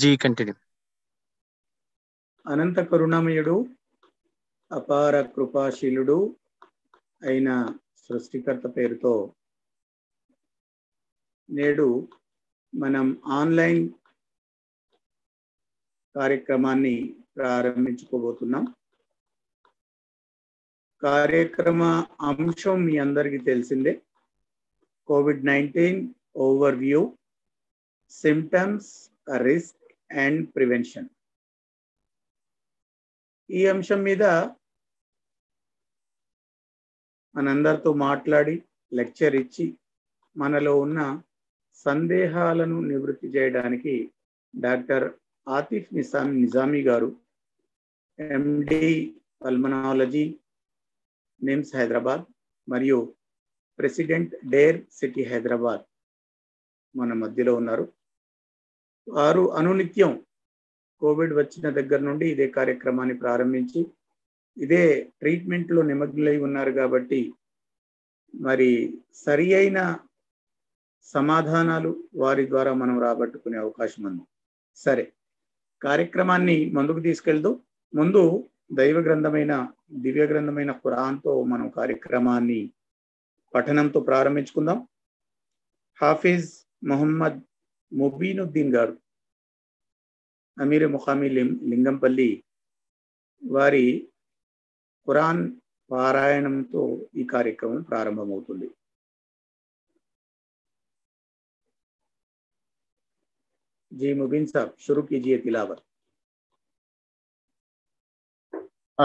G continue అనంత కరుణమయుడు అపార కృపాశీలుడు అయిన సృష్టికర్త పేరుతో నేడు మనం ఆన్లైన్ కార్యక్రమాన్ని ప్రారంభించుకోబోతున్నాం కార్యక్రమ అంశం మీ అందరికీ తెలిసిందే COVID nineteen overview symptoms risk and prevention ఈ అంశం మీద మనందరితో మాట్లాడి లెక్చర్ ఇచ్చి మనలో ఉన్న సందేహాలను నివృత్తి చేయడానికి డాక్టర్ ఆతిఫ్ నిసాం నిజామీ గారు ఎండి పల్మనాలజీ నిమ్స్ హైదరాబాద్ మరియు ప్రెసిడెంట్ డేర్ సిటీ హైదరాబాద్ మన మధ్యలో ఉన్నారు వారు అనునిత్యం కోవిడ్ వచ్చిన దగ్గర నుండి ఇదే కార్యక్రమాన్ని ప్రారంభించి ఇదే ట్రీట్మెంట్లో నిమగ్నులై ఉన్నారు కాబట్టి మరి సరి అయిన సమాధానాలు వారి ద్వారా మనం రాబట్టుకునే అవకాశం ఉంది సరే కార్యక్రమాన్ని ముందుకు తీసుకెళ్తూ ముందు దైవ గ్రంథమైన దివ్య గ్రంథమైన ఖురాన్తో మనం కార్యక్రమాన్ని పఠనంతో ప్రారంభించుకుందాం హాఫీజ్ మొహమ్మద్ ముబీనుద్దీన్ గారు అమీర్ ముఖామి లింగంపల్లి వారి ఖురాన్ పారాయణంతో ఈ కార్యక్రమం ప్రారంభమవుతుంది जी मुबिन साहब शुरू कीजिए तिलावत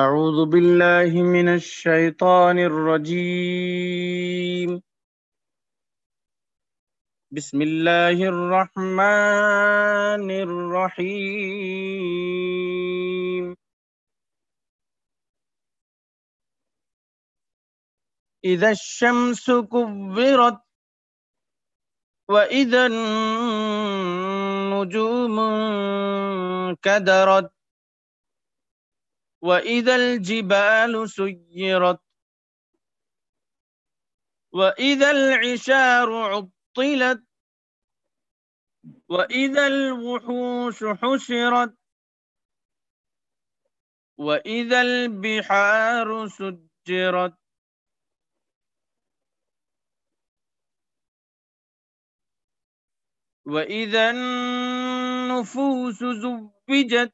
أعوذ بالله من الشيطان الرجيم بسم الله الرحمن الرحيم إذا الشمس كبرت وإذا النجوم كدرت وإذا الجبال سيرت وإذا العشار عطلت عطلت وإذا الوحوش حشرت وإذا البحار سجرت وإذا النفوس زوجت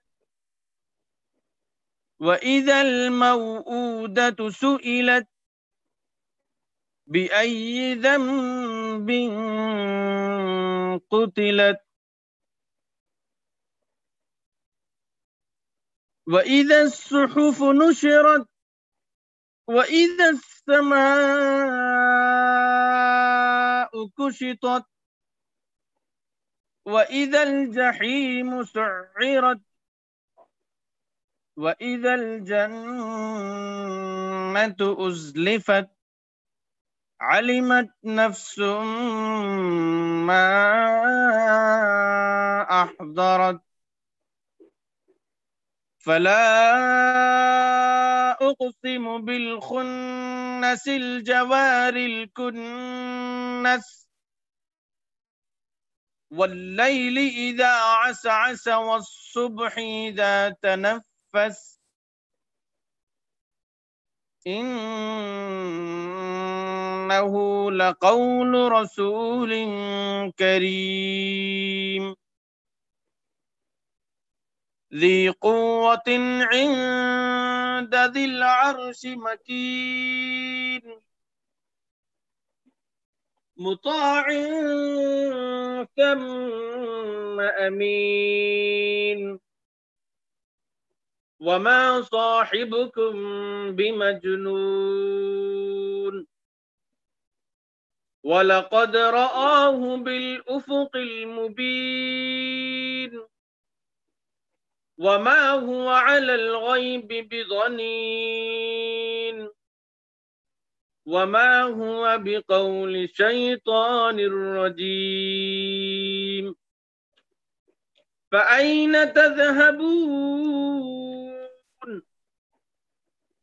وإذا الموءودة سئلت بأي ذنب قتلت وإذا الصحف نشرت وإذا السماء كشطت وإذا الجحيم سعرت وإذا الجنة أزلفت علمت نفس ما أحضرت فلا أقسم بالخنس الجوار الكنس والليل إذا عسعس والصبح إذا تنفس إنه لقول رسول كريم ذي قوة عند ذي العرش مكين مطاع ثم أمين وما صاحبكم بمجنون ولقد رآه بالأفق المبين وما هو على الغيب بضنين وما هو بقول شيطان رجيم فأين تذهبون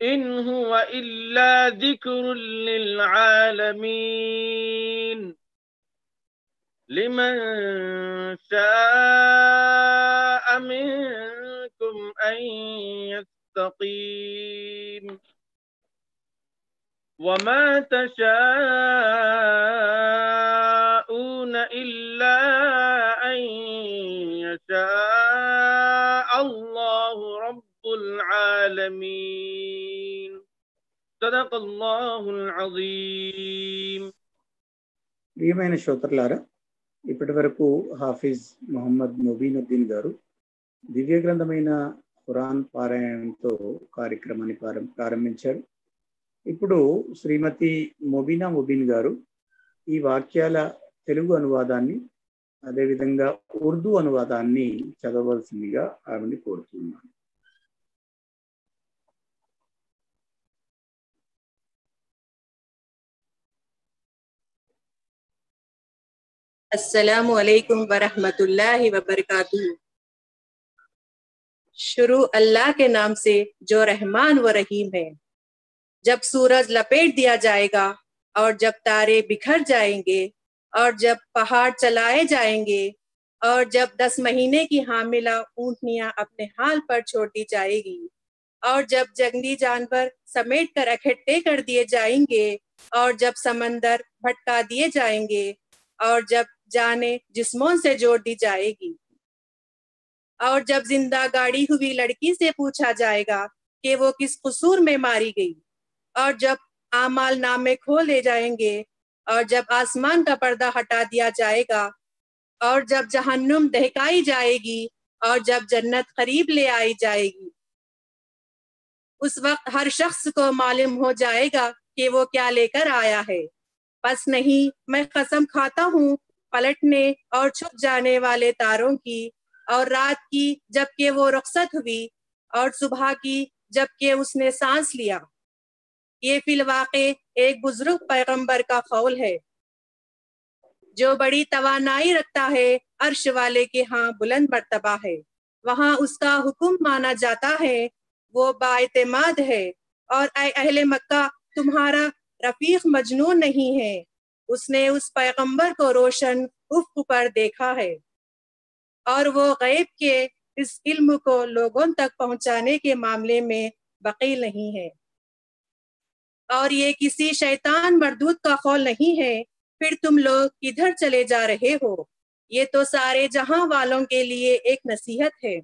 إن هو إلا ذكر للعالمين لمن شاء منكم أن يستقيم وما تشاءون إلا أن يشاء الله رب العالمين صدق الله العظيم ప్రియమైన శ్రోతలారా ఇప్పటి వరకు హాఫీజ్ మొహమ్మద్ ముబీనుద్దీన్ గారు దివ్య గ్రంథమైన ఖురాన్ పారాయణంతో కార్యక్రమాన్ని ప్రారంభించారు ఇప్పుడు శ్రీమతి మొబీనా ముబీన్ గారు ఈ వాక్యాల తెలుగు అనువాదాన్ని అదేవిధంగా ఉర్దూ అనువాదాన్ని చదవలసిందిగా ఆవిడని కోరుతున్నాను असलकम वरहमतुल्लाहि वबरकातुहू शुरू अल्लाह के नाम से जो रहमान व रहीम है जब सूरज लपेट दिया जाएगा और जब तारे बिखर जाएंगे और जब पहाड़ चलाए जाएंगे और जब दस महीने की हामिला ऊँटनियाँ अपने हाल पर छोड़ दी जाएगी और जब जंगली जानवर समेट कर इकट्ठे कर दिए जाएंगे और जब समंदर भटका दिए जाएंगे और जब जाने जिस्मों से जोड़ दी जाएगी और जब जिंदा गाड़ी हुई लड़की से पूछा जाएगा कि वो किस कसूर में मारी गई और जब आमाल नामे खो ले जाएंगे और जब आसमान का पर्दा हटा दिया जाएगा और जब जहन्नुम दहकाई जाएगी और जब जन्नत करीब ले आई जाएगी उस वक्त हर शख्स को मालूम हो जाएगा कि वो क्या लेकर आया है बस नहीं मैं कसम खाता हूँ पलटने और छुप जाने वाले तारों की और रात की जबकि वो रुखसत हुई और सुबह की जबकि उसने सांस लिया ये फिलवाके एक बुजुर्ग पैगंबर का कौल है जो बड़ी तवानाई रखता है अर्श वाले के हाँ बुलंद मरतबा है वहाँ उसका हुक्म माना जाता है वो बातमाद है और अहले मक्का तुम्हारा रफीक मजनू नहीं है उसने उस पैगंबर को रोशन उफ पर देखा है और वो गैब के इस इल्म को लोगों तक पहुंचाने के मामले में बकील नहीं है और ये किसी शैतान मरदूत का खौल नहीं है फिर तुम लोग किधर चले जा रहे हो ये तो सारे जहां वालों के लिए एक नसीहत है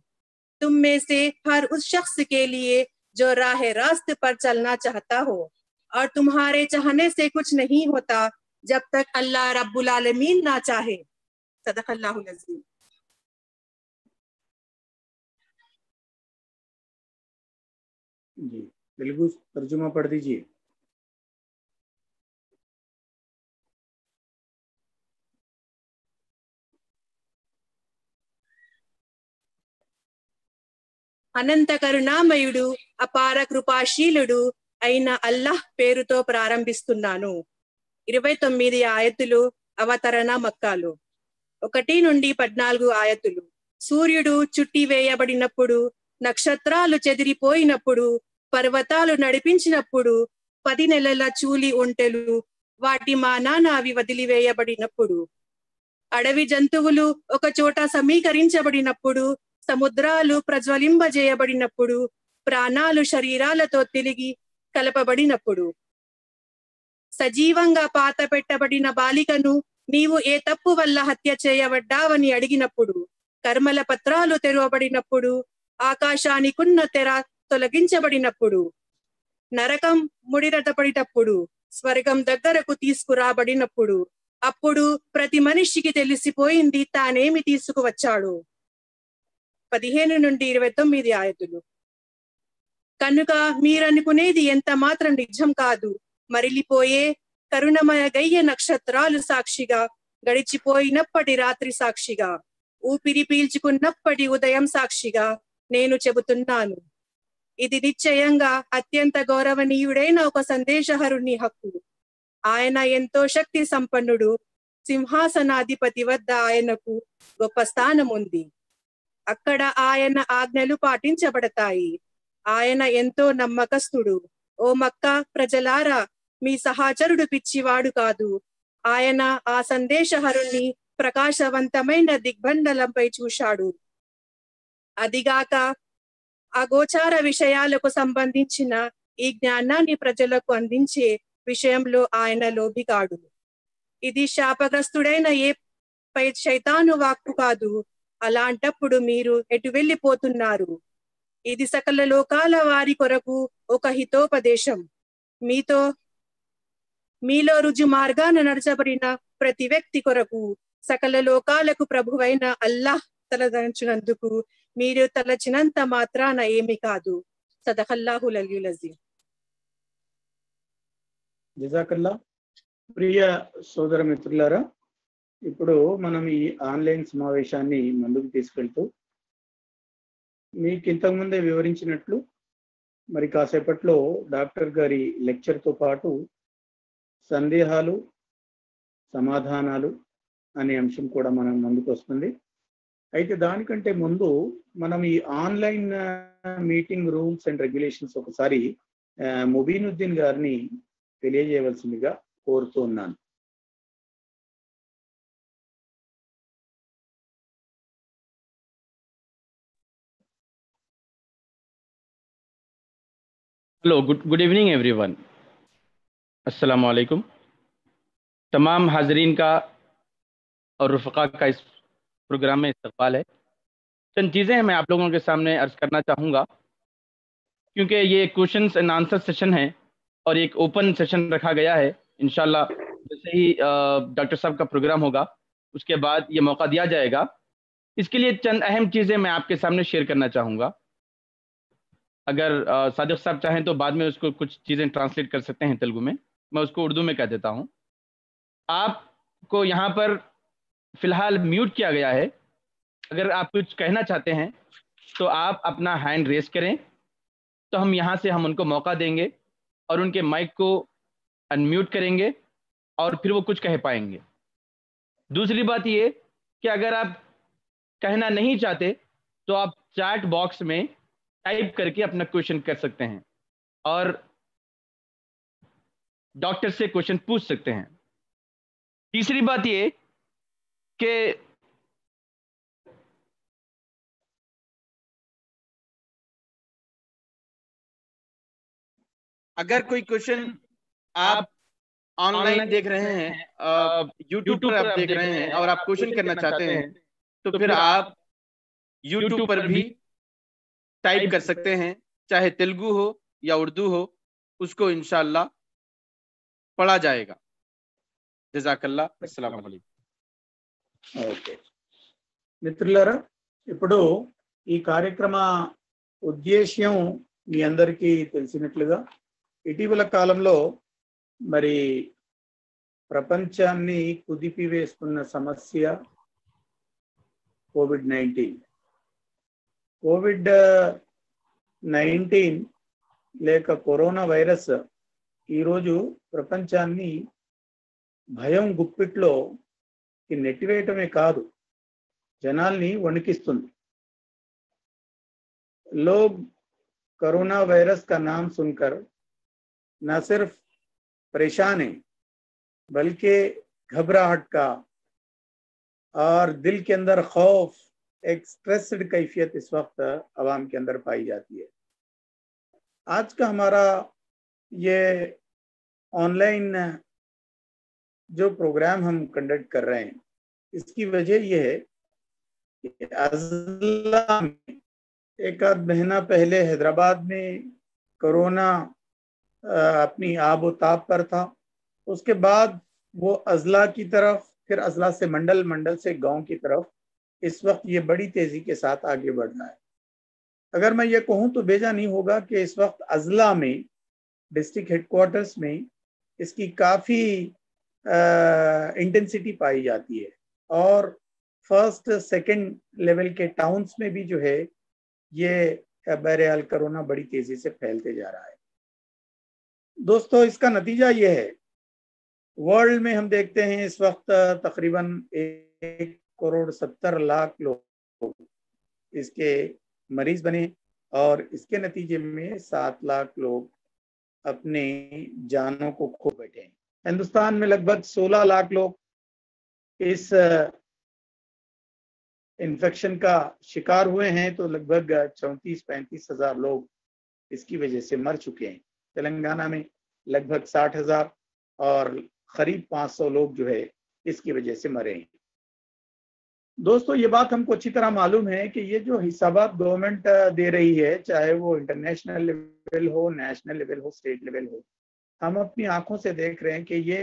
तुम में से हर उस शख्स के लिए जो राह रास्त पर चलना चाहता हो और तुम्हारे चाहने से कुछ नहीं होता جب تک اللہ رب العالمین نہ چاہے صدق اللہ العظیم जी तेलुगु तर्जुमा पढ़ दीजिए అనంత కరుణామయుడు అపార కృపాశీలుడు అయిన అల్లాహ్ పేరుతో ప్రారంభిస్తున్నాను ఇరవై తొమ్మిది ఆయతులు అవతరణ మక్కాలు ఒకటి నుండి పద్నాలుగు ఆయతులు సూర్యుడు చుట్టి వేయబడినప్పుడు నక్షత్రాలు చెదిరిపోయినప్పుడు పర్వతాలు నడిపించినప్పుడు పది నెలల చూలి ఒంటెలు వాటి మానానావి వదిలివేయబడినప్పుడు అడవి జంతువులు ఒక చోట సమీకరించబడినప్పుడు సముద్రాలు ప్రజ్వలింపజేయబడినప్పుడు ప్రాణాలు శరీరాలతో తిరిగి కలపబడినప్పుడు సజీవంగా పాత పెట్టబడిన బాలికను నీవు ఏ తప్పు వల్ల హత్య చేయబడ్డావని అడిగినప్పుడు కర్మల పత్రాలు తెరవబడినప్పుడు ఆకాశానికున్న తెర తొలగించబడినప్పుడు నరకం ముడిరటపడినప్పుడు స్వర్గం దగ్గరకు తీసుకురాబడినప్పుడు అప్పుడు ప్రతి మనిషికి తెలిసిపోయింది తానేమి తీసుకువచ్చాడు పదిహేను నుండి ఇరవై తొమ్మిది ఆయతులు కనుక మీరనుకునేది ఎంత మాత్రం నిజం కాదు మరిలిపోయే కరుణమయ గయ్య నక్షత్రాలు సాక్షిగా గడిచిపోయినప్పటి రాత్రి సాక్షిగా ఊపిరి పీల్చుకున్నప్పటి ఉదయం సాక్షిగా నేను చెబుతున్నాను ఇది నిశ్చయంగా అత్యంత గౌరవనీయుడైన ఒక సందేశహరుణి హక్కు ఆయన ఎంతో శక్తి సంపన్నుడు సింహాసనాధిపతి వద్ద ఆయనకు గొప్ప స్థానం ఉంది అక్కడ ఆయన ఆజ్ఞలు పాటించబడతాయి ఆయన ఎంతో నమ్మకస్తుడు ఓ మక్క ప్రజలారా మీ సహచరుడు పిచ్చివాడు కాదు ఆయన ఆ సందేశహరుణ్ణి ప్రకాశవంతమైన దిగ్బంధలంపై చూశాడు అదిగాక అగోచార విషయాలకు సంబంధించిన ఈ జ్ఞానాన్ని ప్రజలకు అందించే విషయంలో ఆయన కాడు ఇది శాపగ్రస్తుడైన ఏ పై శైతాను వాక్కు కాదు అలాంటప్పుడు మీరు ఎటు వెళ్ళిపోతున్నారు ఇది సకల లోకాల వారి కొరకు ఒక హితోపదేశం మీతో మీలో రుజు మార్గాన నడచబడిన ప్రతి వ్యక్తి కొరకు సకల లోకాలకు ప్రభువైన అల్లాహ్ తలదరించినందుకు మీరు తలచినంత మాత్రాన ఏమి కాదు సదహల్లాహుల్ జజాకల్లా ప్రియ సోదర మిత్రులారా ఇప్పుడు మనం ఈ ఆన్లైన్ సమావేశాన్ని ముందుకు తీసుకెళ్తూ మీకు ఇంతకుముందే వివరించినట్లు మరి కాసేపట్లో డాక్టర్ గారి లెక్చర్తో పాటు సందేహాలు సమాధానాలు అనే అంశం కూడా మనం ముందుకు వస్తుంది అయితే దానికంటే ముందు మనం ఈ online meeting rules and regulations ఒకసారి ముబీనుద్దీన్ గారిని తెలియజేయవలసిందిగా కోరుతూ ఉన్నాను hello good good evening everyone असलकुम तमाम हाजरीन का और रफ़ा का इस प्रोग्राम में इस्तेवाल है चंद चीज़ें मैं आप लोगों के सामने अर्ज़ करना चाहूँगा क्योंकि ये क्वेश्चन एंड आंसर सेशन है और एक ओपन सेशन रखा गया है इन जैसे ही डॉक्टर साहब का प्रोग्राम होगा उसके बाद ये मौका दिया जाएगा इसके लिए चंद अहम चीज़ें मैं आपके सामने शेयर करना चाहूँगा अगर सादिक साहब चाहें तो बाद में उसको कुछ चीज़ें ट्रांसलेट कर सकते हैं तेलुगु में मैं उसको उर्दू में कह देता हूँ आपको यहाँ पर फिलहाल म्यूट किया गया है अगर आप कुछ कहना चाहते हैं तो आप अपना हैंड रेस करें तो हम यहाँ से हम उनको मौका देंगे और उनके माइक को अनम्यूट करेंगे और फिर वो कुछ कह पाएंगे दूसरी बात ये कि अगर आप कहना नहीं चाहते तो आप चैट बॉक्स में टाइप करके अपना क्वेश्चन कर सकते हैं और डॉक्टर से क्वेश्चन पूछ सकते हैं तीसरी बात ये कि अगर कोई क्वेश्चन आप ऑनलाइन देख रहे हैं यूट्यूब पर आप देख रहे हैं और आप क्वेश्चन करना चाहते हैं तो, तो फिर आप यूट्यूब पर भी टाइप कर सकते हैं चाहे तेलुगु हो या उर्दू हो उसको इनशाला पढ़ा जाएगा జజాకల్లా అస్సలం ఓకే మిత్రులారా ఇప్పుడు ఈ కార్యక్రమ ఉద్దేశ్యం మీ అందరికీ తెలిసినట్లుగా ఇటీవల కాలంలో మరి ప్రపంచాన్ని కుదిపివేస్తున్న సమస్య కోవిడ్ నైన్టీన్ కోవిడ్ నైన్టీన్ లేక కరోనా వైరస్ ఈరోజు ప్రపంచాన్ని భయం గుప్పిట్లో నెట్టివేయటమే కాదు జనాల్ని వణికిస్తుంది लोग कोरोना वायरस का नाम सुनकर न सिर्फ परेशान है बल्कि घबराहट का और दिल के अंदर खौफ एक स्ट्रेस्ड कैफियत इस वक्त आवाम के अंदर पाई जाती है आज का हमारा ये ऑनलाइन जो प्रोग्राम हम कंडक्ट कर रहे हैं इसकी वजह यह है कि अजला में एक आध महीना पहले हैदराबाद में कोरोना अपनी आब ताब पर था उसके बाद वो अजला की तरफ फिर अजला से मंडल मंडल से गांव की तरफ इस वक्त ये बड़ी तेज़ी के साथ आगे बढ़ रहा है अगर मैं ये कहूँ तो बेजा नहीं होगा कि इस वक्त अजला में डिस्ट्रिक्ट हेडक्वार्टर्स में इसकी काफ़ी इंटेंसिटी पाई जाती है और फर्स्ट सेकंड लेवल के टाउन्स में भी जो है ये बहरहाल कोरोना बड़ी तेज़ी से फैलते जा रहा है दोस्तों इसका नतीजा ये है वर्ल्ड में हम देखते हैं इस वक्त तकरीबन एक करोड़ सत्तर लाख लोग इसके मरीज बने और इसके नतीजे में सात लाख लोग अपने जानों को खो बैठे हैं हिंदुस्तान में लगभग 16 लाख लोग इस इन्फेक्शन का शिकार हुए हैं तो लगभग चौंतीस पैंतीस हजार लोग इसकी वजह से मर चुके हैं तेलंगाना में लगभग साठ हजार और करीब 500 लोग जो है इसकी वजह से मरे हैं दोस्तों ये बात हमको अच्छी तरह मालूम है कि ये जो हिसाब गवर्नमेंट दे रही है चाहे वो इंटरनेशनल लेवल हो नेशनल लेवल हो स्टेट लेवल हो हम अपनी आंखों से देख रहे हैं कि ये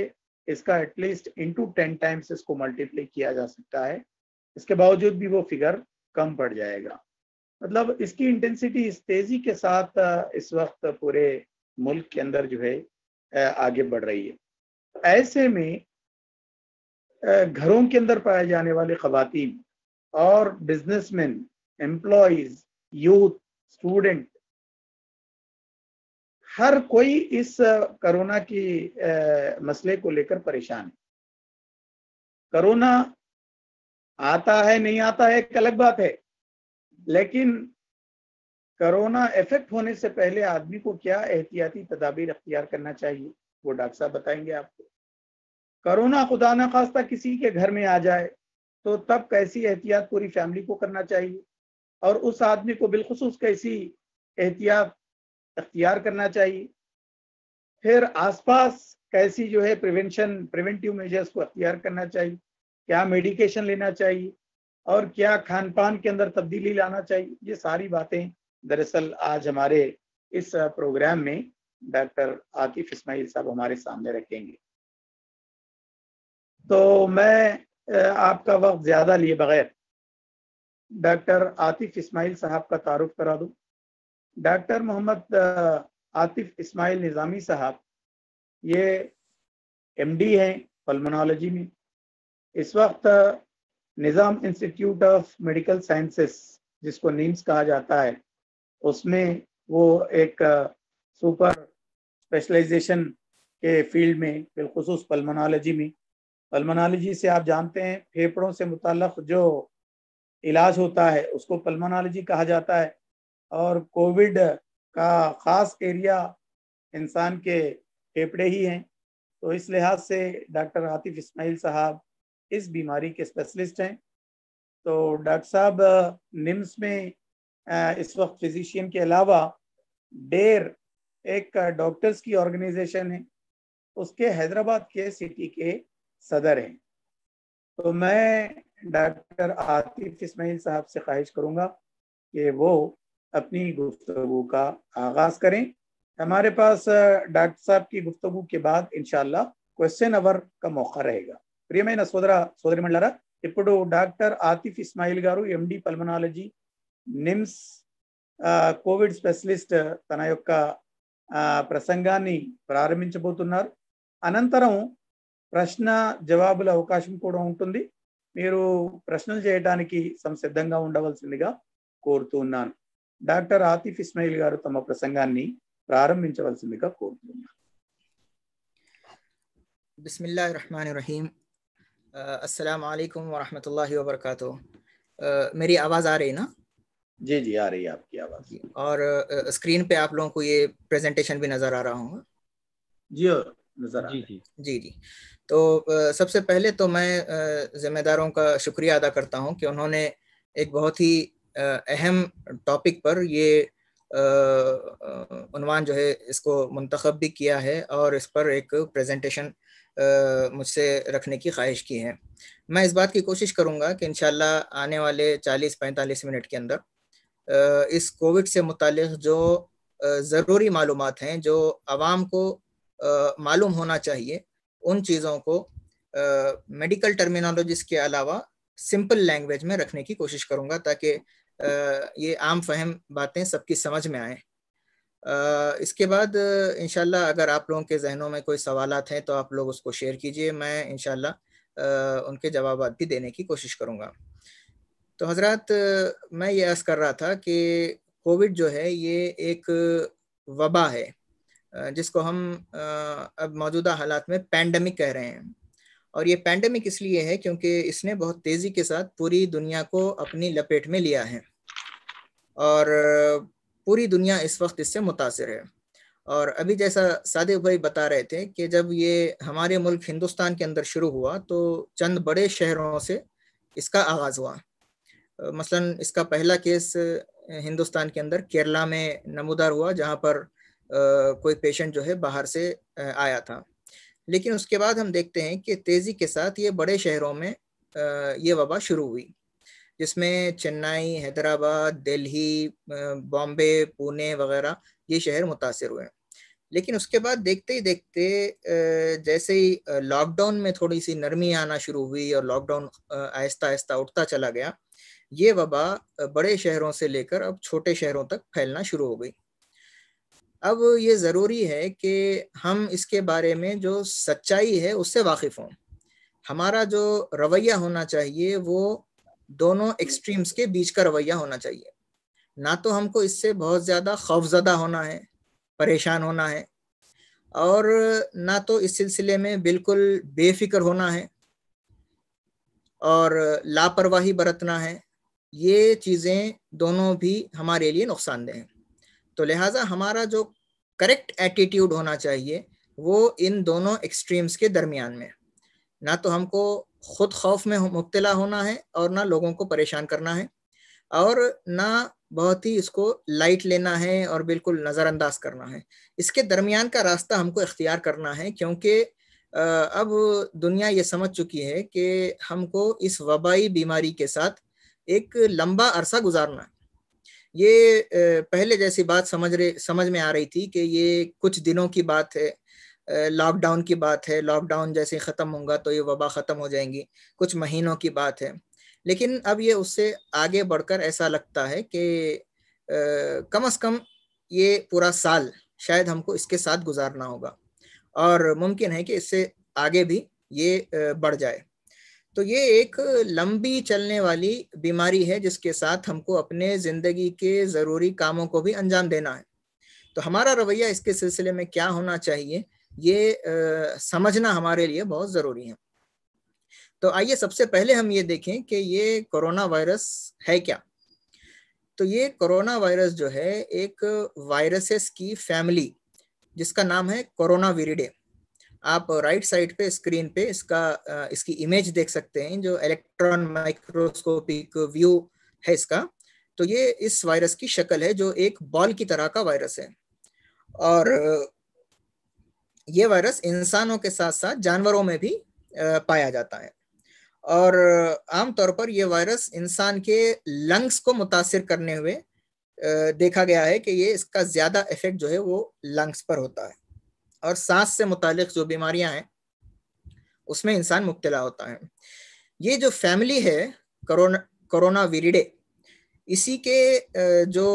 इसका एटलीस्ट इंटू टेन टाइम्स इसको मल्टीप्लाई किया जा सकता है इसके बावजूद भी वो फिगर कम पड़ जाएगा मतलब इसकी इंटेंसिटी इस तेजी के साथ इस वक्त पूरे मुल्क के अंदर जो है आगे बढ़ रही है ऐसे में घरों के अंदर पाए जाने वाले खातन और बिजनेसमैन एम्प्लॉज यूथ स्टूडेंट हर कोई इस कोरोना की मसले को लेकर परेशान है कोरोना आता है नहीं आता है एक अलग बात है लेकिन कोरोना इफेक्ट होने से पहले आदमी को क्या एहतियाती तदाबीर अख्तियार करना चाहिए वो डॉक्टर साहब बताएंगे आपको कोरोना खुदा न खास्ता किसी के घर में आ जाए तो तब कैसी एहतियात पूरी फैमिली को करना चाहिए और उस आदमी को बिलखसूस कैसी एहतियात अख्तियार करना चाहिए फिर आसपास कैसी जो है प्रिवेंशन प्रिवेंटिव मेजर्स को अख्तियार करना चाहिए क्या मेडिकेशन लेना चाहिए और क्या खान पान के अंदर तब्दीली लाना चाहिए ये सारी बातें दरअसल आज हमारे इस प्रोग्राम में डॉक्टर आतिफ इसमाइल साहब हमारे सामने रखेंगे तो मैं आपका वक्त ज़्यादा लिए बगैर डॉक्टर आतिफ इस्माइल साहब का तारुफ करा दूं डॉक्टर मोहम्मद आतिफ इस्माइल निज़ामी साहब ये एमडी हैं पल्मोनोलॉजी में इस वक्त Nizam institute of medical sciences जिसको नीम्स कहा जाता है उसमें वो एक सुपर स्पेशलाइजेशन के फील्ड में बिलखसूस पल्मोनोलॉजी में पल्मोनोलॉजी से आप जानते हैं फेफड़ों से मुतलक जो इलाज होता है उसको पल्मोनोलॉजी कहा जाता है और कोविड का ख़ास एरिया इंसान के फेफड़े ही हैं तो इस लिहाज से डॉक्टर आतिफ इस्माइल साहब इस बीमारी के स्पेशलिस्ट हैं तो डॉक्टर साहब निम्स में इस वक्त फिजिशियन के अलावा डेर एक डॉक्टर्स की ऑर्गेनाइजेशन है उसके हैदराबाद के सिटी के सदर हैं तो मैं डॉक्टर आतिफ इसमाइल साहब से ख्वाहिश करूंगा कि वो अपनी गुफ्तु का आगाज करें हमारे पास डॉक्टर साहब की गुफ्तु के बाद इनशाला क्वेश्चन अवर का मौका रहेगा प्रियम सोदरा सोदरी मंडारा इपड़ डाक्टर आतिफ इस्माइल गार एम डी पलमनजी निम्स को स्पेषलिस्ट तन ओक प्रसंगा प्रारंभ अन ప్రశ్న జవాబుల అవకాశం కూడా ఉంటుంది మీరు ప్రశ్నలు చేయడానికి సంసిద్ధంగా ఉండవలసినిగా కోరుతున్నాను డాక్టర్ ఆతీఫ్ ఇస్మైల్ గారు తమ ప్రసంగాన్ని ప్రారంభించవలసినిగా కోరుతున్నాను బిస్మిల్లాహి రహ్మాని రహీం అస్సలాము అలైకుమ వ రహ్మతుల్లాహి వ బరకతుహ meri awaaz aa rahi hai na ji ji aa rahi hai aapki awaaz aur screen pe aap logo ko ye presentation bhi nazar aa raha hoga ji nazar aa raha hai ji ji तो सबसे पहले तो मैं जिम्मेदारों का शुक्रिया अदा करता हूँ कि उन्होंने एक बहुत ही अहम टॉपिक पर ये अनवान जो है इसको मंतखब भी किया है और इस पर एक प्रेजेंटेशन मुझसे रखने की ख्वाहिश की है मैं इस बात की कोशिश करूँगा कि इन आने वाले 40-45 मिनट के अंदर इस कोविड से मुतल जो ज़रूरी मालूम हैं जो आवाम को मालूम होना चाहिए उन चीज़ों को मेडिकल uh, टर्मिनोलॉजीज के अलावा सिंपल लैंग्वेज में रखने की कोशिश करूँगा ताकि uh, ये आम फहम बातें सबकी समझ में आए uh, इसके बाद इन अगर आप लोगों के जहनों में कोई सवाल हैं तो आप लोग उसको शेयर कीजिए मैं इन उनके जवाब भी देने की कोशिश करूँगा तो हजरत मैं ये अर्ज़ कर रहा था कि कोविड जो है ये एक वबा है जिसको हम अब मौजूदा हालात में पैंडमिक कह रहे हैं और ये पैंडमिक इसलिए है क्योंकि इसने बहुत तेज़ी के साथ पूरी दुनिया को अपनी लपेट में लिया है और पूरी दुनिया इस वक्त इससे मुतासर है और अभी जैसा सादे भाई बता रहे थे कि जब ये हमारे मुल्क हिंदुस्तान के अंदर शुरू हुआ तो चंद बड़े शहरों से इसका आगाज़ हुआ मसलन इसका पहला केस हिंदुस्तान के अंदर केरला में नमूदार हुआ जहाँ पर कोई पेशेंट जो है बाहर से आया था लेकिन उसके बाद हम देखते हैं कि तेज़ी के साथ ये बड़े शहरों में ये वबा शुरू हुई जिसमें चेन्नई हैदराबाद दिल्ली बॉम्बे पुणे वगैरह ये शहर मुतासर हुए लेकिन उसके बाद देखते ही देखते जैसे ही लॉकडाउन में थोड़ी सी नरमी आना शुरू हुई और लॉकडाउन आहिस्ता आहिस्ता उठता चला गया ये वबा बड़े शहरों से लेकर अब छोटे शहरों तक फैलना शुरू हो गई अब ये ज़रूरी है कि हम इसके बारे में जो सच्चाई है उससे वाकिफ़ हों हमारा जो रवैया होना चाहिए वो दोनों एक्सट्रीम्स के बीच का रवैया होना चाहिए ना तो हमको इससे बहुत ज़्यादा खौफजदा होना है परेशान होना है और ना तो इस सिलसिले में बिल्कुल बेफिक्र होना है और लापरवाही बरतना है ये चीज़ें दोनों भी हमारे लिए नुकसानदेह हैं तो लिहाजा हमारा जो करेक्ट एटीट्यूड होना चाहिए वो इन दोनों एक्सट्रीम्स के दरमियान में ना तो हमको खुद खौफ में मुबतला होना है और ना लोगों को परेशान करना है और ना बहुत ही इसको लाइट लेना है और बिल्कुल नज़रअंदाज करना है इसके दरमियान का रास्ता हमको इख्तियार करना है क्योंकि अब दुनिया ये समझ चुकी है कि हमको इस वबाई बीमारी के साथ एक लंबा अरसा गुजारना है ये पहले जैसी बात समझ रहे समझ में आ रही थी कि ये कुछ दिनों की बात है लॉकडाउन की बात है लॉकडाउन जैसे ख़त्म होगा तो ये वबा ख़त्म हो जाएंगी कुछ महीनों की बात है लेकिन अब ये उससे आगे बढ़कर ऐसा लगता है कि कम अज़ कम ये पूरा साल शायद हमको इसके साथ गुजारना होगा और मुमकिन है कि इससे आगे भी ये बढ़ जाए तो ये एक लंबी चलने वाली बीमारी है जिसके साथ हमको अपने ज़िंदगी के ज़रूरी कामों को भी अंजाम देना है तो हमारा रवैया इसके सिलसिले में क्या होना चाहिए ये आ, समझना हमारे लिए बहुत ज़रूरी है तो आइए सबसे पहले हम ये देखें कि ये कोरोना वायरस है क्या तो ये कोरोना वायरस जो है एक वायरसेस की फैमिली जिसका नाम है कोरोना विरिडे आप राइट साइड पे स्क्रीन पे इसका इसकी इमेज देख सकते हैं जो इलेक्ट्रॉन माइक्रोस्कोपिक व्यू है इसका तो ये इस वायरस की शक्ल है जो एक बॉल की तरह का वायरस है और ये वायरस इंसानों के साथ साथ जानवरों में भी पाया जाता है और आमतौर पर यह वायरस इंसान के लंग्स को मुतासर करने हुए देखा गया है कि ये इसका ज्यादा इफेक्ट जो है वो लंग्स पर होता है और सांस से मुतालिक जो बीमारियां हैं उसमें इंसान मुब्तला होता है ये जो फैमिली है करोना करोना वीरिडे इसी के जो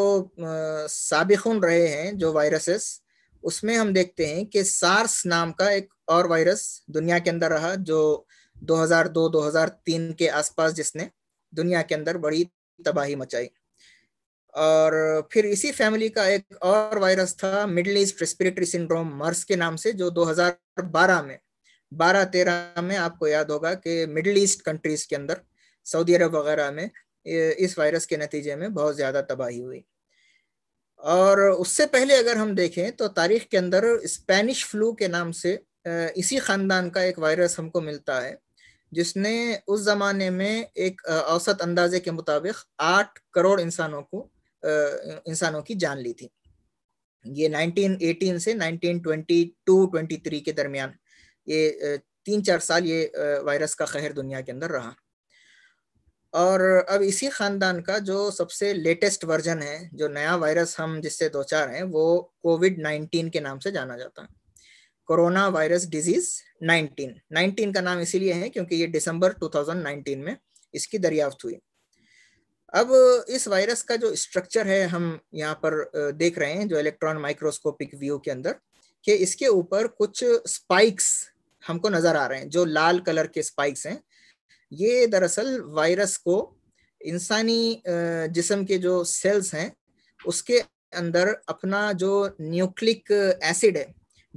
सबखुन रहे हैं जो वायरसेस उसमें हम देखते हैं कि सार्स नाम का एक और वायरस दुनिया के अंदर रहा जो 2002-2003 के आसपास जिसने दुनिया के अंदर बड़ी तबाही मचाई और फिर इसी फैमिली का एक और वायरस था Middle East respiratory syndrome MERS के नाम से जो 2012 में 12 13 में आपको याद होगा कि मिडल ईस्ट कंट्रीज के अंदर सऊदी अरब वगैरह में इस वायरस के नतीजे में बहुत ज़्यादा तबाही हुई और उससे पहले अगर हम देखें तो तारीख के अंदर स्पेनिश फ्लू के नाम से इसी ख़ानदान का एक वायरस हमको मिलता है जिसने उस ज़माने में एक औसत अंदाजे के मुताबिक आठ करोड़ इंसानों को इंसानों की जान ली थी ये 1918 से 1922-23 के दरमियान ये तीन चार साल ये वायरस का कहर दुनिया के अंदर रहा और अब इसी ख़ानदान का जो सबसे लेटेस्ट वर्जन है जो नया वायरस हम जिससे दो चार हैं वो कोविड 19 के नाम से जाना जाता है कोरोना वायरस डिजीज 19 19 का नाम इसीलिए है क्योंकि ये दिसंबर 2019 में इसकी दरियाफ्त हुई अब इस वायरस का जो स्ट्रक्चर है हम यहाँ पर देख रहे हैं जो इलेक्ट्रॉन माइक्रोस्कोपिक व्यू के अंदर कि इसके ऊपर कुछ स्पाइक्स हमको नजर आ रहे हैं जो लाल कलर के स्पाइक्स हैं ये दरअसल वायरस को इंसानी जिसम के जो सेल्स हैं उसके अंदर अपना जो न्यूक्लिक एसिड है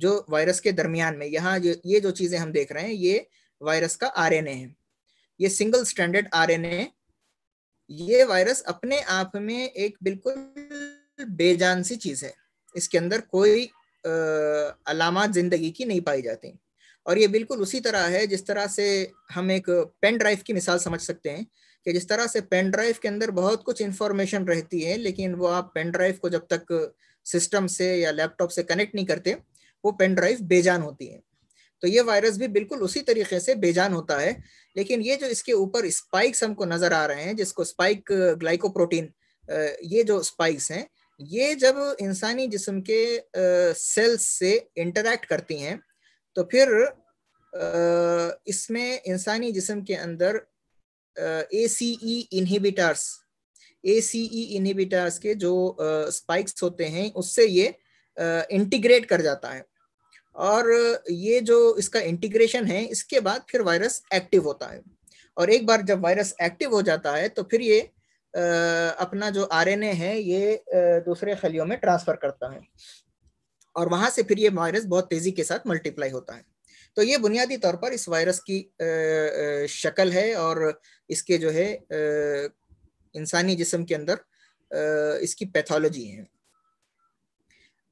जो वायरस के दरमियान में यहाँ ये जो चीजें हम देख रहे हैं ये वायरस का आर है ये सिंगल स्टैंडर्ड आर ये वायरस अपने आप में एक बिल्कुल बेजान सी चीज है इसके अंदर कोई अलामत जिंदगी की नहीं पाई जाती और ये बिल्कुल उसी तरह है जिस तरह से हम एक पेन ड्राइव की मिसाल समझ सकते हैं कि जिस तरह से पेन ड्राइव के अंदर बहुत कुछ इंफॉर्मेशन रहती है लेकिन वो आप पेन ड्राइव को जब तक सिस्टम से या लैपटॉप से कनेक्ट नहीं करते वो पेन ड्राइव बेजान होती है तो ये वायरस भी बिल्कुल उसी तरीके से बेजान होता है लेकिन ये जो इसके ऊपर स्पाइक्स हमको नजर आ रहे हैं जिसको स्पाइक ग्लाइकोप्रोटीन ये जो स्पाइक्स हैं ये जब इंसानी जिसम के सेल्स से इंटरैक्ट करती हैं तो फिर इसमें इंसानी जिसम के अंदर ए सी ई इनहिबिटर्स ए सी ई इनहिबिटर्स के जो स्पाइक्स होते हैं उससे ये इंटीग्रेट कर जाता है और ये जो इसका इंटीग्रेशन है इसके बाद फिर वायरस एक्टिव होता है और एक बार जब वायरस एक्टिव हो जाता है तो फिर ये अपना जो आरएनए है ये दूसरे खलियों में ट्रांसफर करता है और वहां से फिर ये वायरस बहुत तेजी के साथ मल्टीप्लाई होता है तो ये बुनियादी तौर पर इस वायरस की शक्ल है और इसके जो है इंसानी जिसम के अंदर इसकी पैथोलॉजी है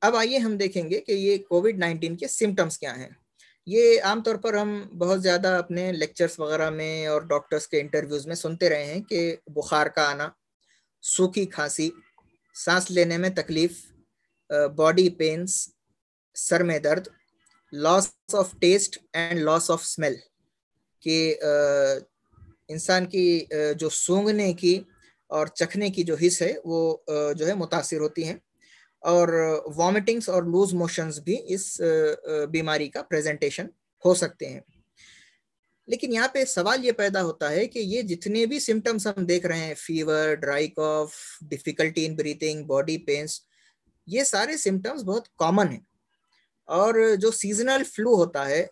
अब आइए हम देखेंगे कि ये कोविड नाइन्टीन के सिम्टम्स क्या हैं ये आमतौर पर हम बहुत ज़्यादा अपने लेक्चर्स वगैरह में और डॉक्टर्स के इंटरव्यूज़ में सुनते रहे हैं कि बुखार का आना सूखी खांसी सांस लेने में तकलीफ बॉडी पेंस सर में दर्द loss of taste and loss of smell कि इंसान की जो सूंघने की और चखने की जो हिस्स है वो जो है मुतासर होती हैं और वॉमिटिंग्स और लूज मोशंस भी इस बीमारी का प्रेजेंटेशन हो सकते हैं लेकिन यहाँ पे सवाल ये पैदा होता है कि ये जितने भी सिम्टम्स हम देख रहे हैं fever dry cough difficulty in breathing body pains ये सारे सिम्टम्स बहुत कॉमन हैं और जो सीजनल फ्लू होता है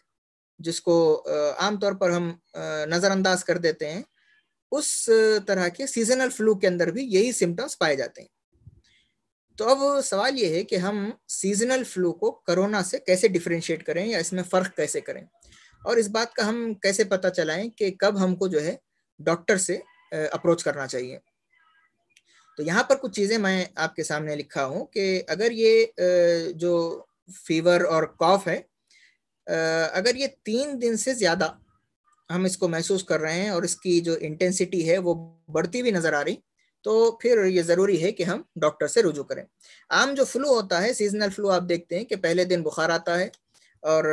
जिसको आमतौर पर हम नज़रअंदाज कर देते हैं उस तरह के सीजनल फ्लू के अंदर भी यही सिम्टम्स पाए जाते हैं तो अब सवाल ये है कि हम सीजनल फ्लू को कोरोना से कैसे डिफ्रेंशिएट करें या इसमें फ़र्क कैसे करें और इस बात का हम कैसे पता चलाएं कि कब हमको जो है डॉक्टर से अप्रोच करना चाहिए तो यहाँ पर कुछ चीज़ें मैं आपके सामने लिखा हूँ कि अगर ये जो फीवर और कॉफ है अगर ये तीन दिन से ज़्यादा हम इसको महसूस कर रहे हैं और इसकी जो इंटेंसिटी है वो बढ़ती हुई नज़र आ रही तो फिर ये ज़रूरी है कि हम डॉक्टर से रुजू करें आम जो फ्लू होता है सीजनल फ्लू आप देखते हैं कि पहले दिन बुखार आता है और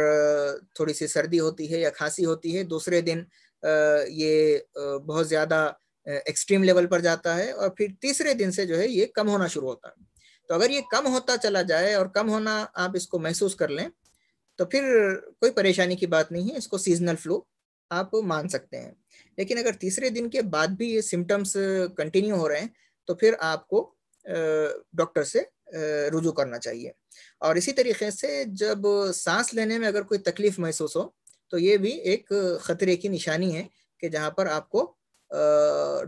थोड़ी सी सर्दी होती है या खांसी होती है दूसरे दिन ये बहुत ज़्यादा एक्सट्रीम लेवल पर जाता है और फिर तीसरे दिन से जो है ये कम होना शुरू होता है तो अगर ये कम होता चला जाए और कम होना आप इसको महसूस कर लें तो फिर कोई परेशानी की बात नहीं है इसको सीजनल फ्लू आप मान सकते हैं लेकिन अगर तीसरे दिन के बाद भी ये सिम्टम्स कंटिन्यू uh, हो रहे हैं तो फिर आपको डॉक्टर uh, से uh, रुजू करना चाहिए और इसी तरीके से जब सांस लेने में अगर कोई तकलीफ महसूस हो तो ये भी एक खतरे की निशानी है कि जहाँ पर आपको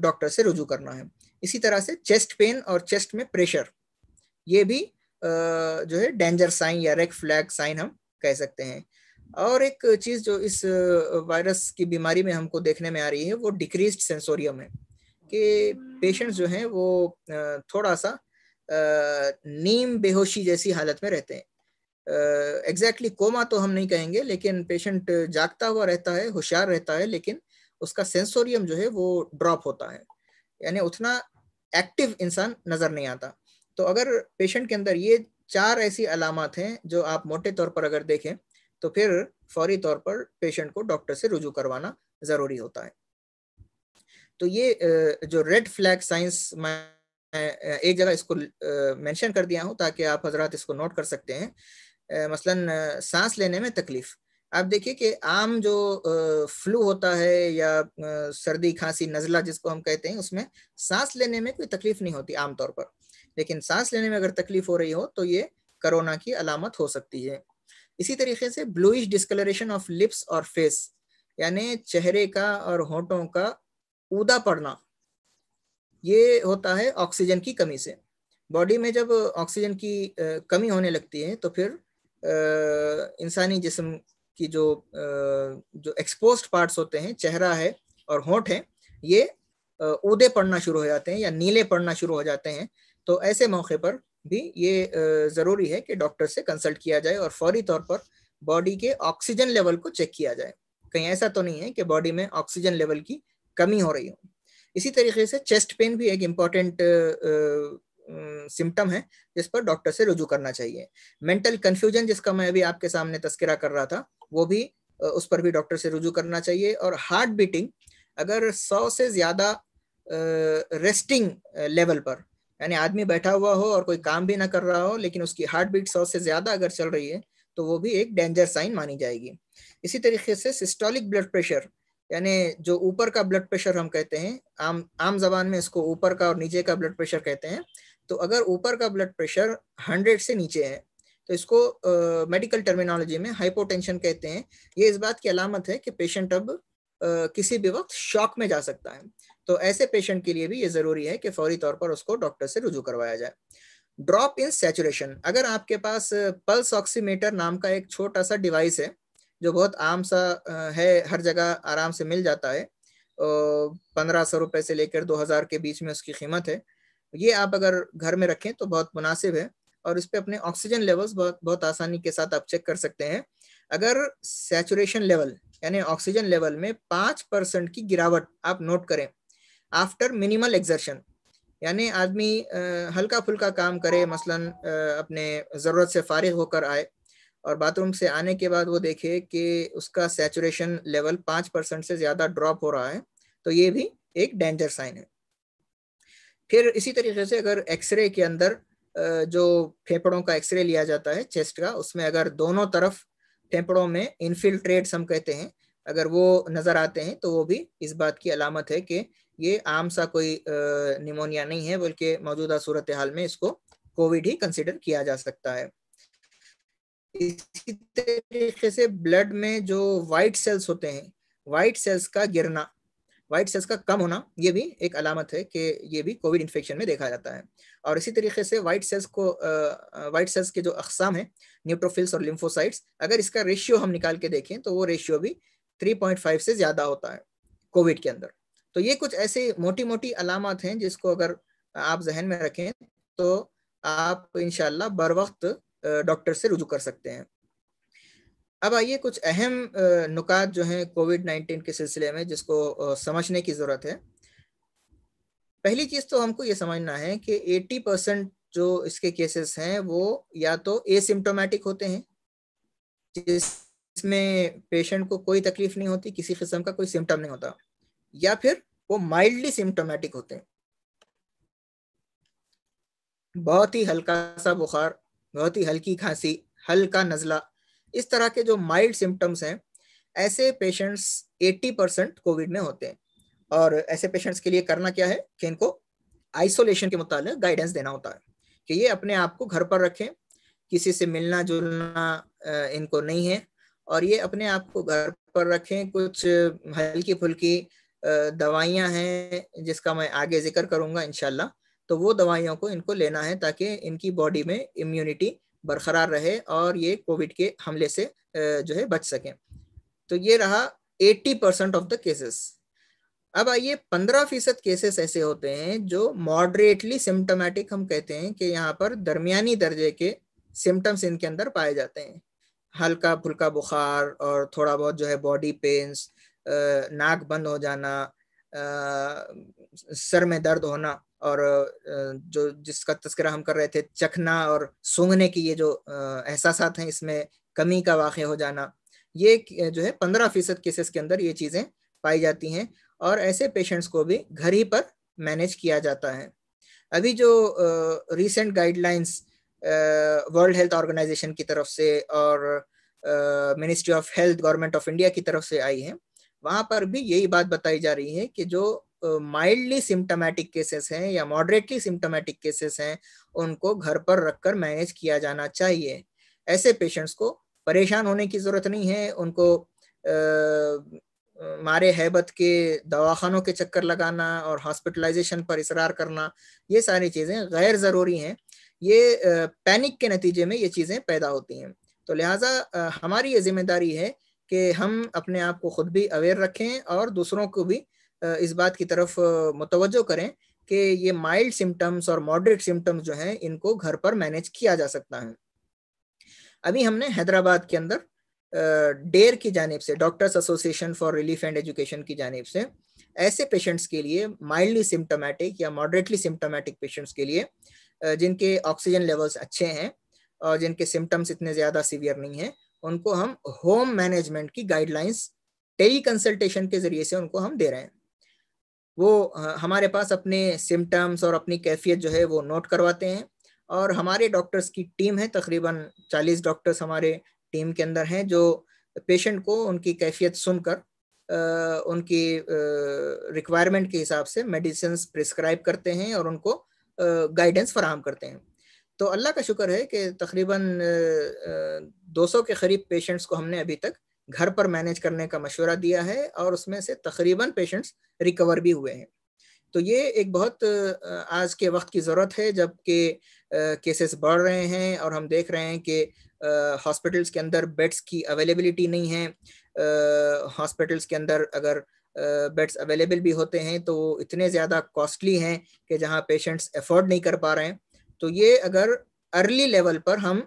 डॉक्टर से रुजू करना है इसी तरह से चेस्ट पेन और चेस्ट में प्रेशर ये भी जो है डेंजर साइन या रेड फ्लैग साइन हम कह सकते हैं और एक चीज जो इस वायरस की बीमारी में हमको देखने में आ रही है वो डिक्रीज सेंसोरियम है कि पेशेंट्स जो हैं वो थोड़ा सा नीम बेहोशी जैसी हालत में रहते हैं एग्जैक्टली exactly कोमा तो हम नहीं कहेंगे लेकिन पेशेंट जागता हुआ रहता है होशियार रहता है लेकिन उसका सेंसोरियम जो है वो ड्रॉप होता है यानी उतना एक्टिव इंसान नज़र नहीं आता तो अगर पेशेंट के अंदर ये चार ऐसी अलामत हैं जो आप मोटे तौर पर अगर देखें तो फिर फौरी तौर पर पेशेंट को डॉक्टर से रुजू करवाना ज़रूरी होता है तो ये जो रेड फ्लैग साइंस मैं एक जगह इसको मेंशन कर दिया हूं ताकि आप हजरात इसको नोट कर सकते हैं मसलन सांस लेने में तकलीफ़ आप देखिए कि आम जो फ्लू होता है या सर्दी खांसी नज़ला जिसको हम कहते हैं उसमें सांस लेने में कोई तकलीफ नहीं होती आमतौर पर लेकिन सांस लेने में अगर तकलीफ हो रही हो तो ये कोरोना की अलामत हो सकती है इसी तरीके से ब्लूइश डिस्कलरेशन ऑफ लिप्स और फेस यानी चेहरे का और होठों का ऊदा पड़ना ये होता है ऑक्सीजन की कमी से बॉडी में जब ऑक्सीजन की कमी होने लगती है तो फिर इंसानी जिसम की जो जो एक्सपोज पार्ट्स होते हैं चेहरा है और होठ है ये ऊदे पड़ना शुरू हो जाते हैं या नीले पड़ना शुरू हो जाते हैं तो ऐसे मौके पर भी ये जरूरी है कि डॉक्टर से कंसल्ट किया जाए और फौरी तौर पर बॉडी के ऑक्सीजन लेवल को चेक किया जाए कहीं ऐसा तो नहीं है कि बॉडी में ऑक्सीजन लेवल की कमी हो रही हो इसी तरीके से चेस्ट पेन भी एक इम्पॉर्टेंट सिम्टम है जिस पर डॉक्टर से रुजू करना चाहिए मेंटल कन्फ्यूजन जिसका मैं अभी आपके सामने तस्करा कर रहा था वो भी उस पर भी डॉक्टर से रुजू करना चाहिए और हार्ट बीटिंग अगर सौ से ज़्यादा रेस्टिंग लेवल पर यानी आदमी बैठा हुआ हो और कोई काम भी ना कर रहा हो लेकिन उसकी हार्ट बीट सौ से ज्यादा अगर चल रही है तो वो भी एक डेंजर साइन मानी जाएगी इसी तरीके से सिस्टोलिक ब्लड प्रेशर यानी जो ऊपर का ब्लड प्रेशर हम कहते हैं आम आम जबान में इसको ऊपर का और नीचे का ब्लड प्रेशर कहते हैं तो अगर ऊपर का ब्लड प्रेशर हंड्रेड से नीचे है तो इसको मेडिकल uh, टर्मिनोलॉजी में हाइपोटेंशन कहते हैं ये इस बात की अलामत है कि पेशेंट अब uh, किसी भी वक्त शॉक में जा सकता है तो ऐसे पेशेंट के लिए भी ये जरूरी है कि फौरी तौर पर उसको डॉक्टर से रुजू करवाया जाए ड्रॉप इन सेचुरेशन अगर आपके पास पल्स ऑक्सीमीटर नाम का एक छोटा सा डिवाइस है जो बहुत आम सा है हर जगह आराम से मिल जाता है पंद्रह सौ रुपये से लेकर दो हज़ार के बीच में उसकी कीमत है ये आप अगर घर में रखें तो बहुत मुनासिब है और इस पर अपने ऑक्सीजन लेवल्स बहुत बहुत आसानी के साथ आप चेक कर सकते हैं अगर सेचुरेशन लेवल यानी ऑक्सीजन लेवल में पाँच परसेंट की गिरावट आप नोट करें आफ्टर मिनिमल एक्जर्शन यानी आदमी हल्का फुल्का काम करे मसलन अपने ज़रूरत से फारिग होकर आए और बाथरूम से आने के बाद वो देखे कि उसका सेचुरेशन लेवल पाँच परसेंट से ज़्यादा ड्रॉप हो रहा है तो ये भी एक डेंजर साइन है फिर इसी तरीके से अगर एक्सरे के अंदर जो फेफड़ों का एक्सरे लिया जाता है चेस्ट का उसमें अगर दोनों तरफ फेफड़ों में इनफिल्ट्रेट्स हम कहते हैं अगर वो नज़र आते हैं तो वो भी इस बात की अलामत है कि ये आम सा कोई निमोनिया नहीं है बल्कि मौजूदा सूरत हाल में इसको कोविड ही कंसिडर किया जा सकता है इसी तरीके से ब्लड में जो वाइट सेल्स होते हैं वाइट सेल्स का गिरना वाइट सेल्स का कम होना ये भी एक अलामत है कि ये भी कोविड इन्फेक्शन में देखा जाता है और इसी तरीके से वाइट सेल्स को वाइट सेल्स के जो अकसाम हैं न्यूट्रोफिल्स और लिम्फोसाइट्स अगर इसका रेशियो हम निकाल के देखें तो वो रेशियो भी 3.5 से ज़्यादा होता है कोविड के अंदर तो ये कुछ ऐसे मोटी मोटी अलामत हैं जिसको अगर आप जहन में रखें तो आप इनशाला बर वक्त डॉक्टर से रुजू कर सकते हैं अब आइए कुछ अहम नुकात जो हैं कोविड नाइन्टीन के सिलसिले में जिसको समझने की ज़रूरत है पहली चीज़ तो हमको ये समझना है कि 80 परसेंट जो इसके केसेस हैं वो या तो एसिम्टोमेटिक होते हैं जिसमें पेशेंट को कोई तकलीफ नहीं होती किसी किस्म का कोई सिम्टम नहीं होता या फिर वो माइल्डली सिम्टोमेटिक होते हैं बहुत ही हल्का सा बुखार बहुत ही हल्की खांसी हल्का नजला इस तरह के जो माइल्ड सिम्टम्स हैं ऐसे पेशेंट्स 80 परसेंट कोविड में होते हैं और ऐसे पेशेंट्स के लिए करना क्या है कि इनको आइसोलेशन के मुताबिक गाइडेंस देना होता है कि ये अपने आप को घर पर रखें किसी से मिलना जुलना इनको नहीं है और ये अपने आप को घर पर रखें कुछ हल्की फुल्की दवाइयाँ हैं जिसका मैं आगे जिक्र करूंगा इनशाला तो वो दवाइयों को इनको लेना है ताकि इनकी बॉडी में इम्यूनिटी बरकरार रहे और ये कोविड के हमले से जो है बच सकें तो ये रहा 80 परसेंट ऑफ द केसेस अब आइए 15 फीसद केसेस ऐसे होते हैं जो मॉडरेटली सिम्टोमेटिक हम कहते हैं कि यहाँ पर दरमियानी दर्जे के सिम्टम्स इनके अंदर पाए जाते हैं हल्का फुल्का बुखार और थोड़ा बहुत जो है बॉडी पेन्स नाक बंद हो जाना सर में दर्द होना और जो जिसका तस्करा हम कर रहे थे चखना और सूंघने की ये जो एहसास हैं इसमें कमी का वाक़ हो जाना ये जो है पंद्रह फीसद केसेस के अंदर ये चीज़ें पाई जाती हैं और ऐसे पेशेंट्स को भी घर ही पर मैनेज किया जाता है अभी जो recent guidelines World Health Organization की तरफ से और Ministry of Health Government of India की तरफ से आई है वहां पर भी यही बात बताई जा रही है कि जो माइल्डली सिम्टोमेटिक केसेस हैं या मॉडरेटली सिम्टोमेटिक केसेस हैं उनको घर पर रखकर मैनेज किया जाना चाहिए ऐसे पेशेंट्स को परेशान होने की ज़रूरत नहीं है उनको आ, मारे हैबत के दवाखानों के चक्कर लगाना और हॉस्पिटलाइजेशन पर इसरार करना ये सारी चीज़ें गैर ज़रूरी हैं ये पैनिक के नतीजे में ये चीज़ें पैदा होती हैं तो लिहाजा हमारी ये जिम्मेदारी है कि हम अपने आप को खुद भी अवेयर रखें और दूसरों को भी इस बात की तरफ मुतवजो करें कि ये माइल्ड सिम्टम्स और मॉडरेट सिम्टम्स जो हैं इनको घर पर मैनेज किया जा सकता है अभी हमने हैदराबाद के अंदर डेयर की जानब से doctors association for relief and Education की जानब से ऐसे पेशेंट्स के लिए माइल्डली सिम्टोमेटिक या मॉडरेटली सिम्टोमेटिक पेशेंट्स के लिए जिनके ऑक्सीजन लेवल्स अच्छे हैं और जिनके सिम्टम्स इतने ज़्यादा सीवियर नहीं हैं उनको हम होम मैनेजमेंट की गाइडलाइंस टेली कंसल्टेशन के जरिए से उनको हम दे रहे हैं वो हमारे पास अपने सिम्टम्स और अपनी कैफियत जो है वो नोट करवाते हैं और हमारे डॉक्टर्स की टीम है तकरीबन चालीस डॉक्टर्स हमारे टीम के अंदर हैं जो पेशेंट को उनकी कैफियत सुनकर उनकी रिक्वायरमेंट के हिसाब से मेडिसिन प्रिस्क्राइब करते हैं और उनको गाइडेंस फराहम करते हैं तो अल्लाह का शुक्र है कि तकरीबन 200 के करीब पेशेंट्स को हमने अभी तक घर पर मैनेज करने का मशवरा दिया है और उसमें से तकरीबन पेशेंट्स रिकवर भी हुए हैं तो ये एक बहुत आज के वक्त की ज़रूरत है जबकि केसेस बढ़ रहे हैं और हम देख रहे हैं कि हॉस्पिटल्स के अंदर बेड्स की अवेलेबिलिटी नहीं है हॉस्पिटल्स के अंदर अगर बेड्स अवेलेबल भी होते हैं तो इतने ज़्यादा कॉस्टली हैं कि जहाँ पेशेंट्स एफोर्ड नहीं कर पा रहे हैं तो ये अगर अर्ली लेवल पर हम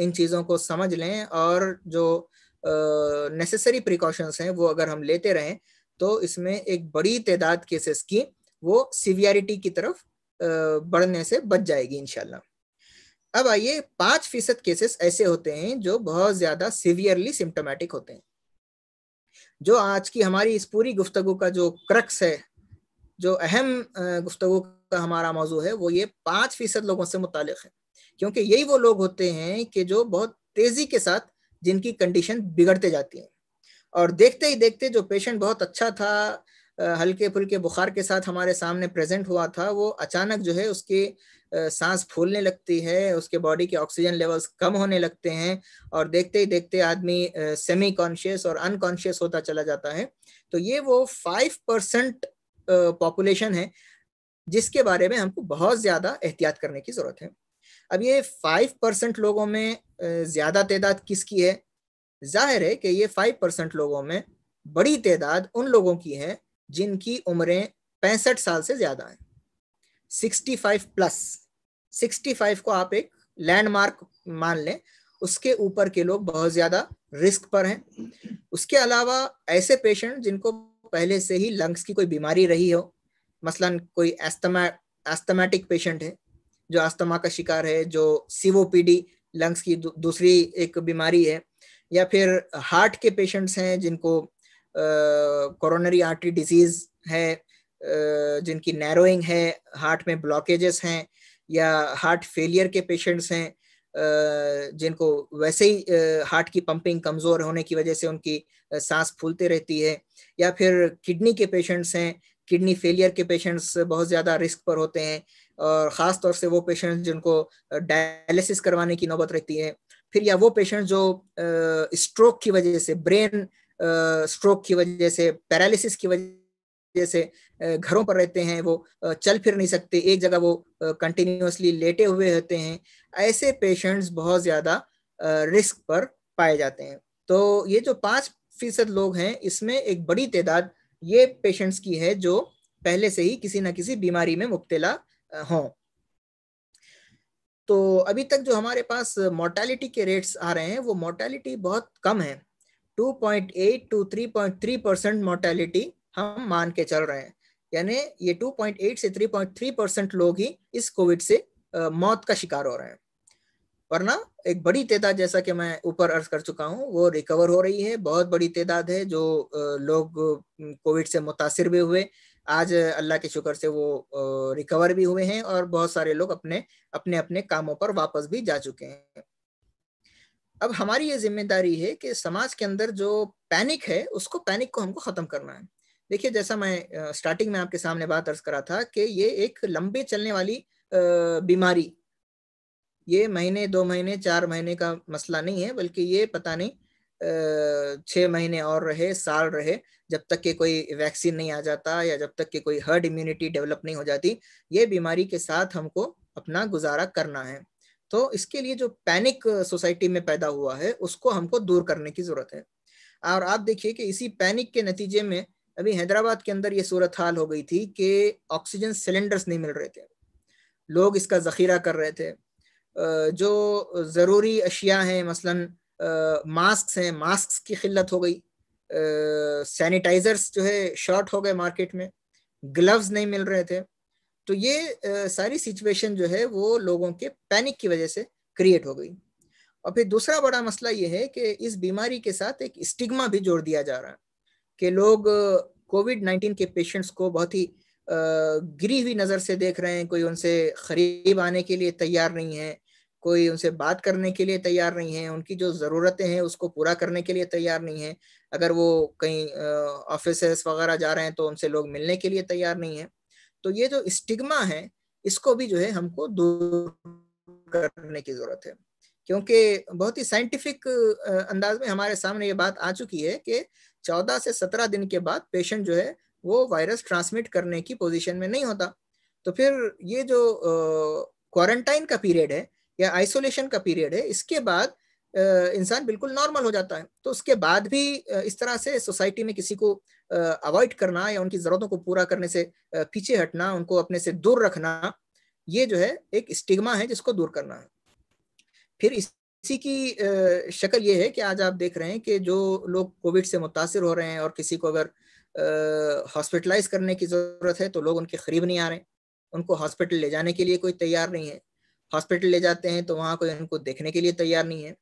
इन चीज़ों को समझ लें और जो नेसेसरी प्रिकॉशंस हैं वो अगर हम लेते रहें तो इसमें एक बड़ी तादाद केसेस की वो सीवियरिटी की तरफ बढ़ने से बच जाएगी इनशाला अब आइए पाँच फीसद केसेस ऐसे होते हैं जो बहुत ज़्यादा सीवियरली सिम्टोमेटिक होते हैं जो आज की हमारी इस पूरी गुफ्तगु का जो क्रक्स है जो अहम गुफ्तगु का हमारा मौजू है वो ये पाँच फीसद लोगों से मुतल है क्योंकि यही वो लोग होते हैं कि जो बहुत तेजी के साथ जिनकी कंडीशन बिगड़ते जाती है और देखते ही देखते जो पेशेंट बहुत अच्छा था हल्के फुल्के बुखार के साथ हमारे सामने प्रेजेंट हुआ था वो अचानक जो है उसके सांस फूलने लगती है उसके बॉडी के ऑक्सीजन लेवल्स कम होने लगते हैं और देखते ही देखते आदमी सेमी कॉन्शियस और अनकॉन्शियस होता चला जाता है तो ये वो फाइव परसेंट पॉपुलेशन है जिसके बारे में हमको बहुत ज़्यादा एहतियात करने की ज़रूरत है अब ये फाइव परसेंट लोगों में ज़्यादा तादाद किसकी है जाहिर है कि ये फाइव परसेंट लोगों में बड़ी तादाद उन लोगों की है जिनकी उम्रें पैंसठ साल से ज़्यादा हैं sixty five plus sixty five को आप एक लैंडमार्क मान लें उसके ऊपर के लोग बहुत ज़्यादा रिस्क पर हैं उसके अलावा ऐसे पेशेंट जिनको पहले से ही लंग्स की कोई बीमारी रही हो मसलन कोई एस्तमा एस्थमेटिक पेशेंट है जो अस्थमा का शिकार है जो सीओपीडी लंग्स की दू, दूसरी एक बीमारी है या फिर हार्ट के पेशेंट्स हैं जिनको कोरोनरी आर्टरी डिजीज है आ, जिनकी नैरोइंग है हार्ट में ब्लॉकेजेस हैं या हार्ट फेलियर के पेशेंट्स हैं जिनको वैसे ही हार्ट की पंपिंग कमज़ोर होने की वजह से उनकी सांस फूलते रहती है या फिर किडनी के पेशेंट्स हैं किडनी फेलियर के पेशेंट्स बहुत ज़्यादा रिस्क पर होते हैं और ख़ास तौर से वो पेशेंट जिनको डायलिसिस करवाने की नौबत रहती है फिर या वो पेशेंट जो स्ट्रोक की वजह से ब्रेन स्ट्रोक की वजह से पैरालिसिस की वजह से घरों पर रहते हैं वो चल फिर नहीं सकते एक जगह वो कंटिन्यूसली लेटे हुए होते हैं ऐसे पेशेंट्स बहुत ज़्यादा रिस्क पर पाए जाते हैं तो ये जो पाँच फीसद लोग हैं इसमें एक बड़ी तादाद ये पेशेंट्स की है जो पहले से ही किसी ना किसी बीमारी में मुब्तला हों तो अभी तक जो हमारे पास मोर्टेलिटी के रेट्स आ रहे हैं वो मोर्टेलिटी बहुत कम है 2.8 टू 3.3 परसेंट मोर्टेलिटी हम मान के चल रहे हैं यानी ये 2.8 से 3.3 परसेंट लोग ही इस कोविड से मौत का शिकार हो रहे हैं वरना एक बड़ी तादाद जैसा कि मैं ऊपर अर्ज कर चुका हूँ वो रिकवर हो रही है बहुत बड़ी तादाद है जो लोग कोविड से मुतासर भी हुए आज अल्लाह के शुक्र से वो रिकवर भी हुए हैं और बहुत सारे लोग अपने अपने अपने कामों पर वापस भी जा चुके हैं अब हमारी ये जिम्मेदारी है कि समाज के अंदर जो पैनिक है उसको पैनिक को हमको ख़त्म करना है देखिए जैसा मैं स्टार्टिंग में आपके सामने बात अर्ज करा था कि ये एक लंबे चलने वाली बीमारी ये महीने दो महीने चार महीने का मसला नहीं है बल्कि ये पता नहीं छः महीने और रहे साल रहे जब तक के कोई वैक्सीन नहीं आ जाता या जब तक के कोई हर्ड इम्यूनिटी डेवलप नहीं हो जाती ये बीमारी के साथ हमको अपना गुजारा करना है तो इसके लिए जो पैनिक सोसाइटी में पैदा हुआ है उसको हमको दूर करने की ज़रूरत है और आप देखिए कि इसी पैनिक के नतीजे में अभी हैदराबाद के अंदर ये सूरत हाल हो गई थी कि ऑक्सीजन सिलेंडर्स नहीं मिल रहे थे लोग इसका ज़खीरा कर रहे थे जो ज़रूरी अशिया हैं मसलन मास्क हैं मास्क की किल्लत हो गई सैनिटाइजर्स जो है शॉर्ट हो गए मार्केट में ग्लव्स नहीं मिल रहे थे तो ये सारी सिचुएशन जो है वो लोगों के पैनिक की वजह से क्रिएट हो गई और फिर दूसरा बड़ा मसला ये है कि इस बीमारी के साथ एक स्टिग्मा भी जोड़ दिया जा रहा है कि लोग कोविड नाइन्टीन के पेशेंट्स को बहुत ही गिरी हुई नज़र से देख रहे हैं कोई उनसे करीब आने के लिए तैयार नहीं है कोई उनसे बात करने के लिए तैयार नहीं है उनकी जो ज़रूरतें हैं उसको पूरा करने के लिए तैयार नहीं है अगर वो कहीं ऑफिस वगैरह जा रहे हैं तो उनसे लोग मिलने के लिए तैयार नहीं है तो ये जो स्टिग्मा है इसको भी जो है हमको दूर करने की ज़रूरत है क्योंकि बहुत ही साइंटिफिक अंदाज में हमारे सामने ये बात आ चुकी है कि 14 से 17 दिन के बाद पेशेंट जो है वो वायरस ट्रांसमिट करने की पोजीशन में नहीं होता तो फिर ये जो क्वारंटाइन का पीरियड है या आइसोलेशन का पीरियड है इसके बाद इंसान बिल्कुल नॉर्मल हो जाता है तो उसके बाद भी इस तरह से सोसाइटी में किसी को अवॉइड करना या उनकी ज़रूरतों को पूरा करने से पीछे हटना उनको अपने से दूर रखना ये जो है एक स्टिग्मा है जिसको दूर करना है फिर इसी की शक्ल ये है कि आज आप देख रहे हैं कि जो लोग कोविड से मुतासर हो रहे हैं और किसी को अगर हॉस्पिटलाइज करने की ज़रूरत है तो लोग उनके करीब नहीं आ रहे हैं उनको हॉस्पिटल ले जाने के लिए कोई तैयार नहीं है हॉस्पिटल ले जाते हैं तो वहाँ कोई उनको देखने के लिए तैयार नहीं है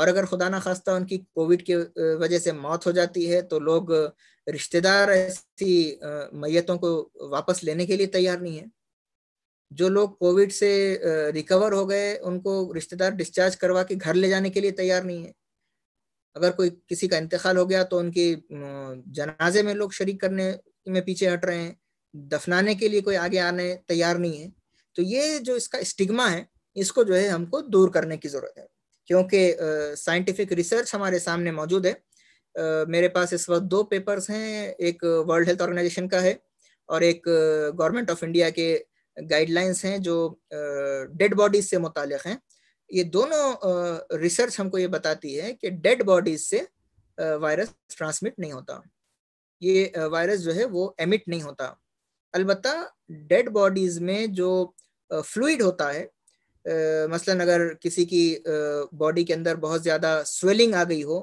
और अगर खुदा ना खास्ता उनकी कोविड के वजह से मौत हो जाती है तो लोग रिश्तेदार ऐसी मैयतों को वापस लेने के लिए तैयार नहीं है जो लोग कोविड से रिकवर हो गए उनको रिश्तेदार डिस्चार्ज करवा के घर ले जाने के लिए तैयार नहीं है अगर कोई किसी का इंतकाल हो गया तो उनके जनाजे में लोग शरीक करने में पीछे हट रहे हैं दफनाने के लिए कोई आगे आने तैयार नहीं है तो ये जो इसका स्टिग्मा है इसको जो है हमको दूर करने की जरूरत है क्योंकि साइंटिफिक रिसर्च हमारे सामने मौजूद है Uh, मेरे पास इस वक्त दो पेपर्स हैं एक वर्ल्ड हेल्थ ऑर्गेनाइजेशन का है और एक गवर्नमेंट ऑफ इंडिया के गाइडलाइंस हैं जो डेड uh, बॉडीज से मुतल हैं ये दोनों रिसर्च uh, हमको ये बताती है कि डेड बॉडीज से वायरस ट्रांसमिट नहीं होता ये वायरस जो है वो एमिट नहीं होता अलबत् डेड बॉडीज में जो फ्लूड होता है मसलन अगर किसी की बॉडी के अंदर बहुत ज़्यादा स्वेलिंग आ गई हो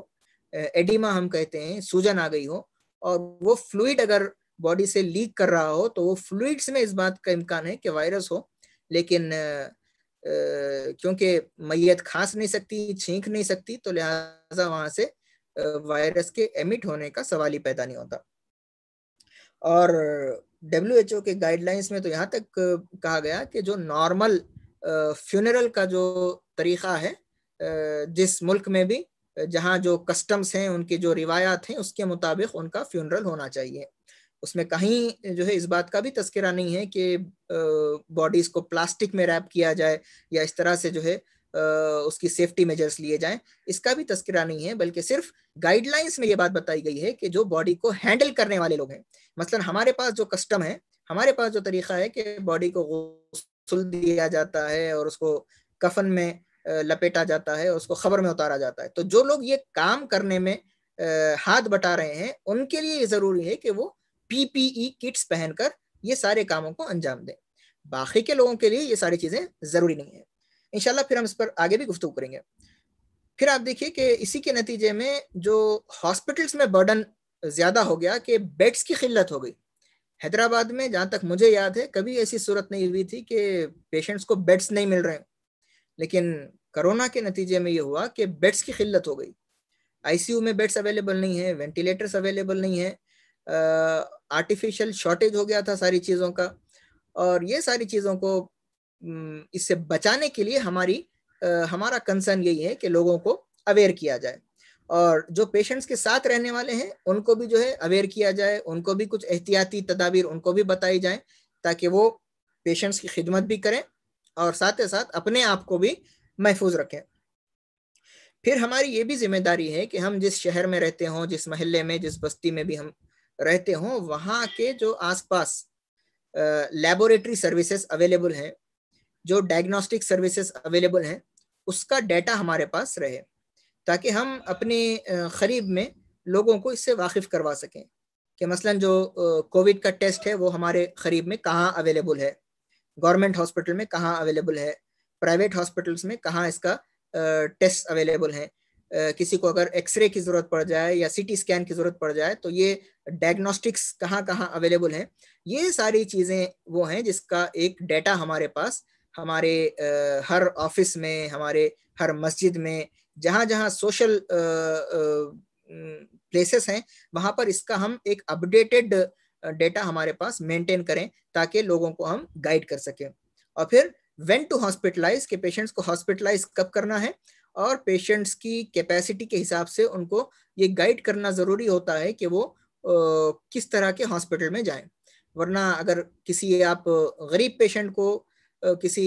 एडिमा हम कहते हैं सूजन आ गई हो और वो फ्लूड अगर बॉडी से लीक कर रहा हो तो वो फ्लूड्स में इस बात का इम्कान है कि वायरस हो लेकिन क्योंकि मैयत खांस नहीं सकती छींक नहीं सकती तो लिहाजा वहां से वायरस के एमिट होने का सवाल ही पैदा नहीं होता और डब्ल्यू के गाइडलाइंस में तो यहाँ तक कहा गया कि जो नॉर्मल फ्यूनरल का जो तरीका है जिस मुल्क में भी जहाँ जो कस्टम्स हैं उनकी जो रिवायात हैं उसके मुताबिक उनका फ्यूनरल होना चाहिए उसमें कहीं जो है इस बात का भी तस्करा नहीं है कि बॉडीज को प्लास्टिक में रैप किया जाए या इस तरह से जो है उसकी सेफ्टी मेजर्स लिए जाएं इसका भी तस्करा नहीं है बल्कि सिर्फ गाइडलाइंस में ये बात बताई गई है कि जो बॉडी को हैंडल करने वाले लोग हैं मसलन हमारे पास जो कस्टम है हमारे पास जो तरीका है कि बॉडी को सुल दिया जाता है और उसको कफन में लपेटा जाता है और उसको खबर में उतारा जाता है तो जो लोग ये काम करने में हाथ बटा रहे हैं उनके लिए ज़रूरी है कि वो पीपीई किट्स e पहनकर ये सारे कामों को अंजाम दें बाकी के लोगों के लिए ये सारी चीज़ें ज़रूरी नहीं है इनशाला फिर हम इस पर आगे भी गुफ्तु करेंगे फिर आप देखिए कि इसी के नतीजे में जो हॉस्पिटल्स में बर्डन ज़्यादा हो गया कि बेड्स की किल्लत हो गई हैदराबाद में जहाँ तक मुझे याद है कभी ऐसी सूरत नहीं हुई थी कि पेशेंट्स को बेड्स नहीं मिल रहे लेकिन कोरोना के नतीजे में ये हुआ कि बेड्स की किल्लत हो गई आईसीयू में बेड्स अवेलेबल नहीं है वेंटिलेटर्स अवेलेबल नहीं है आर्टिफिशियल शॉर्टेज हो गया था सारी चीज़ों का और ये सारी चीज़ों को इससे बचाने के लिए हमारी हमारा कंसर्न यही है कि लोगों को अवेयर किया जाए और जो पेशेंट्स के साथ रहने वाले हैं उनको भी जो है अवेयर किया जाए उनको भी कुछ एहतियाती तदाबीर उनको भी बताई जाए ताकि वो पेशेंट्स की खिदमत भी करें और साथ ही साथ अपने आप को भी महफूज रखें फिर हमारी ये भी जिम्मेदारी है कि हम जिस शहर में रहते हों जिस महल्ले में जिस बस्ती में भी हम रहते हों वहाँ के जो आसपास लेबोरेटरी सर्विसेज अवेलेबल हैं जो डायग्नोस्टिक सर्विसेज अवेलेबल हैं उसका डाटा हमारे पास रहे ताकि हम अपने खरीब में लोगों को इससे वाकिफ़ करवा सकें कि मसलन जो कोविड का टेस्ट है वो हमारे खरीब में कहाँ अवेलेबल है गवर्नमेंट हॉस्पिटल में कहाँ अवेलेबल है प्राइवेट हॉस्पिटल्स में कहाँ इसका टेस्ट अवेलेबल है किसी को अगर एक्सरे की ज़रूरत पड़ जाए या सीटी स्कैन की ज़रूरत पड़ जाए तो ये डायग्नोस्टिक्स कहाँ कहाँ अवेलेबल हैं ये सारी चीज़ें वो हैं जिसका एक डेटा हमारे पास हमारे हर ऑफिस में हमारे हर मस्जिद में जहाँ जहाँ सोशल प्लेसेस हैं वहाँ पर इसका हम एक अपडेटेड डेटा हमारे पास मेंटेन करें ताकि लोगों को हम गाइड कर सकें और फिर वेन टू हॉस्पिटलाइज के पेशेंट्स को हॉस्पिटलाइज कब करना है और पेशेंट्स की कैपेसिटी के हिसाब से उनको ये गाइड करना ज़रूरी होता है कि वो किस तरह के हॉस्पिटल में जाएं वरना अगर किसी आप गरीब पेशेंट को किसी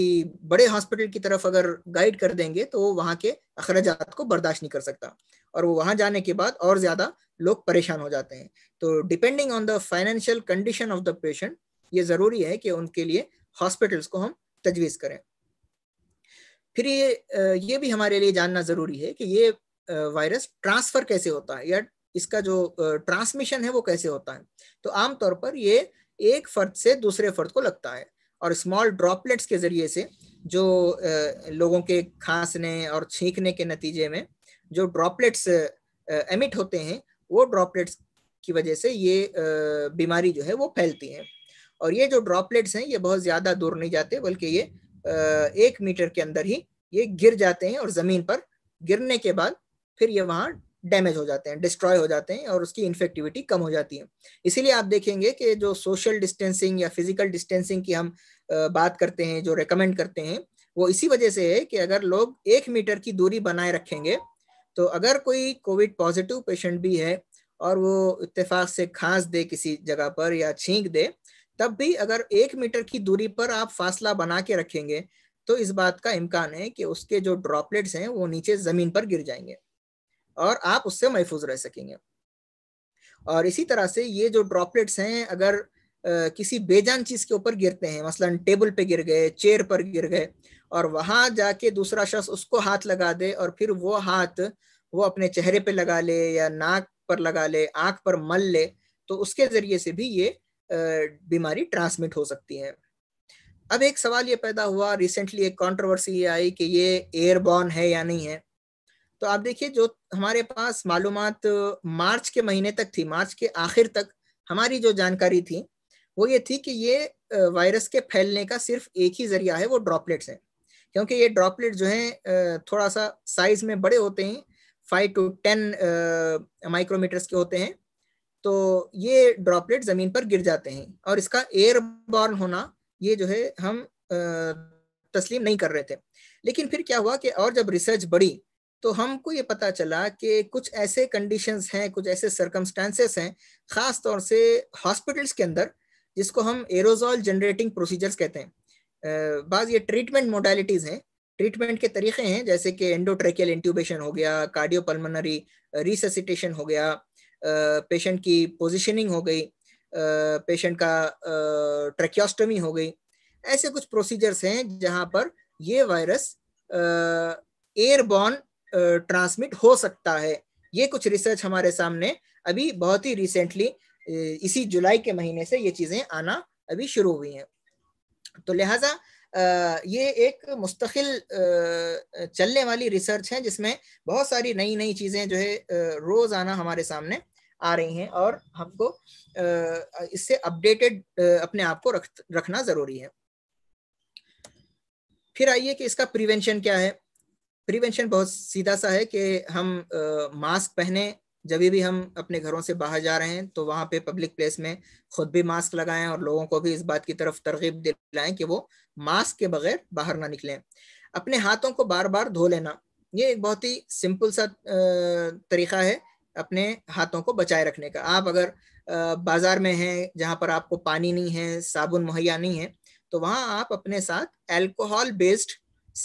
बड़े हॉस्पिटल की तरफ अगर गाइड कर देंगे तो वो वहाँ के अखराज को बर्दाश्त नहीं कर सकता और वो वहाँ जाने के बाद और ज़्यादा लोग परेशान हो जाते हैं तो depending on the financial condition of the patient ये ज़रूरी है कि उनके लिए हॉस्पिटल्स को हम तजवीज़ करें फिर ये ये भी हमारे लिए जानना ज़रूरी है कि ये वायरस ट्रांसफ़र कैसे होता है या इसका जो ट्रांसमिशन है वो कैसे होता है तो आमतौर पर ये एक फर्द से दूसरे फर्द को लगता है और स्मॉल ड्रॉपलेट्स के जरिए से जो लोगों के खांसने और छींकने के नतीजे में जो ड्रॉपलेट्स एमिट होते हैं वो ड्रॉपलेट्स की वजह से ये बीमारी जो है वो फैलती है और ये जो ड्रॉपलेट्स हैं ये बहुत ज़्यादा दूर नहीं जाते बल्कि ये एक मीटर के अंदर ही ये गिर जाते हैं और ज़मीन पर गिरने के बाद फिर ये वहाँ डैमेज हो जाते हैं डिस्ट्रॉय हो जाते हैं और उसकी इन्फेक्टिविटी कम हो जाती है इसीलिए आप देखेंगे कि जो सोशल डिस्टेंसिंग या फिजिकल डिस्टेंसिंग की हम बात करते हैं जो रिकमेंड करते हैं वो इसी वजह से है कि अगर लोग एक मीटर की दूरी बनाए रखेंगे तो अगर कोई कोविड पॉजिटिव पेशेंट भी है और वो इतफाक से खांस दे किसी जगह पर या छींक दे तब भी अगर एक मीटर की दूरी पर आप फासला बना के रखेंगे तो इस बात का इम्कान है कि उसके जो ड्रॉपलेट्स हैं वो नीचे ज़मीन पर गिर जाएंगे और आप उससे महफूज रह सकेंगे और इसी तरह से ये जो ड्रॉपलेट्स हैं अगर किसी बेजान चीज़ के ऊपर गिरते हैं मसलन टेबल पे गिर गए चेयर पर गिर गए और वहां जाके दूसरा शख्स उसको हाथ लगा दे और फिर वो हाथ वो अपने चेहरे पे लगा ले या नाक पर लगा ले आँख पर मल ले तो उसके ज़रिए से भी ये बीमारी ट्रांसमिट हो सकती है अब एक सवाल ये पैदा हुआ रिसेंटली एक कंट्रोवर्सी ये आई कि ये एयरबॉर्न है या नहीं है तो आप देखिए जो हमारे पास मालूम मार्च के महीने तक थी मार्च के आखिर तक हमारी जो जानकारी थी वो ये थी कि ये वायरस के फैलने का सिर्फ एक ही जरिया है वो ड्रॉपलेट्स है क्योंकि ये ड्रॉपलेट जो है थोड़ा सा साइज में बड़े होते हैं फाइव टू टेन माइक्रोमीटर्स के होते हैं तो ये ड्रॉपलेट जमीन पर गिर जाते हैं और इसका एयर बॉर्न होना ये जो है हम तस्लीम नहीं कर रहे थे लेकिन फिर क्या हुआ कि और जब रिसर्च बढ़ी तो हमको ये पता चला कि कुछ ऐसे कंडीशंस हैं कुछ ऐसे सर्कमस्टांसेस हैं ख़ास तौर से हॉस्पिटल्स के अंदर जिसको हम एरोजॉल जनरेटिंग प्रोसीजर्स कहते हैं बाज़ ये ट्रीटमेंट मोडालिटीज़ हैं ट्रीटमेंट के तरीके हैं जैसे कि एंडोट्रेकियल इंट्यूबेशन हो गया कार्डियोपल्मोनरी रिससिटेशन हो गया पेशेंट की पोजिशनिंग हो गई पेशेंट का ट्रेक्योस्टमी हो गई ऐसे कुछ प्रोसीजर्स हैं जहाँ पर ये वायरस एयरबॉर्न ट्रांसमिट हो सकता है ये कुछ रिसर्च हमारे सामने अभी बहुत ही रिसेंटली इसी जुलाई के महीने से ये चीज़ें आना अभी शुरू हुई हैं तो लिहाजा ये एक मुस्तकिल चलने वाली रिसर्च है जिसमें बहुत सारी नई नई चीज़ें जो है रोज आना हमारे सामने आ रही हैं और हमको इससे अपडेटेड अपने आप को रख रखना ज़रूरी है फिर आइए कि इसका प्रिवेंशन क्या है प्रिवेंशन बहुत सीधा सा है कि हम मास्क पहने जब भी हम अपने घरों से बाहर जा रहे हैं तो वहाँ पे पब्लिक प्लेस में खुद भी मास्क लगाएं और लोगों को भी इस बात की तरफ तरगीब दिलाएं कि वो मास्क के बगैर बाहर ना निकलें अपने हाथों को बार बार धो लेना ये एक बहुत ही सिंपल सा तरीका है अपने हाथों को बचाए रखने का आप अगर बाजार में हैं जहाँ पर आपको पानी नहीं है साबुन मुहैया नहीं है तो वहाँ आप अपने साथ एल्कोहल बेस्ड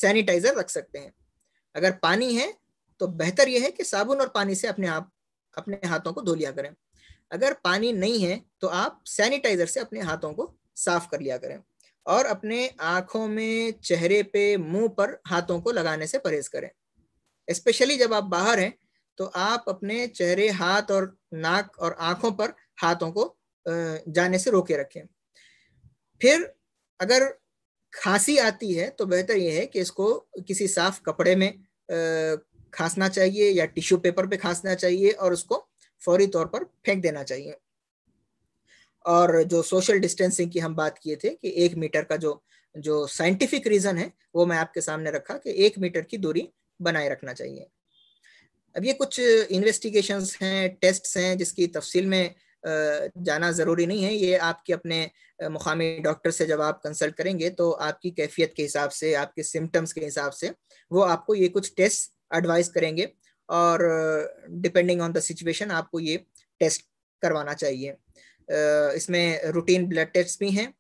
सैनिटाइजर रख सकते हैं अगर पानी है तो बेहतर यह है कि साबुन और पानी से अपने आप अपने हाथों को धो लिया करें अगर पानी नहीं है तो आप सैनिटाइजर से अपने हाथों को साफ कर लिया करें और अपने आंखों में चेहरे पे मुंह पर हाथों को लगाने से परहेज करें स्पेशली जब आप बाहर हैं तो आप अपने चेहरे हाथ और नाक और आंखों पर हाथों को जाने से रोके रखें फिर अगर खांसी आती है तो बेहतर यह है कि इसको किसी साफ कपड़े में खांसना चाहिए या टिश्यू पेपर पे खांसना चाहिए और उसको फौरी तौर पर फेंक देना चाहिए और जो सोशल डिस्टेंसिंग की हम बात किए थे कि एक मीटर का जो जो साइंटिफिक रीजन है वो मैं आपके सामने रखा कि एक मीटर की दूरी बनाए रखना चाहिए अब ये कुछ इन्वेस्टिगेशंस हैं टेस्ट्स हैं जिसकी तफसील में जाना ज़रूरी नहीं है ये आपके अपने मुकामी डॉक्टर से जब आप कंसल्ट करेंगे तो आपकी कैफियत के हिसाब से आपके सिम्टम्स के हिसाब से वो आपको ये कुछ टेस्ट एडवाइस करेंगे और डिपेंडिंग ऑन द सिचुएशन आपको ये टेस्ट करवाना चाहिए इसमें रूटीन ब्लड टेस्ट भी हैं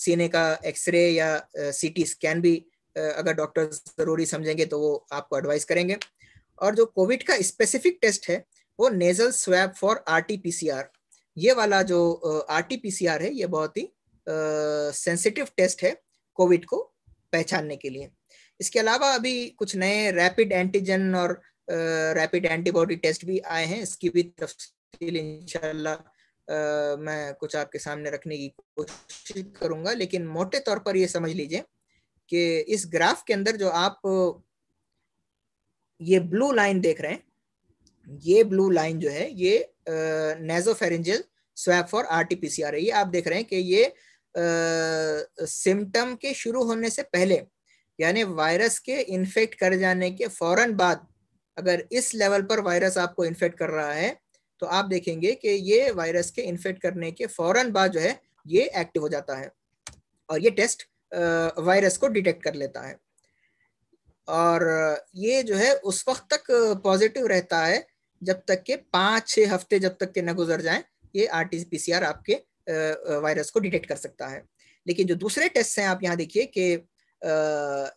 सीने का एक्सरे या सीटी स्कैन भी अगर डॉक्टर ज़रूरी समझेंगे तो वो आपको एडवाइस करेंगे और जो कोविड का स्पेसिफिक टेस्ट है वो नेजल स्वैप फॉर आरटीपीसीआर ये वाला जो आरटीपीसीआर है ये बहुत ही सेंसिटिव टेस्ट है कोविड को पहचानने के लिए इसके अलावा अभी कुछ नए रैपिड एंटीजन और रैपिड एंटीबॉडी टेस्ट भी आए हैं इसकी भी तफसील इंशाल्लाह मैं कुछ आपके सामने रखने की कोशिश करूंगा लेकिन मोटे तौर पर ये समझ लीजिए कि इस ग्राफ के अंदर जो आप ये ब्लू लाइन देख रहे हैं ये ब्लू लाइन जो है ये नेजोफेरेंजल स्वैप फॉर आरटीपीसीआर है ये आप देख रहे हैं कि ये सिम्टम के शुरू होने से पहले यानी वायरस के इन्फेक्ट कर जाने के फौरन बाद अगर इस लेवल पर वायरस आपको इन्फेक्ट कर रहा है तो आप देखेंगे कि ये वायरस के इन्फेक्ट करने के फौरन बाद जो है ये एक्टिव हो जाता है और ये टेस्ट वायरस को डिटेक्ट कर लेता है और ये जो है उस वक्त तक पॉजिटिव रहता है जब तक के पाँच छः हफ्ते जब तक के न गुजर जाए ये R T P C R आपके वायरस को डिटेक्ट कर सकता है लेकिन जो दूसरे टेस्ट हैं आप यहाँ देखिए कि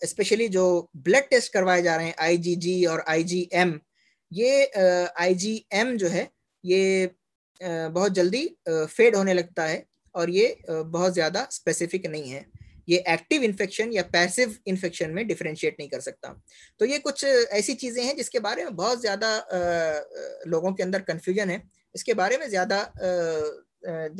स्पेशली जो ब्लड टेस्ट करवाए जा रहे हैं आई जी जी और आई जी एम ये आई जी एम जो है ये बहुत जल्दी फेड होने लगता है और ये बहुत ज़्यादा स्पेसिफिक नहीं है ये एक्टिव इन्फेक्शन या पैसिव इन्फेक्शन में डिफ्रेंशिएट नहीं कर सकता तो ये कुछ ऐसी चीज़ें हैं जिसके बारे में बहुत ज़्यादा लोगों के अंदर कन्फ्यूजन है इसके बारे में ज़्यादा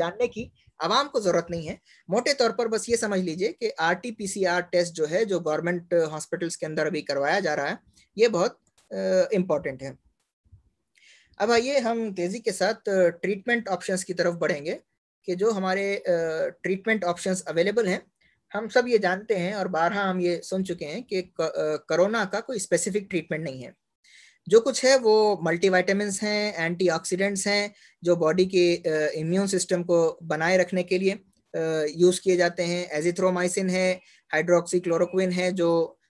जानने की आवाम को ज़रूरत नहीं है मोटे तौर पर बस ये समझ लीजिए कि R T P C R test जो है जो गवर्नमेंट हॉस्पिटल्स के अंदर अभी करवाया जा रहा है ये बहुत इम्पॉर्टेंट है अब आइए हम तेज़ी के साथ ट्रीटमेंट ऑप्शंस की तरफ बढ़ेंगे कि जो हमारे ट्रीटमेंट ऑप्शंस अवेलेबल हैं हम सब ये जानते हैं और बारह हम ये सुन चुके हैं कि कोरोना का कोई स्पेसिफिक ट्रीटमेंट नहीं है जो कुछ है वो मल्टीवाइटामस हैं एंटीऑक्सीडेंट्स हैं जो बॉडी के इम्यून सिस्टम को बनाए रखने के लिए यूज़ किए जाते हैं एजिथ्रोमाइसिन है हाइड्रोक्सीक्लोरोक्विन है जो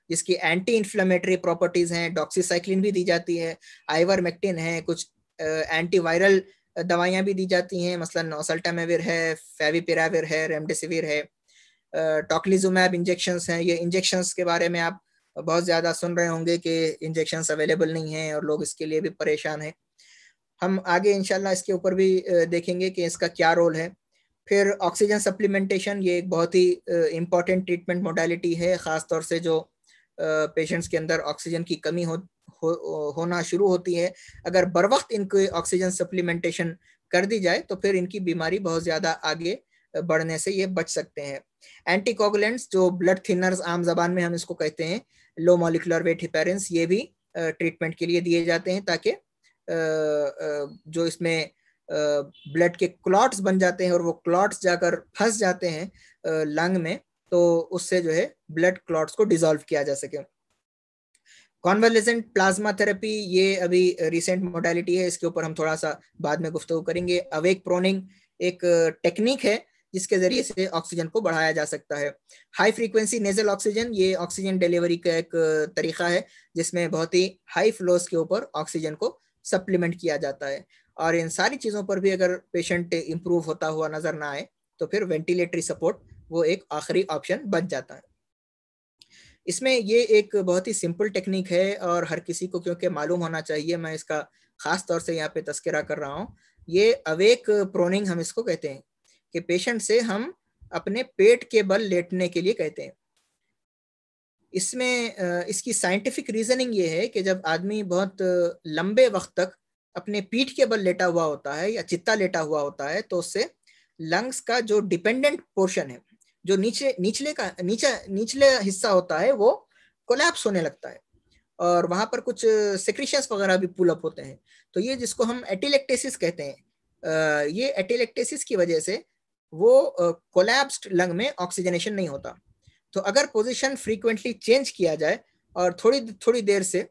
जिसकी एंटी इन्फ्लेमेटरी प्रॉपर्टीज़ हैं डॉक्सीसाइक्लिन भी दी जाती है आइवरमेक्टिन है कुछ एंटीवायरल दवाइयाँ भी दी जाती हैं मसलन नोसल्टामेविर है फेविपिराविर है रेमडेसिविर है टॉकलीजुमैब इंजेक्शन हैं ये इंजेक्शन के बारे में आप बहुत ज़्यादा सुन रहे होंगे कि इंजेक्शन अवेलेबल नहीं है और लोग इसके लिए भी परेशान हैं हम आगे इनशाला इसके ऊपर भी देखेंगे कि इसका क्या रोल है फिर ऑक्सीजन सप्लीमेंटेशन ये एक बहुत ही इम्पॉर्टेंट ट्रीटमेंट मोडालिटी है ख़ास तौर से जो पेशेंट्स के अंदर ऑक्सीजन की कमी हो, हो होना शुरू होती है अगर बर वक्त इनको ऑक्सीजन सप्लीमेंटेशन कर दी जाए तो फिर इनकी बीमारी बहुत ज़्यादा आगे बढ़ने से ये बच सकते हैं एंटीकोगुलेंट्स जो ब्लड थिनर्स आम जबान में हम इसको कहते हैं लो मोलिकुलर वेट हिपेरेंस ये भी ट्रीटमेंट के लिए दिए जाते हैं ताकि जो इसमें ब्लड के क्लॉट्स बन जाते हैं और वो क्लॉट्स जाकर फंस जाते हैं लंग में तो उससे जो है ब्लड क्लॉट्स को डिजोल्व किया जा सके कॉन्वर्लेसेंट प्लाज्मा थेरेपी ये अभी रिसेंट मोडालिटी है इसके ऊपर हम थोड़ा सा बाद में गुफ्तु करेंगे अवेक प्रोनिंग एक टेक्निक है जिसके जरिए से ऑक्सीजन को बढ़ाया जा सकता है हाई फ्रीक्वेंसी नेजल ऑक्सीजन ये ऑक्सीजन डिलीवरी का एक तरीका है जिसमें बहुत ही हाई फ्लोस के ऊपर ऑक्सीजन को सप्लीमेंट किया जाता है और इन सारी चीज़ों पर भी अगर पेशेंट इम्प्रूव होता हुआ नजर ना आए तो फिर वेंटिलेटरी सपोर्ट वो एक आखिरी ऑप्शन बन जाता है इसमें ये एक बहुत ही सिंपल टेक्निक है और हर किसी को क्योंकि मालूम होना चाहिए मैं इसका खास तौर से यहाँ पे तस्करा कर रहा हूँ ये अवेक प्रोनिंग हम इसको कहते हैं कि पेशेंट से हम अपने पेट के बल लेटने के लिए कहते हैं इसमें इसकी साइंटिफिक रीजनिंग ये है कि जब आदमी बहुत लंबे वक्त तक अपने पीठ के बल लेटा हुआ होता है या चित्ता लेटा हुआ होता है तो उससे लंग्स का जो डिपेंडेंट पोर्शन है जो नीचे निचले का नीचा निचले हिस्सा होता है वो कोलैप्स होने लगता है और वहाँ पर कुछ सेक्रीशंस वगैरह भी पुलअप होते हैं तो ये जिसको हम एटिलेक्टेसिस कहते हैं ये एटिलेक्टेसिस की वजह से वो कोलैप्स्ड uh, लंग में ऑक्सीजनेशन नहीं होता तो अगर पोजीशन फ्रीक्वेंटली चेंज किया जाए और थोड़ी थोड़ी देर से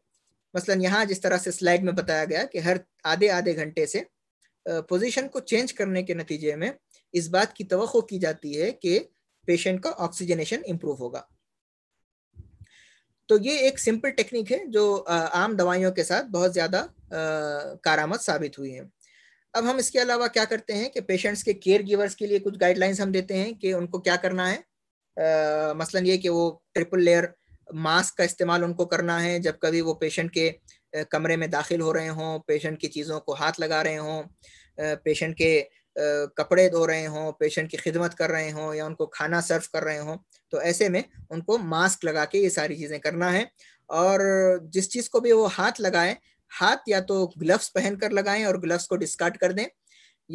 मसलन यहाँ जिस तरह से स्लाइड में बताया गया कि हर आधे आधे घंटे से पोजीशन uh, को चेंज करने के नतीजे में इस बात की तो की जाती है कि पेशेंट का ऑक्सीजनेशन इम्प्रूव होगा तो ये एक सिंपल टेक्निक है जो आम दवाइयों के साथ बहुत ज़्यादा कारामद साबित हुई है अब हम इसके अलावा क्या करते हैं कि पेशेंट्स के केयर गिवर्स के लिए कुछ गाइडलाइंस हम देते हैं कि उनको क्या करना है आ, मसलन ये कि वो ट्रिपल लेयर मास्क का इस्तेमाल उनको करना है जब कभी वो पेशेंट के कमरे में दाखिल हो रहे हों पेशेंट की चीज़ों को हाथ लगा रहे हों पेशेंट के कपड़े धो रहे हों पेशेंट की खिदमत कर रहे हों या उनको खाना सर्व कर रहे हों तो ऐसे में उनको मास्क लगा के ये सारी चीज़ें करना है और जिस चीज़ को भी वो हाथ लगाए हाथ या तो ग्लव्स पहनकर लगाएं और ग्लव्स को डिस्कार्ड कर दें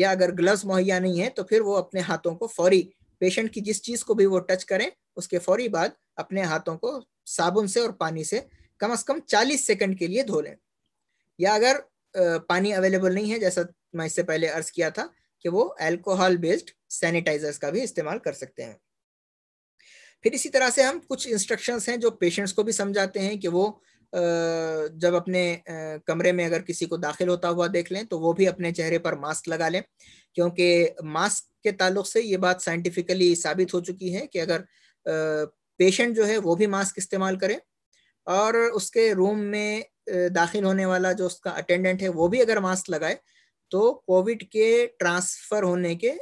या अगर ग्लव्स मुहैया नहीं है तो फिर वो अपने हाथों को फौरी पेशेंट की जिस चीज को भी वो टच करें उसके फौरी बाद अपने हाथों को साबुन से और पानी से कम से कम 40 सेकंड के लिए धो लें या अगर पानी अवेलेबल नहीं है जैसा मैं इससे पहले अर्ज किया था कि वो एल्कोहल बेस्ड सैनिटाइजर्स का भी इस्तेमाल कर सकते हैं फिर इसी तरह से हम कुछ इंस्ट्रक्शंस हैं जो पेशेंट्स को भी समझाते हैं कि वो जब अपने कमरे में अगर किसी को दाखिल होता हुआ देख लें तो वो भी अपने चेहरे पर मास्क लगा लें क्योंकि मास्क के ताल्लुक से ये बात साइंटिफिकली साबित हो चुकी है कि अगर पेशेंट जो है वो भी मास्क इस्तेमाल करें और उसके रूम में दाखिल होने वाला जो उसका अटेंडेंट है वो भी अगर मास्क लगाए तो कोविड के ट्रांसफर होने के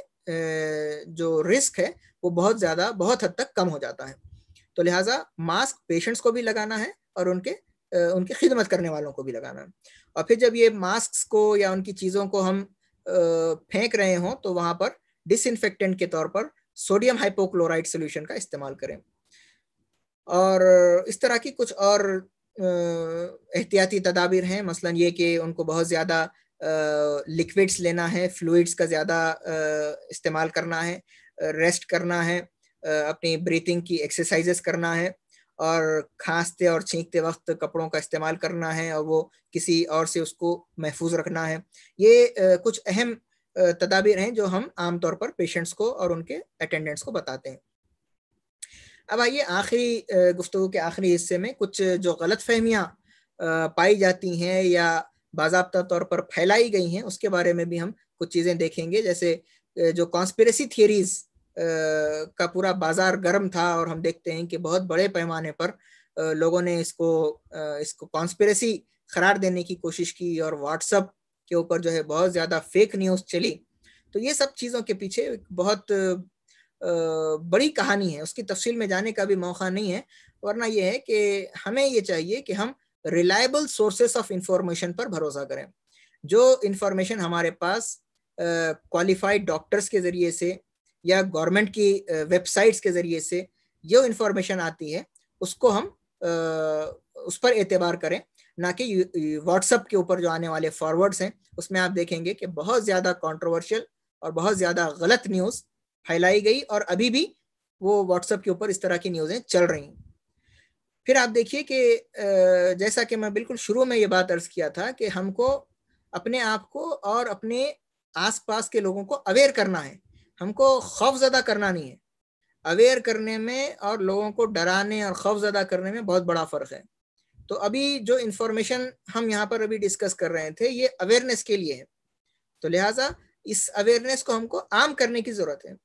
जो रिस्क है वो बहुत ज़्यादा बहुत हद तक कम हो जाता है तो लिहाजा मास्क पेशेंट्स को भी लगाना है और उनके उनकी खिदमत करने वालों को भी लगाना और फिर जब ये मास्क को या उनकी चीज़ों को हम फेंक रहे हों तो वहाँ पर डिसइनफेक्टेंट के तौर पर सोडियम हाइपोक्लोराइड सोल्यूशन का इस्तेमाल करें और इस तरह की कुछ और एहतियाती तदाबीर हैं मसलन ये कि उनको बहुत ज़्यादा लिक्विड्स लेना है फ्लूड्स का ज़्यादा इस्तेमाल करना है रेस्ट करना है अपनी ब्रीथिंग की एक्सरसाइजेस करना है और खांसते और छींकते वक्त कपड़ों का इस्तेमाल करना है और वो किसी और से उसको महफूज रखना है ये कुछ अहम तदाबीर हैं जो हम आमतौर पर पेशेंट्स को और उनके अटेंडेंट्स को बताते हैं अब आइए आखिरी गुफ्तु के आखिरी हिस्से में कुछ जो गलत फहमियाँ पाई जाती हैं या बाबा तौर पर फैलाई गई हैं उसके बारे में भी हम कुछ चीज़ें देखेंगे जैसे जो कॉन्स्पेरेसी थियरीज का पूरा बाजार गर्म था और हम देखते हैं कि बहुत बड़े पैमाने पर लोगों ने इसको इसको कॉन्स्पेरेसी करार देने की कोशिश की और व्हाट्सअप के ऊपर जो है बहुत ज़्यादा फेक न्यूज़ चली तो ये सब चीज़ों के पीछे बहुत बड़ी कहानी है उसकी तफसील में जाने का भी मौका नहीं है वरना यह है कि हमें ये चाहिए कि हम रिलायबल सोर्सेस ऑफ इंफॉर्मेशन पर भरोसा करें जो इंफॉर्मेशन हमारे पास क्वालिफाइड डॉक्टर्स के ज़रिए से या गवर्नमेंट की वेबसाइट्स के जरिए से जो इन्फॉर्मेशन आती है उसको हम उस पर एतबार करें ना कि व्हाट्सएप के ऊपर जो आने वाले फॉरवर्ड्स हैं उसमें आप देखेंगे कि बहुत ज़्यादा कंट्रोवर्शियल और बहुत ज़्यादा गलत न्यूज़ फैलाई गई और अभी भी वो व्हाट्सएप के ऊपर इस तरह की न्यूज़ें चल रही हैं फिर आप देखिए कि जैसा कि मैं बिल्कुल शुरू में ये बात अर्ज किया था कि हमको अपने आप को और अपने आसपास के लोगों को अवेयर करना है हमको खौफ ज़दा करना नहीं है अवेयर करने में और लोगों को डराने और खौफ ज़दा करने में बहुत बड़ा फ़र्क है तो अभी जो इंफॉर्मेशन हम यहाँ पर अभी डिस्कस कर रहे थे ये अवेयरनेस के लिए है तो लिहाजा इस अवेयरनेस को हमको आम करने की ज़रूरत है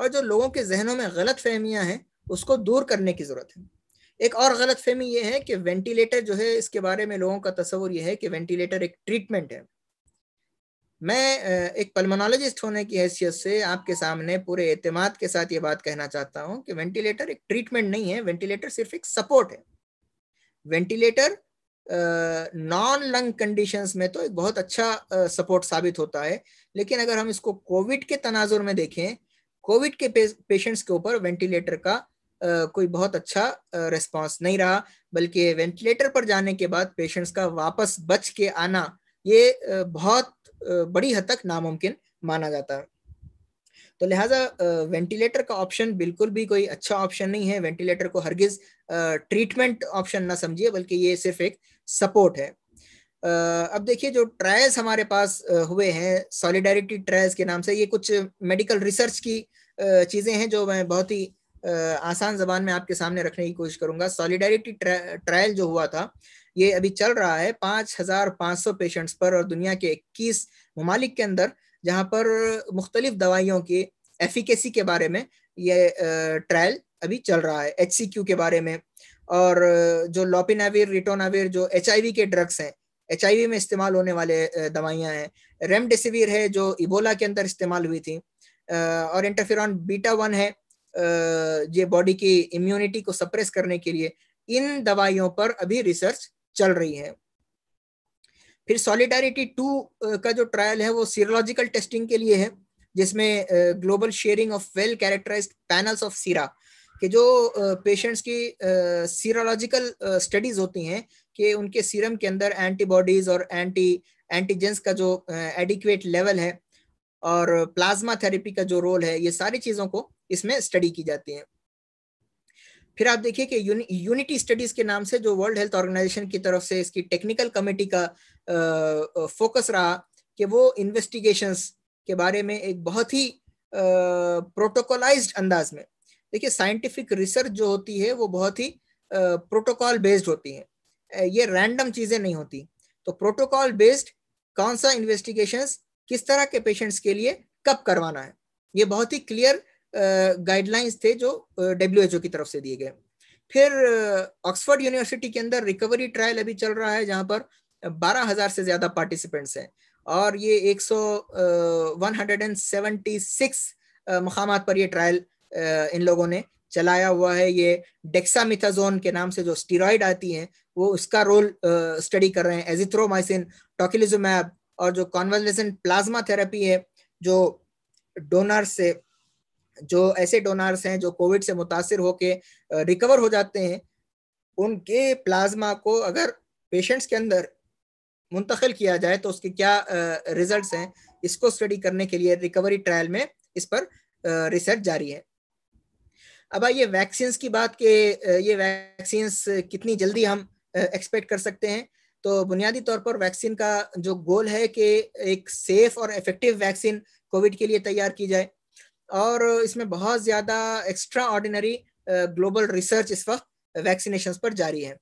और जो लोगों के जहनों में गलत फहमियाँ हैं उसको दूर करने की ज़रूरत है एक और गलत फहमी ये है कि वेंटिलेटर जो है इसके बारे में लोगों का तस्वर यह है कि वेंटिलेटर एक ट्रीटमेंट है मैं एक पल्मोनोलॉजिस्ट होने की हैसियत से आपके सामने पूरे एतमाद के साथ ये बात कहना चाहता हूँ कि वेंटिलेटर एक ट्रीटमेंट नहीं है वेंटिलेटर सिर्फ एक सपोर्ट है वेंटिलेटर नॉन लंग कंडीशंस में तो एक बहुत अच्छा सपोर्ट साबित होता है लेकिन अगर हम इसको कोविड के तनाजुर में देखें कोविड के पेशेंट्स के ऊपर वेंटिलेटर का Uh, कोई बहुत अच्छा रिस्पॉन्स uh, नहीं रहा बल्कि वेंटिलेटर पर जाने के बाद पेशेंट्स का वापस बच के आना ये uh, बहुत बड़ी हद तक नामुमकिन माना जाता है तो लिहाजा वेंटिलेटर का ऑप्शन बिल्कुल भी कोई अच्छा ऑप्शन नहीं है वेंटिलेटर को हरगिज ट्रीटमेंट ऑप्शन ना समझिए बल्कि ये सिर्फ एक सपोर्ट है अब देखिए जो ट्रायल्स हमारे पास हुए हैं सॉलिडारिटी ट्रायल्स के नाम से ये कुछ मेडिकल रिसर्च की चीज़ें हैं जो मैं बहुत ही आसान जबान में आपके सामने रखने की कोशिश करूंगा सॉलिडारिटी ट्रायल जो हुआ था ये अभी चल रहा है पाँच हजार पाँच सौ पेशेंट्स पर और दुनिया के इक्कीस ममालिक के अंदर जहाँ पर मुख्तलिफ दवाइयों की एफिकेसी के बारे में ये ट्रायल अभी चल रहा है एच के बारे में और जो लोपिनाविर रिटोनाविर जो एच के ड्रग्स हैं एच में इस्तेमाल होने वाले दवाइयाँ हैं रेमडेसिविर है जो इबोला के अंदर इस्तेमाल हुई थी और इंटरफिर बीटा वन है ये बॉडी की इम्यूनिटी को सप्रेस करने के लिए इन दवाइयों पर अभी रिसर्च चल रही है फिर सॉलिडारिटी टू का जो ट्रायल है वो सीरोलॉजिकल टेस्टिंग के लिए है जिसमें global sharing of well characterise panels of sera कि जो पेशेंट्स की सीरोलॉजिकल स्टडीज होती हैं कि उनके सीरम के अंदर एंटीबॉडीज और एंटी एंटीजेंस का जो एडिक्वेट लेवल है और प्लाज्मा थेरेपी का जो रोल है ये सारी चीज़ों को इसमें स्टडी की जाती है फिर आप देखिए कि यूनिटी स्टडीज के नाम से जो वर्ल्ड हेल्थ ऑर्गेनाइजेशन की तरफ से इसकी टेक्निकल कमेटी का आ, फोकस रहा कि वो इन्वेस्टिगेशंस के बारे में एक बहुत ही प्रोटोकॉलाइज्ड अंदाज में देखिए साइंटिफिक रिसर्च जो होती है वो बहुत ही प्रोटोकॉल बेस्ड होती है ये रैंडम चीज़ें नहीं होती तो प्रोटोकॉल बेस्ड कौन सा इन्वेस्टिगेशन किस तरह के पेशेंट्स के लिए कब करवाना है ये बहुत ही क्लियर गाइडलाइंस थे जो डब्ल्यू की तरफ से दिए गए फिर ऑक्सफोर्ड यूनिवर्सिटी के अंदर रिकवरी ट्रायल अभी चल रहा है जहाँ पर बारह हजार से ज्यादा पार्टिसिपेंट्स हैं और ये एक सौ वन हंड्रेड एंड मकाम पर यह ट्रायल इन लोगों ने चलाया हुआ है ये डेक्सामिथाजोन के नाम से जो स्टीरॉयड आती हैं वो उसका रोल स्टडी कर रहे हैं एजिथ्रोमाइसिन टोकिलिजुमैब और जो कॉन्वर्जेशन प्लाज्मा थेरेपी है जो डोनर से जो ऐसे डोनार्स हैं जो कोविड से मुतासर होके रिकवर हो जाते हैं उनके प्लाज्मा को अगर पेशेंट्स के अंदर मुंतकिल किया जाए तो उसके क्या रिजल्ट हैं इसको स्टडी करने के लिए रिकवरी ट्रायल में इस पर रिसर्च जारी है अब आइए वैक्सीन की बात के ये वैक्सीन कितनी जल्दी हम एक्सपेक्ट कर सकते हैं तो बुनियादी तौर पर वैक्सीन का जो गोल है कि एक सेफ और इफेक्टिव वैक्सीन कोविड के लिए तैयार की जाए और इसमें बहुत ज़्यादा एक्स्ट्रा ऑर्डिनरी ग्लोबल रिसर्च इस वक्त वैक्सीनेशन पर जारी है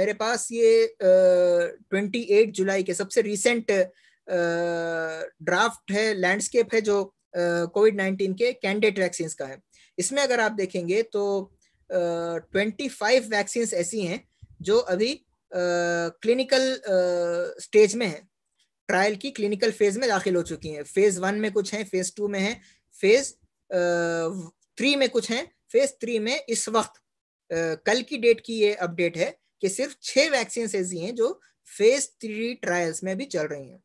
मेरे पास ये ट्वेंटी एट जुलाई के सबसे रिसेंट ड्राफ्ट है लैंडस्केप है जो कोविड नाइन्टीन के कैंडिडेट वैक्सीन का है इसमें अगर आप देखेंगे तो ट्वेंटी फाइव वैक्सीन ऐसी हैं जो अभी क्लिनिकल स्टेज में है ट्रायल की क्लिनिकल फेज में दाखिल हो चुकी हैं फेज वन में कुछ हैं फेज टू में हैं फेज थ्री में कुछ हैं फेज थ्री में इस वक्त कल की डेट की ये अपडेट है कि सिर्फ छह वैक्सीन ऐसी हैं जो फेज थ्री ट्रायल्स में भी चल रही हैं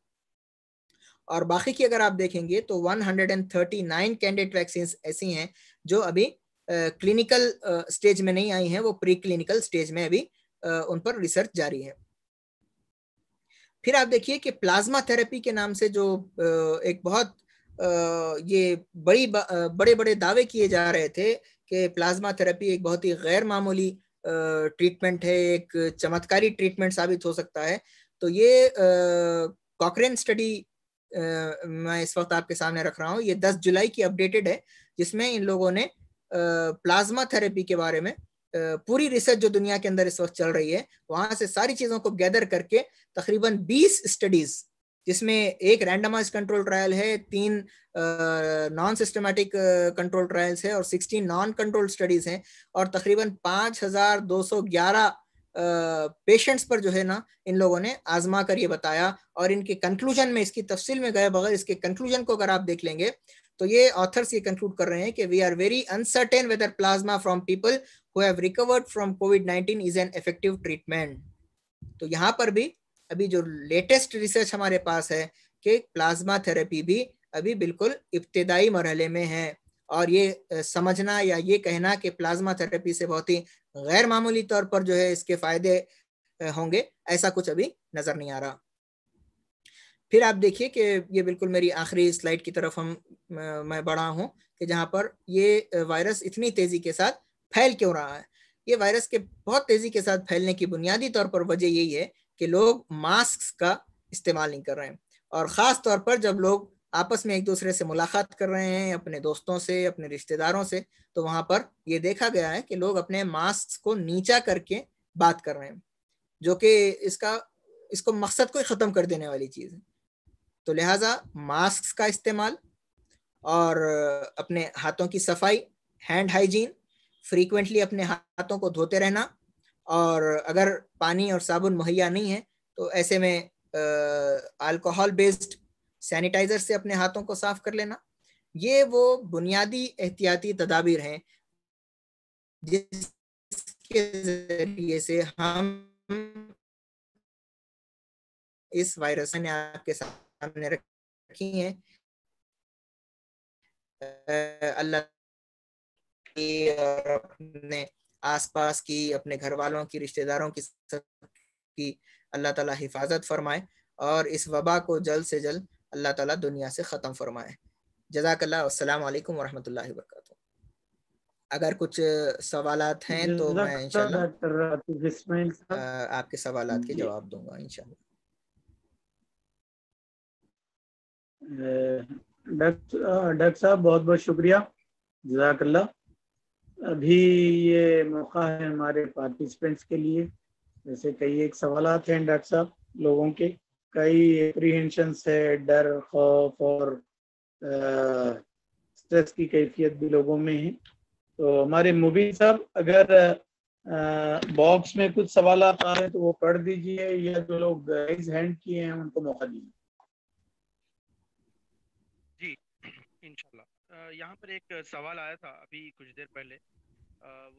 और बाकी की अगर आप देखेंगे तो 139 कैंडिडेट वैक्सीन ऐसी हैं जो अभी क्लिनिकल स्टेज में नहीं आई हैं वो प्री क्लिनिकल स्टेज में अभी उन पर रिसर्च जारी है फिर आप देखिए कि प्लाज्मा थेरेपी के नाम से जो एक बहुत ये बड़ी बड़े बड़े दावे किए जा रहे थे कि प्लाज्मा थेरेपी एक बहुत ही गैर मामूली ट्रीटमेंट है एक चमत्कारी ट्रीटमेंट साबित हो सकता है तो ये कॉकरेन स्टडी मैं इस वक्त आपके सामने रख रहा हूँ ये 10 जुलाई की अपडेटेड है जिसमें इन लोगों ने प्लाज्मा थेरेपी के बारे में पूरी रिसर्च जो दुनिया के अंदर इस वक्त चल रही है वहां से सारी चीजों को गैदर करके तकरीबन 20 स्टडीज जिसमें एक रैंडमाइज कंट्रोल ट्रायल है तीन नॉन सिस्टमेटिक कंट्रोल ट्रायल्स है और सिक्सटीन नॉन कंट्रोल स्टडीज हैं और तकरीबन हजार दो सौ ग्यारह पेशेंट्स पर जो है ना इन लोगों ने आजमा कर ये बताया और इनके कंक्लूजन में इसकी तफसील में गए बगैर इसके कंक्लूजन को अगर आप देख लेंगे तो ये ऑथर्स ये कंक्लूड कर रहे हैं कि we are very uncertain whether plasma from people who have recovered from COVID 19 is an effective treatment तो यहाँ पर भी अभी जो लेटेस्ट रिसर्च हमारे पास है कि प्लाज्मा थेरेपी भी अभी बिल्कुल इब्तदाई मरहले में है और ये समझना या ये कहना कि प्लाज्मा थेरेपी से बहुत ही गैर मामूली तौर पर जो है इसके फायदे होंगे ऐसा कुछ अभी नजर नहीं आ रहा फिर आप देखिए कि ये बिल्कुल मेरी आखिरी स्लाइड की तरफ हम मैं बढ़ा हूँ कि जहाँ पर ये वायरस इतनी तेजी के साथ फैल क्यों रहा है ये वायरस के बहुत तेजी के साथ फैलने की बुनियादी तौर पर वजह यही है कि लोग मास्क का इस्तेमाल नहीं कर रहे हैं और ख़ास तौर पर जब लोग आपस में एक दूसरे से मुलाकात कर रहे हैं अपने दोस्तों से अपने रिश्तेदारों से तो वहाँ पर ये देखा गया है कि लोग अपने मास्क को नीचा करके बात कर रहे हैं जो कि इसका इसको मकसद को ख़त्म कर देने वाली चीज़ है तो लिहाजा मास्क का इस्तेमाल और अपने हाथों की सफाई हैंड हाइजीन फ्रीक्वेंटली अपने हाथों को धोते रहना और अगर पानी और साबुन मुहैया नहीं है तो ऐसे में अल्कोहल बेस्ड सैनिटाइजर से अपने हाथों को साफ कर लेना ये वो बुनियादी एहतियाती तदाबीर हैं जिसके जरिए से हम इस वायरस ने आपके सामने रखी है अल्लाह और अपने आसपास की अपने घर वालों की रिश्तेदारों की की अल्लाह ताला हिफाजत फरमाए और इस वबा को जल्द से जल्द अल्लाह ताला दुनिया से ख़त्म फरमाए जजाक असलकम वरहमल वर्क अगर कुछ सवाल हैं तो मैं इंशाल्लाह आपके सवाल के जवाब दूंगा इंशाल्लाह डॉक्टर साहब बहुत बहुत शुक्रिया जजाकल्ला अभी ये मौका है हमारे पार्टिसिपेंट्स के लिए जैसे कई एक सवाल हैं डॉक्टर साहब लोगों के कई एप्रीहेंशंस है डर खौफ और स्ट्रेस की कैफियत भी लोगों में है तो हमारे मुबीन साहब अगर बॉक्स में कुछ सवाल आ रहे हैं तो वो पढ़ दीजिए या जो लोग हैंड किए हैं उनको मौका दीजिए यहाँ पर एक सवाल आया था अभी कुछ देर पहले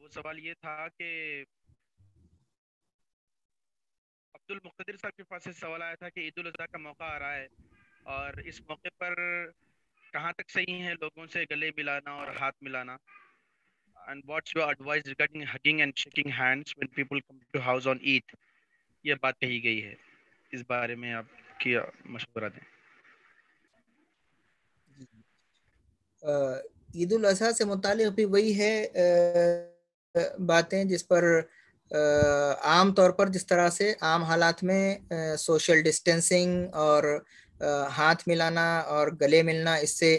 वो सवाल ये था कि अब्दुल मुख्तर साहब के पास से सवाल आया था कि ईद उल का मौका आ रहा है और इस मौके पर कहाँ तक सही है लोगों से गले मिलाना और हाथ मिलाना and what's your advice regarding hugging and shaking hands when people come to house on Eid? ये बात कही गई है इस बारे में आप क्या मशवरा दें ईद उल से मुतल भी वही है बातें जिस पर आम तौर पर जिस तरह से आम हालात में सोशल डिस्टेंसिंग और हाथ मिलाना और गले मिलना इससे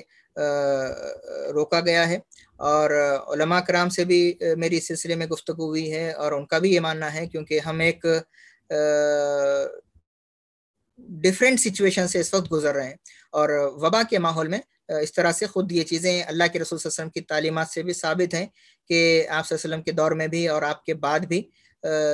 रोका गया है और उलमा कराम से भी मेरी इस सिलसिले में गुफ्तु हुई है और उनका भी ये मानना है क्योंकि हम एक डिफरेंट सिचुएशन से इस वक्त गुजर रहे हैं और वबा के माहौल में इस तरह से खुद ये चीज़ें अल्लाह के रसूल वसम की तालीमत से भी साबित हैं कि आप के दौर में भी और आपके बाद भी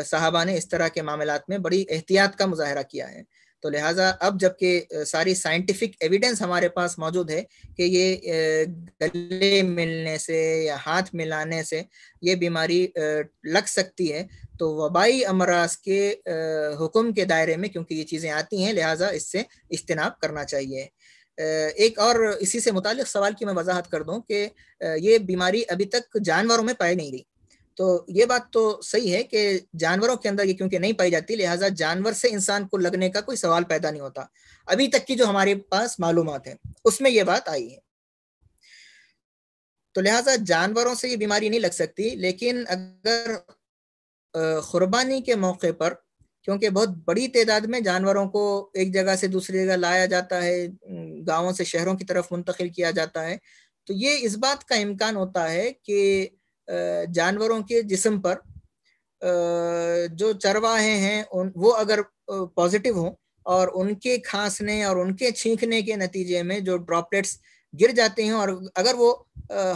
साहबा ने इस तरह के मामला में बड़ी एहतियात का मुजाहरा किया है तो लिहाजा अब जबकि सारी साइंटिफिक एविडेंस हमारे पास मौजूद है कि ये गले मिलने से या हाथ मिलाने से ये बीमारी लग सकती है तो वबाई अमराज के हुक्म के दायरे में क्योंकि ये चीज़ें आती हैं लिहाजा इससे इज्तनाब करना चाहिए एक और इसी से मुतल सवाल की मैं वजाहत कर दूं कि ये बीमारी अभी तक जानवरों में पाई नहीं गई तो ये बात तो सही है कि जानवरों के अंदर ये क्योंकि नहीं पाई जाती लिहाजा जानवर से इंसान को लगने का कोई सवाल पैदा नहीं होता अभी तक की जो हमारे पास मालूम है उसमें यह बात आई है तो लिहाजा जानवरों से ये बीमारी नहीं लग सकती लेकिन अगर कुरबानी के मौके पर क्योंकि बहुत बड़ी तादाद में जानवरों को एक जगह से दूसरी जगह लाया जाता है गाँवों से शहरों की तरफ मुंतकिल किया जाता है तो ये इस बात का इम्कान होता है कि जानवरों के जिसम पर जो चरवाहे हैं उन वो अगर पॉजिटिव हों और उनके खांसने और उनके छींकने के नतीजे में जो ड्रॉपलेट्स गिर जाते हैं और अगर वो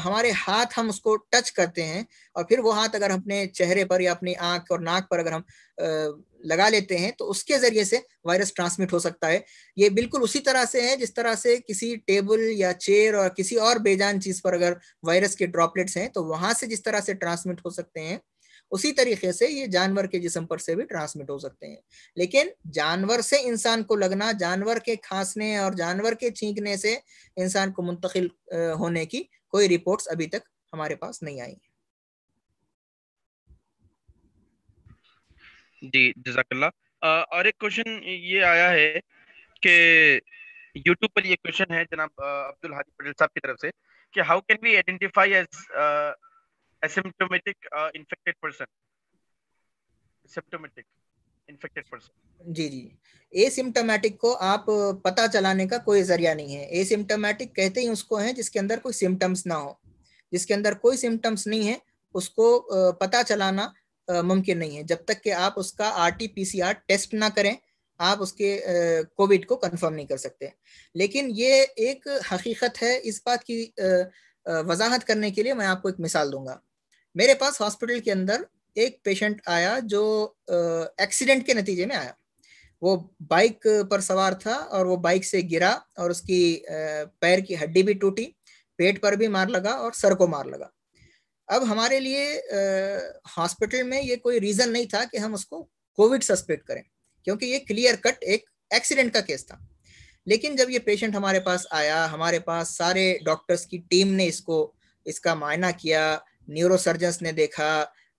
हमारे हाथ हम उसको टच करते हैं और फिर वो हाथ अगर अपने चेहरे पर या अपनी आंख और नाक पर अगर हम लगा लेते हैं तो उसके जरिए से वायरस ट्रांसमिट हो सकता है ये बिल्कुल उसी तरह से है जिस तरह से किसी टेबल या चेयर और किसी और बेजान चीज पर अगर वायरस के ड्रॉपलेट्स हैं तो वहां से जिस तरह से ट्रांसमिट हो सकते हैं उसी तरीके से ये जानवर के जिसम पर से भी ट्रांसमिट हो सकते हैं लेकिन जानवर से इंसान को लगना जानवर के खांसने और जानवर के छींकने से इंसान को मुंतकिल होने की कोई रिपोर्ट्स अभी तक हमारे पास नहीं आई जी जजाकल्ला और एक क्वेश्चन ये आया है कि YouTube पर ये क्वेश्चन है जनाब अब्दुल हादी पटेल साहब की तरफ से कि how can we identify as asymptomatic infected person symptomatic infected person जी जी एसिम्टोमेटिक को आप पता चलाने का कोई जरिया नहीं है एसिम्टोमेटिक कहते ही उसको है जिसके अंदर कोई सिम्टम्स ना हो जिसके अंदर कोई सिम्टम्स नहीं है उसको पता चलाना मुमकिन नहीं है जब तक कि आप उसका R T P C R test ना करें आप उसके कोविड को कंफर्म नहीं कर सकते लेकिन ये एक हकीकत है इस बात की वजाहत करने के लिए मैं आपको एक मिसाल दूंगा मेरे पास हॉस्पिटल के अंदर एक पेशेंट आया जो एक्सीडेंट के नतीजे में आया वो बाइक पर सवार था और वो बाइक से गिरा और उसकी पैर की हड्डी भी टूटी पेट पर भी मार लगा और सर को मार लगा अब हमारे लिए हॉस्पिटल में ये कोई रीजन नहीं था कि हम उसको कोविड सस्पेक्ट करें क्योंकि ये क्लियर कट एक एक्सीडेंट का केस था लेकिन जब ये पेशेंट हमारे पास आया हमारे पास सारे डॉक्टर्स की टीम ने इसको इसका मायना किया न्यूरोसर्जन्स ने देखा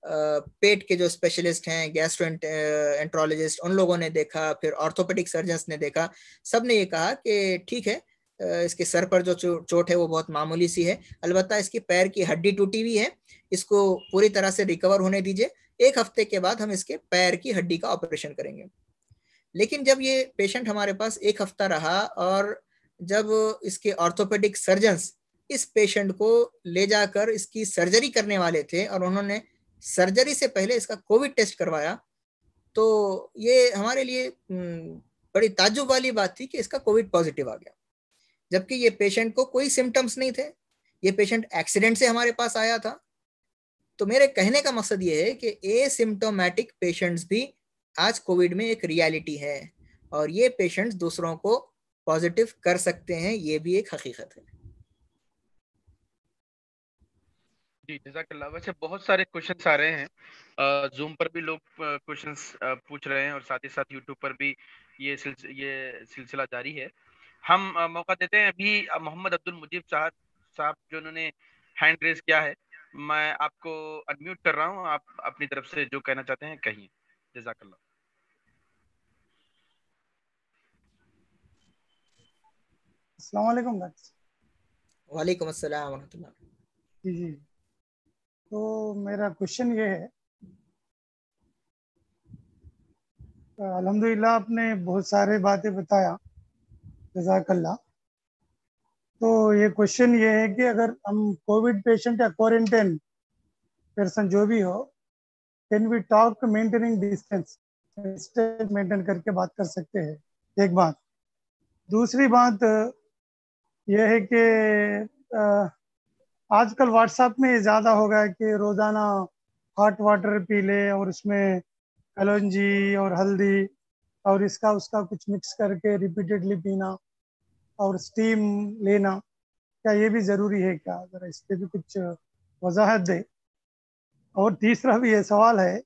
पेट के जो स्पेशलिस्ट हैं गैस्ट्रो एंट्रोलॉजिस्ट उन लोगों ने देखा फिर ऑर्थोपेडिक सर्जन्स ने देखा सब ने ये कहा कि ठीक है इसके सर पर जो चोट है वो बहुत मामूली सी है अलबत् इसकी पैर की हड्डी टूटी हुई है इसको पूरी तरह से रिकवर होने दीजिए एक हफ्ते के बाद हम इसके पैर की हड्डी का ऑपरेशन करेंगे लेकिन जब ये पेशेंट हमारे पास एक हफ्ता रहा और जब इसके ऑर्थोपेडिक सर्जन्स इस पेशेंट को ले जाकर इसकी सर्जरी करने वाले थे और उन्होंने सर्जरी से पहले इसका कोविड टेस्ट करवाया तो ये हमारे लिए हम्म, बड़ी ताजुब वाली बात थी कि इसका कोविड पॉजिटिव आ गया जबकि ये पेशेंट को कोई सिम्टम्स नहीं थे ये पेशेंट एक्सीडेंट से हमारे पास आया था तो मेरे कहने का मकसद ये है कि ए सिम्टोमेटिक पेशेंट्स भी आज कोविड में एक रियलिटी है और ये पेशेंट्स दूसरों को पॉजिटिव कर सकते हैं ये भी एक हकीकत है जी जजाकल्ला वैसे बहुत सारे क्वेश्चंस आ रहे हैं जूम पर भी लोग क्वेश्चंस पूछ रहे हैं और साथ ही साथ यूट्यूब पर भी ये सिल्च, ये सिलसिला जारी है हम मौका देते हैं अभी मोहम्मद अब्दुल मुजीब साहब साहब जो उन्होंने हैंड रेस किया है मैं आपको अनम्यूट कर रहा हूँ आप अपनी तरफ से जो कहना चाहते हैं कहिए जजाकल्ला अस्सलाम वालेकुम अस्सलाम वरहमतुल्लाह जी जी तो मेरा क्वेश्चन ये है अलहमदिल्ला आपने बहुत सारे बातें बताया जजाकल्ला तो ये क्वेश्चन ये है कि अगर हम कोविड पेशेंट या क्वारंटाइन पर्सन जो भी हो can we talk maintaining distance distance maintain करके बात कर सकते हैं एक बात दूसरी बात यह है कि आजकल व्हाट्सएप में ज़्यादा हो गया कि रोज़ाना हॉट वाटर पी ले और उसमें कलौजी और हल्दी और इसका उसका कुछ मिक्स करके रिपीटेडली पीना और स्टीम लेना क्या ये भी ज़रूरी है क्या ज़रा इस पर भी कुछ वजाहत दे और तीसरा भी ये सवाल है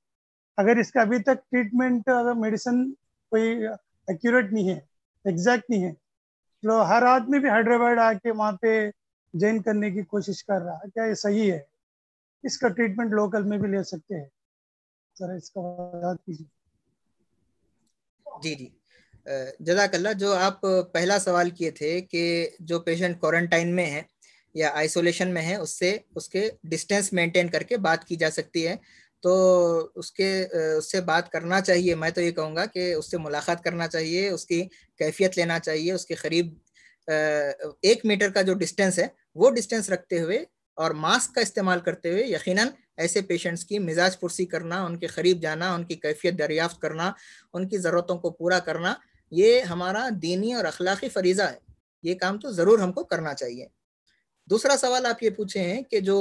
अगर इसका अभी तक ट्रीटमेंट अगर मेडिसिन कोई एक्यूरेट नहीं है एग्जैक्ट नहीं है तो हर आदमी भी हैदराबाद आके वहाँ पे जॉइन करने की कोशिश कर रहा है क्या ये सही है इसका ट्रीटमेंट लोकल में भी ले सकते हैं जरा इसका कीजिए जी जी जजाकल्ला जो आप पहला सवाल किए थे कि जो पेशेंट क्वारंटाइन में है या आइसोलेशन में है उससे उसके डिस्टेंस मेंटेन करके बात की जा सकती है तो उसके उससे बात करना चाहिए मैं तो ये कहूँगा कि उससे मुलाकात करना चाहिए उसकी कैफियत लेना चाहिए उसके करीब एक मीटर का जो डिस्टेंस है वो डिस्टेंस रखते हुए और मास्क का इस्तेमाल करते हुए यकीनन ऐसे पेशेंट्स की मिजाज पुरसी करना उनके करीब जाना उनकी कैफियत दरियाफ्त करना उनकी ज़रूरतों को पूरा करना ये हमारा दीनी और अखलाकी फरीज़ा है ये काम तो ज़रूर हमको करना चाहिए दूसरा सवाल आप ये पूछे हैं कि जो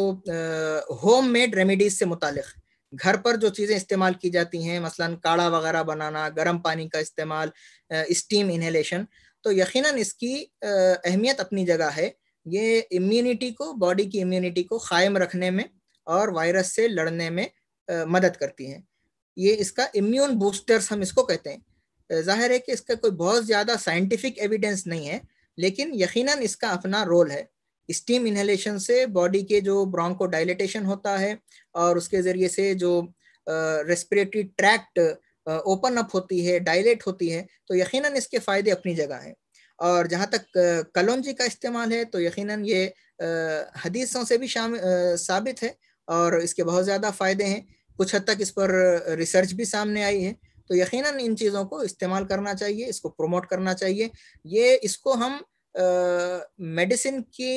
होम मेड रेमिडीज़ से मुतल घर पर जो चीज़ें इस्तेमाल की जाती हैं मसलन काढ़ा वगैरह बनाना गर्म पानी का इस्तेमाल स्टीम इन्हेलेशन तो यकीन इसकी अहमियत अपनी जगह है ये इम्यूनिटी को बॉडी की इम्यूनिटी को कायम रखने में और वायरस से लड़ने में मदद करती है ये इसका इम्यून बूस्टर्स हम इसको कहते हैं जाहिर है कि इसका कोई बहुत ज़्यादा साइंटिफिक एविडेंस नहीं है लेकिन यकीनन इसका अपना रोल है स्टीम इन्हेलेशन से बॉडी के जो ब्रोंको डायलेटेशन होता है और उसके ज़रिए से जो रेस्पिरेटरी ट्रैक्ट ओपन अप होती है डायलेट होती है तो यकीनन इसके फ़ायदे अपनी जगह हैं और जहाँ तक कलौजी का इस्तेमाल है तो यकीनन ये हदीसों से भी शाम साबित है और इसके बहुत ज़्यादा फ़ायदे हैं कुछ हद तक इस पर रिसर्च भी सामने आई है तो यकीन इन चीज़ों को इस्तेमाल करना चाहिए इसको प्रमोट करना चाहिए ये इसको हम मेडिसिन की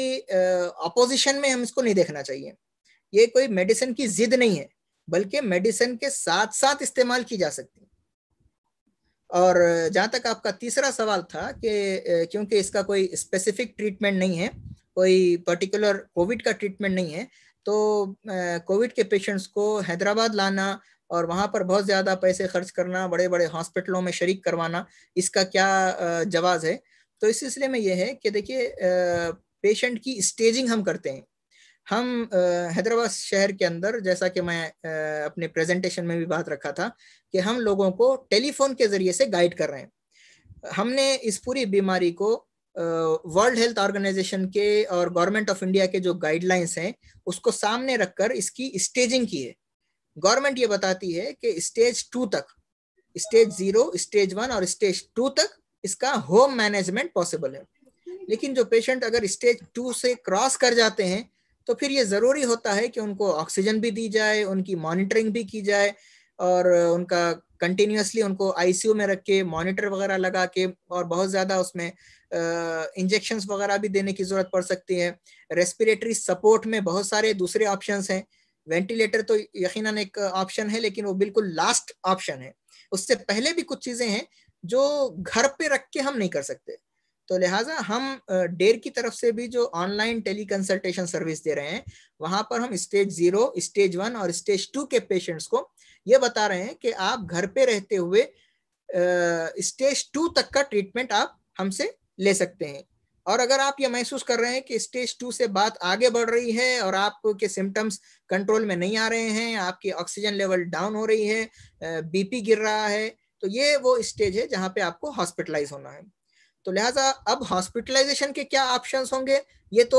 अपोजिशन में हम इसको नहीं देखना चाहिए ये कोई मेडिसिन की जिद नहीं है बल्कि मेडिसिन के साथ साथ इस्तेमाल की जा सकती है और जहाँ तक आपका तीसरा सवाल था कि क्योंकि इसका कोई स्पेसिफिक ट्रीटमेंट नहीं है कोई पर्टिकुलर कोविड का ट्रीटमेंट नहीं है तो कोविड के पेशेंट्स को हैदराबाद लाना और वहाँ पर बहुत ज़्यादा पैसे खर्च करना बड़े बड़े हॉस्पिटलों में शरीक करवाना इसका क्या जवाज़ है तो इस सिलसिले में यह है कि देखिए पेशेंट की स्टेजिंग हम करते हैं हम हैदराबाद शहर के अंदर जैसा कि मैं अपने प्रेजेंटेशन में भी बात रखा था कि हम लोगों को टेलीफोन के ज़रिए से गाइड कर रहे हैं हमने इस पूरी बीमारी को वर्ल्ड हेल्थ ऑर्गेनाइजेशन के और गवर्नमेंट ऑफ इंडिया के जो गाइडलाइंस हैं उसको सामने रखकर इसकी स्टेजिंग की है गवर्नमेंट ये बताती है कि स्टेज टू तक स्टेज जीरो स्टेज वन और स्टेज टू तक इसका होम मैनेजमेंट पॉसिबल है लेकिन जो पेशेंट अगर स्टेज टू से क्रॉस कर जाते हैं तो फिर ये ज़रूरी होता है कि उनको ऑक्सीजन भी दी जाए उनकी मॉनिटरिंग भी की जाए और उनका कंटिन्यूसली उनको आईसीयू में रख के मॉनिटर वगैरह लगा के और बहुत ज़्यादा उसमें इंजेक्शन वगैरह भी देने की ज़रूरत पड़ सकती है रेस्पिरेटरी सपोर्ट में बहुत सारे दूसरे ऑप्शंस हैं वेंटिलेटर तो यकीन एक ऑप्शन है लेकिन वो बिल्कुल लास्ट ऑप्शन है उससे पहले भी कुछ चीजें हैं जो घर पे रख के हम नहीं कर सकते तो लिहाजा हम डेर की तरफ से भी जो ऑनलाइन टेली कंसल्टेशन सर्विस दे रहे हैं वहां पर हम स्टेज जीरो स्टेज वन और स्टेज टू के पेशेंट्स को ये बता रहे हैं कि आप घर पे रहते हुए स्टेज टू तक का ट्रीटमेंट आप हमसे ले सकते हैं और अगर आप ये महसूस कर रहे हैं कि स्टेज टू से बात आगे बढ़ रही है और आपके सिम्टम्स कंट्रोल में नहीं आ रहे हैं आपकी ऑक्सीजन लेवल डाउन हो रही है बीपी गिर रहा है तो ये वो स्टेज है जहाँ पे आपको हॉस्पिटलाइज होना है तो लिहाजा अब हॉस्पिटलाइजेशन के क्या ऑप्शंस होंगे ये तो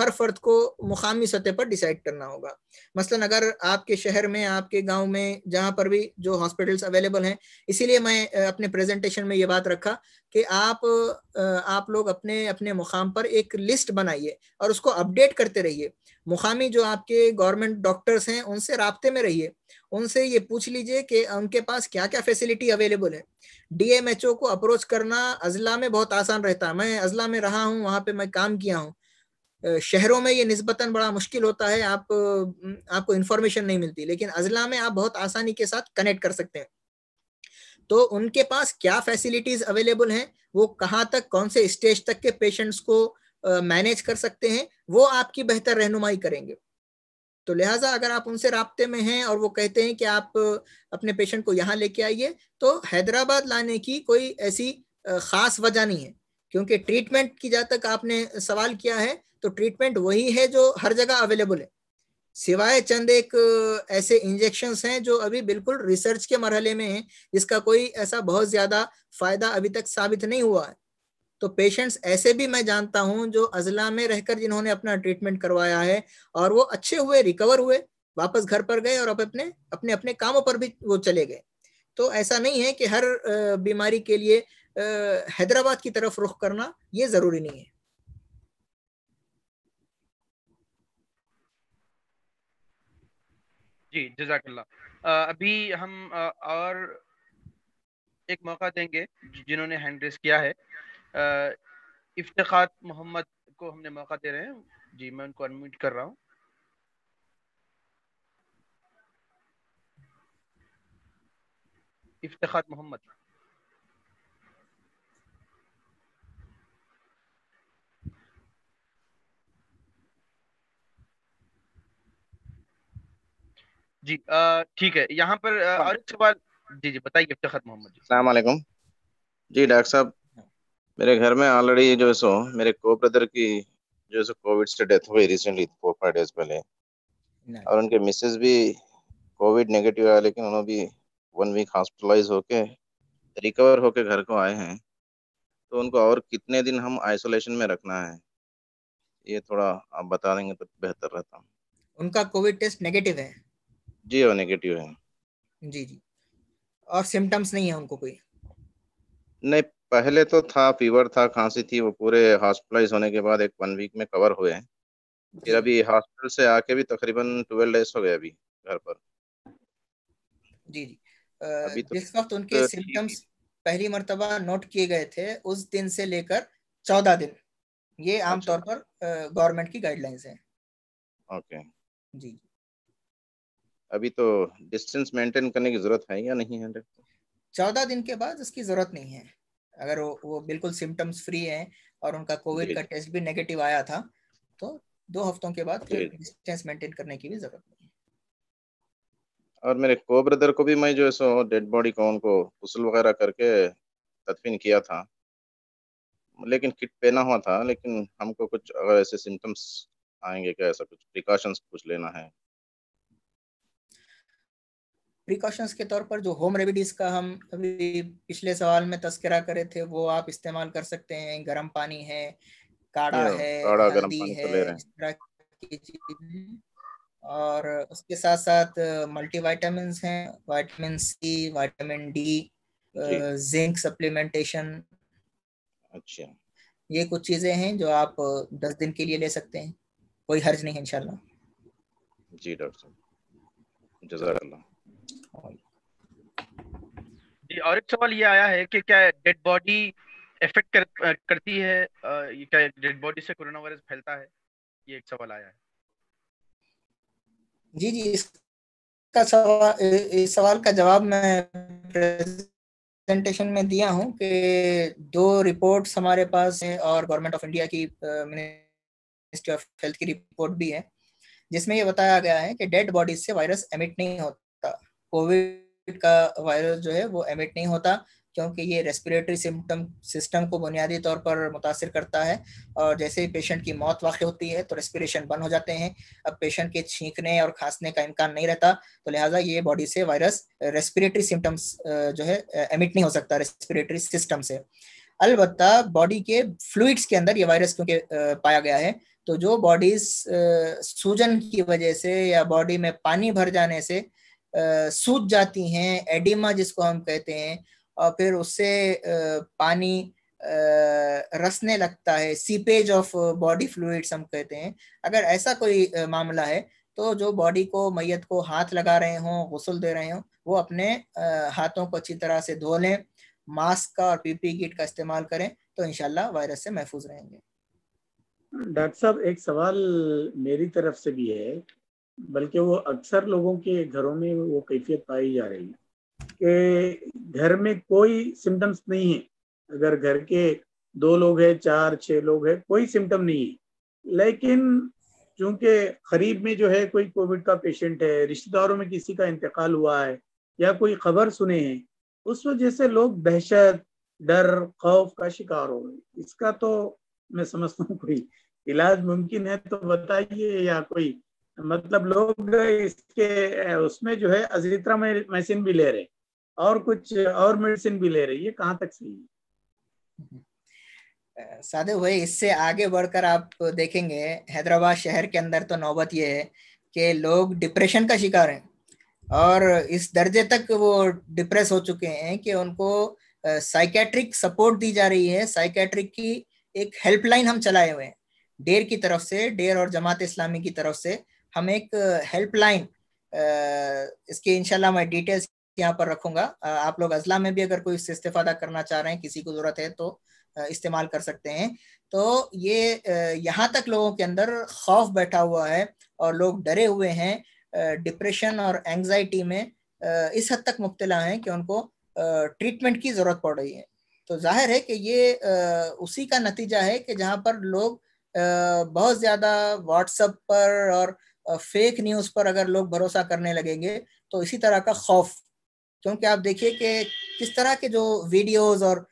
हर फर्द को मुकामी सतह पर डिसाइड करना होगा मसलन अगर आपके शहर में आपके गांव में जहां पर भी जो हॉस्पिटल्स अवेलेबल हैं इसीलिए मैं अपने प्रेजेंटेशन में ये बात रखा कि आप आप लोग अपने अपने मुकाम पर एक लिस्ट बनाइए और उसको अपडेट करते रहिए मुकामी जो आपके गवर्नमेंट डॉक्टर्स हैं उनसे रबते में रहिए उनसे ये पूछ लीजिए कि उनके पास क्या क्या फैसिलिटी अवेलेबल है डीएमएचओ को अप्रोच करना अजला में बहुत आसान रहता है मैं अजला में रहा हूँ वहाँ पर मैं काम किया हूँ शहरों में ये नस्बता बड़ा मुश्किल होता है आप आपको इन्फॉर्मेशन नहीं मिलती लेकिन अजला में आप बहुत आसानी के साथ कनेक्ट कर सकते हैं तो उनके पास क्या फैसिलिटीज अवेलेबल हैं वो कहाँ तक कौन से स्टेज तक के पेशेंट्स को मैनेज कर सकते हैं वो आपकी बेहतर रहनुमाई करेंगे तो लिहाजा अगर आप उनसे रबते में हैं और वो कहते हैं कि आप अपने पेशेंट को यहाँ लेके आइए तो हैदराबाद लाने की कोई ऐसी ख़ास वजह नहीं है क्योंकि ट्रीटमेंट की जहाँ तक आपने सवाल किया है तो ट्रीटमेंट वही है जो हर जगह अवेलेबल है सिवाय चंद एक ऐसे इंजेक्शन हैं जो अभी बिल्कुल रिसर्च के मरहले में हैं जिसका कोई ऐसा बहुत ज्यादा फायदा अभी तक साबित नहीं हुआ है तो पेशेंट्स ऐसे भी मैं जानता हूं जो अजला में रहकर जिन्होंने अपना ट्रीटमेंट करवाया है और वो अच्छे हुए रिकवर हुए वापस घर पर गए और अपने अपने अपने कामों पर भी वो चले गए तो ऐसा नहीं है कि हर बीमारी के लिए हैदराबाद की तरफ रुख करना ये जरूरी नहीं है जी जजाकल्ला अभी हम और एक मौका देंगे जिन्होंने हैंड रेस किया है इफ्तार मोहम्मद को हमने मौका दे रहे हैं जी मैं उनको अनम्यूट कर रहा हूँ इफ्तार मोहम्मद जी ठीक है यहाँ पर हाँ। और एक सवाल जी जी बताइए इफ्तार मोहम्मद जी सलामकुम जी डॉक्टर साहब मेरे घर में ऑलरेडी जो सो मेरे को ब्रदर की जो सो कोविड से डेथ हुई रिसेंटली फोर फाइव डेज पहले और उनके मिसेज भी कोविड नेगेटिव आया लेकिन उन्होंने भी वन वीक हॉस्पिटलाइज होके रिकवर होके घर को आए हैं तो उनको और कितने दिन हम आइसोलेशन में रखना है ये थोड़ा आप बता देंगे तो बेहतर रहता उनका कोविड टेस्ट नेगेटिव है जी वो नेगेटिव है जी जी और सिम्टम्स नहीं है उनको कोई नहीं पहले तो था फीवर था खांसी थी वो पूरे हॉस्पिटलाइज होने के बाद एक वन वीक में कवर हुए हैं फिर अभी हॉस्पिटल से आके भी तकरीबन ट्वेल्व डेज हो गए अभी घर पर जी जी अभी तो जिस वक्त उनके तो सिम्टम्स पहली मर्तबा नोट किए गए थे उस दिन से लेकर चौदह दिन ये आमतौर अच्छा। पर गवर्नमेंट की गाइडलाइंस है ओके जी अभी तो डिस्टेंस मेंटेन करने की जरूरत है या नहीं है चौदह दिन के बाद इसकी जरूरत नहीं है अगर वो, वो बिल्कुल सिम्टम्स फ्री हैं और उनका कोविड का टेस्ट भी नेगेटिव आया था तो दो हफ्तों के बाद डिस्टेंस मेंटेन करने की भी जरूरत नहीं और मेरे को ब्रदर को भी मैं जो है सो डेड बॉडी को उनको गुसल वगैरह करके तदफीन किया था लेकिन किट पहना हुआ था लेकिन हमको कुछ अगर ऐसे सिम्टम्स आएंगे क्या ऐसा कुछ प्रिकॉशंस कुछ लेना है प्रिकॉशंस के तौर पर जो होम रेमिडीज का हम अभी पिछले सवाल में तस्करा करे थे वो आप इस्तेमाल कर सकते हैं गर्म पानी है काढ़ा है हल्दी तो है इस तरह की चीजें और उसके साथ साथ मल्टीवाइटामिन हैं vitamin C vitamin D zinc supplementation अच्छा ये कुछ चीजें हैं जो आप दस दिन के लिए ले सकते हैं कोई हर्ज नहीं है इंशाल्लाह जी डॉक्टर साहब जजाकल्ला जी और एक सवाल ये आया है कि क्या डेड बॉडी इफेक्ट कर, करती है ये क्या डेड बॉडी से कोरोना वायरस फैलता है ये एक सवाल आया है जी जी इसका सवाल इस सवाल का जवाब मैं प्रेजेंटेशन में दिया हूँ कि दो रिपोर्ट्स हमारे पास हैं और गवर्नमेंट ऑफ इंडिया की मिनिस्ट्री ऑफ हेल्थ की रिपोर्ट भी है जिसमें ये बताया गया है कि डेड बॉडीज से वायरस एमिट नहीं होता कोविड का वायरस जो है वो एमिट नहीं होता क्योंकि ये रेस्पिरेटरी सिम्टम सिस्टम को बुनियादी तौर पर मुतासर करता है और जैसे ही पेशेंट की मौत वाक़ होती है तो रेस्पिरेशन बंद हो जाते हैं अब पेशेंट के छींकने और खांसने का इम्कान नहीं रहता तो लिहाजा ये बॉडी से वायरस रेस्पिरेटरी सिम्टम्स जो है एमिट नहीं हो सकता रेस्पिरेटरी सिस्टम से अलबत् बॉडी के फ्लूड्स के अंदर ये वायरस क्योंकि पाया गया है तो जो बॉडीज सूजन की वजह से या बॉडी में पानी भर जाने से सूज जाती हैं एडिमा जिसको हम कहते हैं और फिर उससे पानी रसने लगता है सीपेज ऑफ बॉडी फ्लूड्स हम कहते हैं अगर ऐसा कोई मामला है तो जो बॉडी को मैयत को हाथ लगा रहे हों गसल दे रहे हों वो अपने हाथों को अच्छी तरह से धो लें मास्क का और पीपी किट का इस्तेमाल करें तो इनशाला वायरस से महफूज रहेंगे डॉक्टर साहब एक सवाल मेरी तरफ से भी है बल्कि वो अक्सर लोगों के घरों में वो कैफियत पाई जा रही है कि घर में कोई सिम्टम्स नहीं है अगर घर के दो लोग हैं चार छः लोग हैं कोई सिम्टम नहीं है लेकिन चूंकि करीब में जो है कोई कोविड का पेशेंट है रिश्तेदारों में किसी का इंतकाल हुआ है या कोई खबर सुने हैं उस वजह से लोग दहशत डर खौफ का शिकार हो गए इसका तो मैं समझता हूँ कोई इलाज मुमकिन है तो बताइए या कोई मतलब लोग इसके उसमें जो है अजित्रा मेडिसिन भी ले रहे और कुछ और मेडिसिन भी ले रहे ये कहाँ तक सही है साधु भाई इससे आगे बढ़कर आप देखेंगे हैदराबाद शहर के अंदर तो नौबत ये है कि लोग डिप्रेशन का शिकार हैं और इस दर्जे तक वो डिप्रेस हो चुके हैं कि उनको साइकेट्रिक सपोर्ट दी जा रही है साइकेट्रिक की एक हेल्पलाइन हम चलाए हुए हैं डेर की तरफ से डेर और जमात इस्लामी की तरफ से हम एक हेल्पलाइन इसके इनशाला मैं डिटेल्स यहाँ पर रखूंगा आप लोग अजला में भी अगर कोई इससे इस्तेफादा करना चाह रहे हैं किसी को ज़रूरत है तो इस्तेमाल कर सकते हैं तो ये यहाँ तक लोगों के अंदर खौफ बैठा हुआ है और लोग डरे हुए हैं डिप्रेशन और एंगजाइटी में इस हद तक मुबतला है कि उनको ट्रीटमेंट की ज़रूरत पड़ रही है तो जाहिर है कि ये उसी का नतीजा है कि जहाँ पर लोग बहुत ज़्यादा व्हाट्सअप पर और फेक न्यूज पर अगर लोग भरोसा करने लगेंगे तो इसी तरह का खौफ क्योंकि आप देखिए कि किस तरह के जो वीडियोस और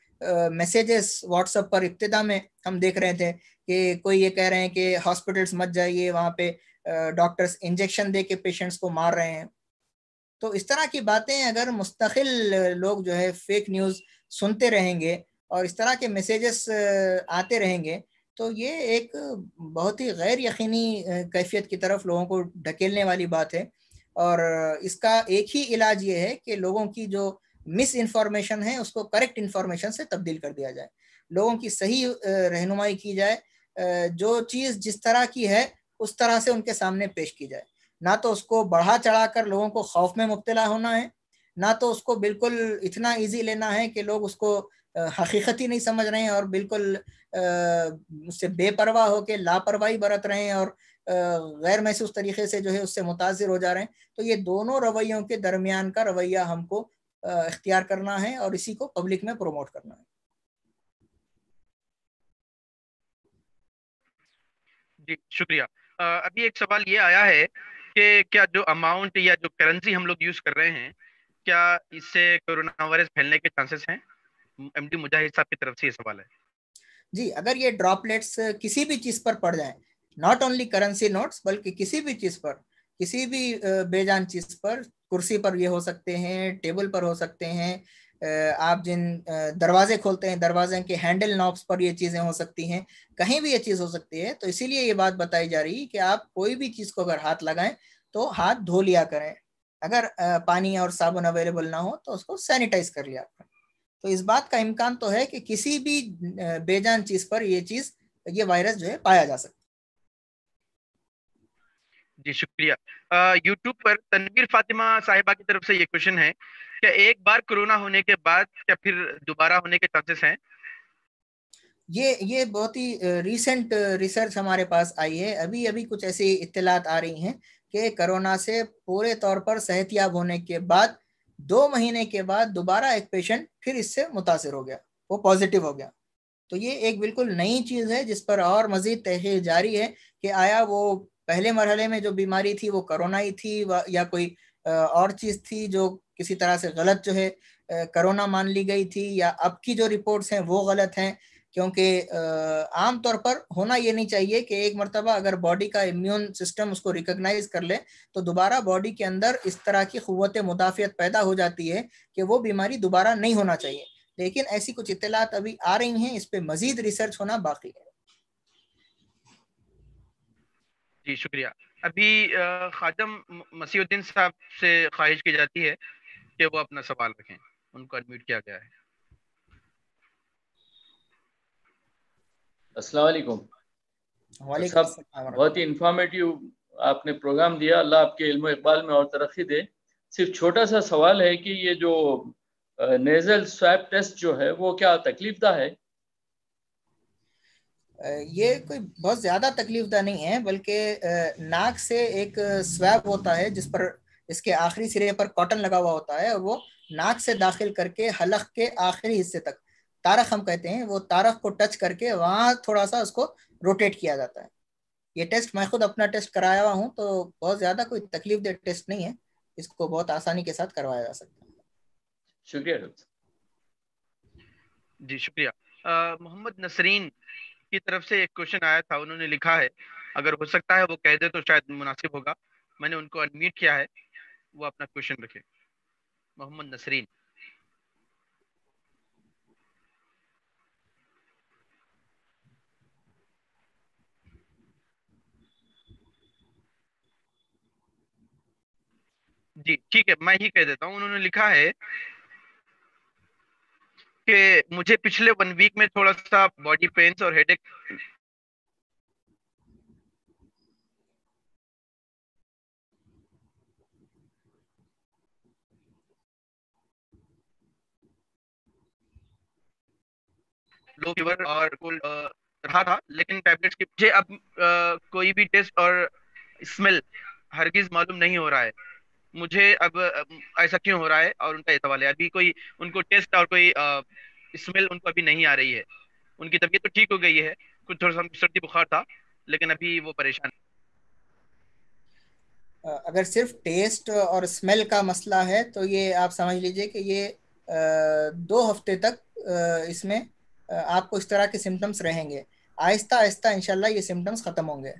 मैसेजेस व्हाट्सएप पर इब्तदा में हम देख रहे थे कि कोई ये कह रहे हैं कि हॉस्पिटल्स मत जाइए वहाँ पे डॉक्टर्स इंजेक्शन दे के पेशेंट्स को मार रहे हैं तो इस तरह की बातें अगर मुस्तकिल लोग जो है फेक न्यूज़ सुनते रहेंगे और इस तरह के मैसेजेस आते रहेंगे तो ये एक बहुत ही गैर यकीनी कैफियत की तरफ लोगों को ढकेलने वाली बात है और इसका एक ही इलाज ये है कि लोगों की जो मिस इन्फॉर्मेशन है उसको करेक्ट इन्फॉर्मेशन से तब्दील कर दिया जाए लोगों की सही रहनुमाई की जाए जो चीज़ जिस तरह की है उस तरह से उनके सामने पेश की जाए ना तो उसको बढ़ा चढ़ा कर लोगों को खौफ में मुबतला होना है ना तो उसको बिल्कुल इतना ईजी लेना है कि लोग उसको हकीकत ही नहीं समझ रहे हैं और बिल्कुल उससे बेपरवाह होके लापरवाही बरत रहे हैं और गैर महसूस तरीके से जो है उससे मुतासर हो जा रहे हैं तो ये दोनों रवैयों के दरमियान का रवैया हमको इख्तियार करना है और इसी को पब्लिक में प्रोमोट करना है जी शुक्रिया अभी एक सवाल ये आया है कि क्या जो अमाउंट या जो करेंसी हम लोग यूज कर रहे हैं क्या इससे कोरोना वायरस फैलने के चांसेस हैं एमडी मुजाहिद साहब की तरफ से ये सवाल है जी अगर ये ड्रॉपलेट्स किसी भी चीज पर पड़ जाए नॉट ओनली करेंसी नोट्स बल्कि किसी भी चीज पर किसी भी बेजान चीज पर कुर्सी पर ये हो सकते हैं टेबल पर हो सकते हैं आप जिन दरवाजे खोलते हैं दरवाजे के हैंडल नॉब्स पर ये चीजें हो सकती हैं कहीं भी ये चीज हो सकती है तो इसीलिए ये बात बताई जा रही है कि आप कोई भी चीज को अगर हाथ लगाएं तो हाथ धो लिया करें अगर पानी और साबुन अवेलेबल ना हो तो उसको सैनिटाइज कर लिया करें तो इस बात का इम्कान तो है कि किसी भी बेजान चीज पर ये चीज ये वायरस जो है पाया जा सकता जी शुक्रिया यूट्यूब पर तनवीर फातिमा साहिबा की तरफ से ये क्वेश्चन है क्या एक बार कोरोना होने के बाद क्या फिर दोबारा होने के चांसेस हैं ये ये बहुत ही रिसेंट रिसर्च हमारे पास आई है अभी अभी कुछ ऐसी इतलात आ रही हैं कि कोरोना से पूरे तौर पर सेहतियाब होने के बाद दो महीने के बाद दोबारा एक पेशेंट फिर इससे मुतासर हो गया वो पॉजिटिव हो गया तो ये एक बिल्कुल नई चीज़ है जिस पर और मज़ीद तहरीर जारी है कि आया वो पहले मरहले में जो बीमारी थी वो करोना ही थी या कोई और चीज़ थी जो किसी तरह से गलत जो है करोना मान ली गई थी या अब की जो रिपोर्ट्स हैं वो गलत हैं क्योंकि आमतौर पर होना ये नहीं चाहिए कि एक मरतबा अगर बॉडी का इम्यून सिस्टम उसको रिकग्नाइज कर ले तो दोबारा बॉडी के अंदर इस तरह की क़वत मुदाफ़ियत पैदा हो जाती है कि वो बीमारी दोबारा नहीं होना चाहिए लेकिन ऐसी कुछ इतलात अभी आ रही हैं इस पर मजीद रिसर्च होना बाकी है जी शुक्रिया अभी खाजम मसीुद्दीन साहब से ख्वाहिश की जाती है कि वो अपना सवाल रखें उनको एडमिट किया गया है अस्सलाम वालेकुम बहुत ही इंफॉर्मेटिव आपने प्रोग्राम दिया अल्लाह आपके इल्म इकबाल में और तरक्की दे सिर्फ छोटा सा सवाल है कि ये जो नेजल स्वैब टेस्ट जो है वो क्या तकलीफ दा है ये कोई बहुत ज़्यादा तकलीफ दा नहीं है बल्कि नाक से एक स्वैब होता है जिस पर इसके आखिरी सिरे पर कॉटन लगा हुआ होता है और वो नाक से दाखिल करके हलक के आखिरी हिस्से तक तारक हम कहते हैं वो तारक को टच करके वहां थोड़ा सा उसको रोटेट किया जाता है ये टेस्ट मैं खुद अपना टेस्ट कराया हुआ हूँ तो बहुत ज़्यादा कोई तकलीफ दे टेस्ट नहीं है इसको बहुत आसानी के साथ करवाया जा सकता है शुक्रिया जी शुक्रिया मोहम्मद नसरीन की तरफ से एक क्वेश्चन आया था उन्होंने लिखा है अगर हो सकता है वो कह दे तो शायद मुनासिब होगा मैंने उनको अनम्यूट किया है वो अपना क्वेश्चन रखे मोहम्मद नसरीन जी ठीक है मैं ही कह देता हूँ उन्होंने लिखा है कि मुझे पिछले वन वीक में थोड़ा सा बॉडी पेन्स और हेडेक लो फीवर और कोल्ड रहा था लेकिन टैबलेट्स के मुझे अब आ, कोई भी टेस्ट और स्मेल हरगिज मालूम नहीं हो रहा है मुझे अब ऐसा क्यों हो रहा है और उनका ये सवाल है अभी कोई उनको टेस्ट और कोई स्मेल उनको अभी नहीं आ रही है उनकी तबीयत तो ठीक हो गई है कुछ थोड़ा सा सर्दी बुखार था लेकिन अभी वो परेशान अगर सिर्फ टेस्ट और स्मेल का मसला है तो ये आप समझ लीजिए कि ये दो हफ्ते तक इसमें आपको इस तरह के सिम्टम्स रहेंगे आहिस्ता आहिस्ता इनशाला ये सिम्टम्स ख़त्म होंगे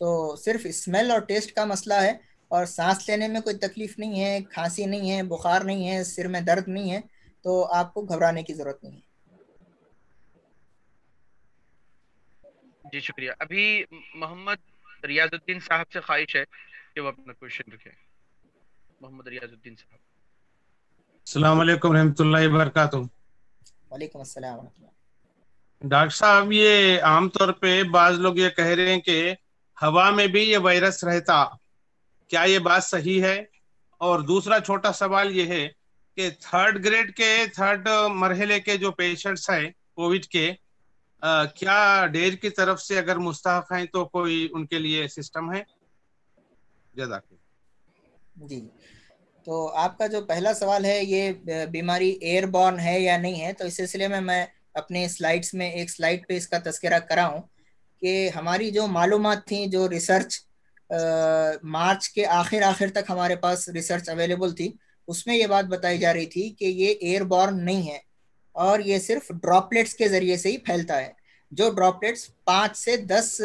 तो सिर्फ स्मेल और टेस्ट का मसला है और सांस लेने में कोई तकलीफ नहीं है खांसी नहीं है बुखार नहीं है सिर में दर्द नहीं है तो आपको घबराने की जरूरत नहीं है जी शुक्रिया अभी मोहम्मद रियाजुद्दीन साहब से ख्वाहिश है कि वो अपना क्वेश्चन रखें मोहम्मद रियाजुद्दीन साहब अस्सलाम वालेकुम रहमतुल्लाहि वबरकातुहू वालेकुम अस्सलाम डॉक्टर साहब ये आमतौर पे बाज लोग ये कह रहे हैं कि हवा में भी ये वायरस रहता क्या ये बात सही है और दूसरा छोटा सवाल ये है कि थर्ड ग्रेड के थर्ड मरहले के जो पेशेंट्स हैं कोविड के आ, क्या डेर की तरफ से अगर मुस्ताक हैं तो कोई उनके लिए सिस्टम है जी तो आपका जो पहला सवाल है ये बीमारी एयरबॉर्न है या नहीं है तो इस सिलसिले में मैं अपने स्लाइड्स में एक स्लाइड पे इसका तस्करा करा कि हमारी जो मालूम थी जो रिसर्च मार्च के आखिर आखिर तक हमारे पास रिसर्च अवेलेबल थी उसमें ये बात बताई जा रही थी कि ये एयरबॉर्न नहीं है और ये सिर्फ ड्रॉपलेट्स के जरिए से ही फैलता है जो ड्रॉपलेट्स पाँच से दस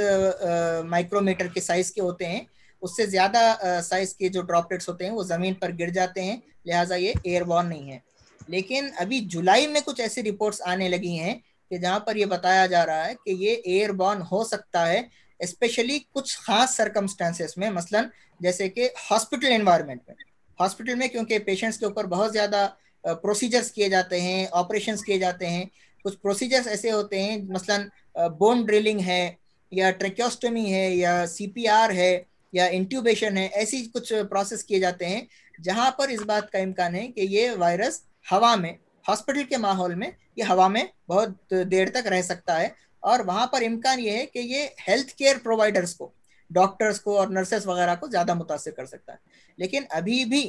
माइक्रोमीटर के साइज के होते हैं उससे ज़्यादा साइज के जो ड्रॉपलेट्स होते हैं वो ज़मीन पर गिर जाते हैं लिहाजा ये एयरबॉर्न नहीं है लेकिन अभी जुलाई में कुछ ऐसी रिपोर्ट्स आने लगी हैं कि जहाँ पर ये बताया जा रहा है कि ये एयरबॉर्न हो सकता है स्पेशली कुछ खास सर्कमस्टांसेस में मसलन जैसे कि हॉस्पिटल एनवायरनमेंट में हॉस्पिटल में क्योंकि पेशेंट्स के ऊपर बहुत ज़्यादा प्रोसीजर्स किए जाते हैं ऑपरेशन किए जाते हैं कुछ प्रोसीजर्स ऐसे होते हैं मसलन बोन ड्रिलिंग है या ट्रेक्योस्टमी है या सी है या इंट्यूबेशन है ऐसी कुछ प्रोसेस किए जाते हैं जहाँ पर इस बात का इम्कान है कि ये वायरस हवा में हॉस्पिटल के माहौल में ये हवा में बहुत देर तक रह सकता है और वहां पर इम्कान ये है कि ये हेल्थ केयर प्रोवाइडर्स को डॉक्टर्स को और नर्सेस वगैरह को ज़्यादा मुतासर कर सकता है लेकिन अभी भी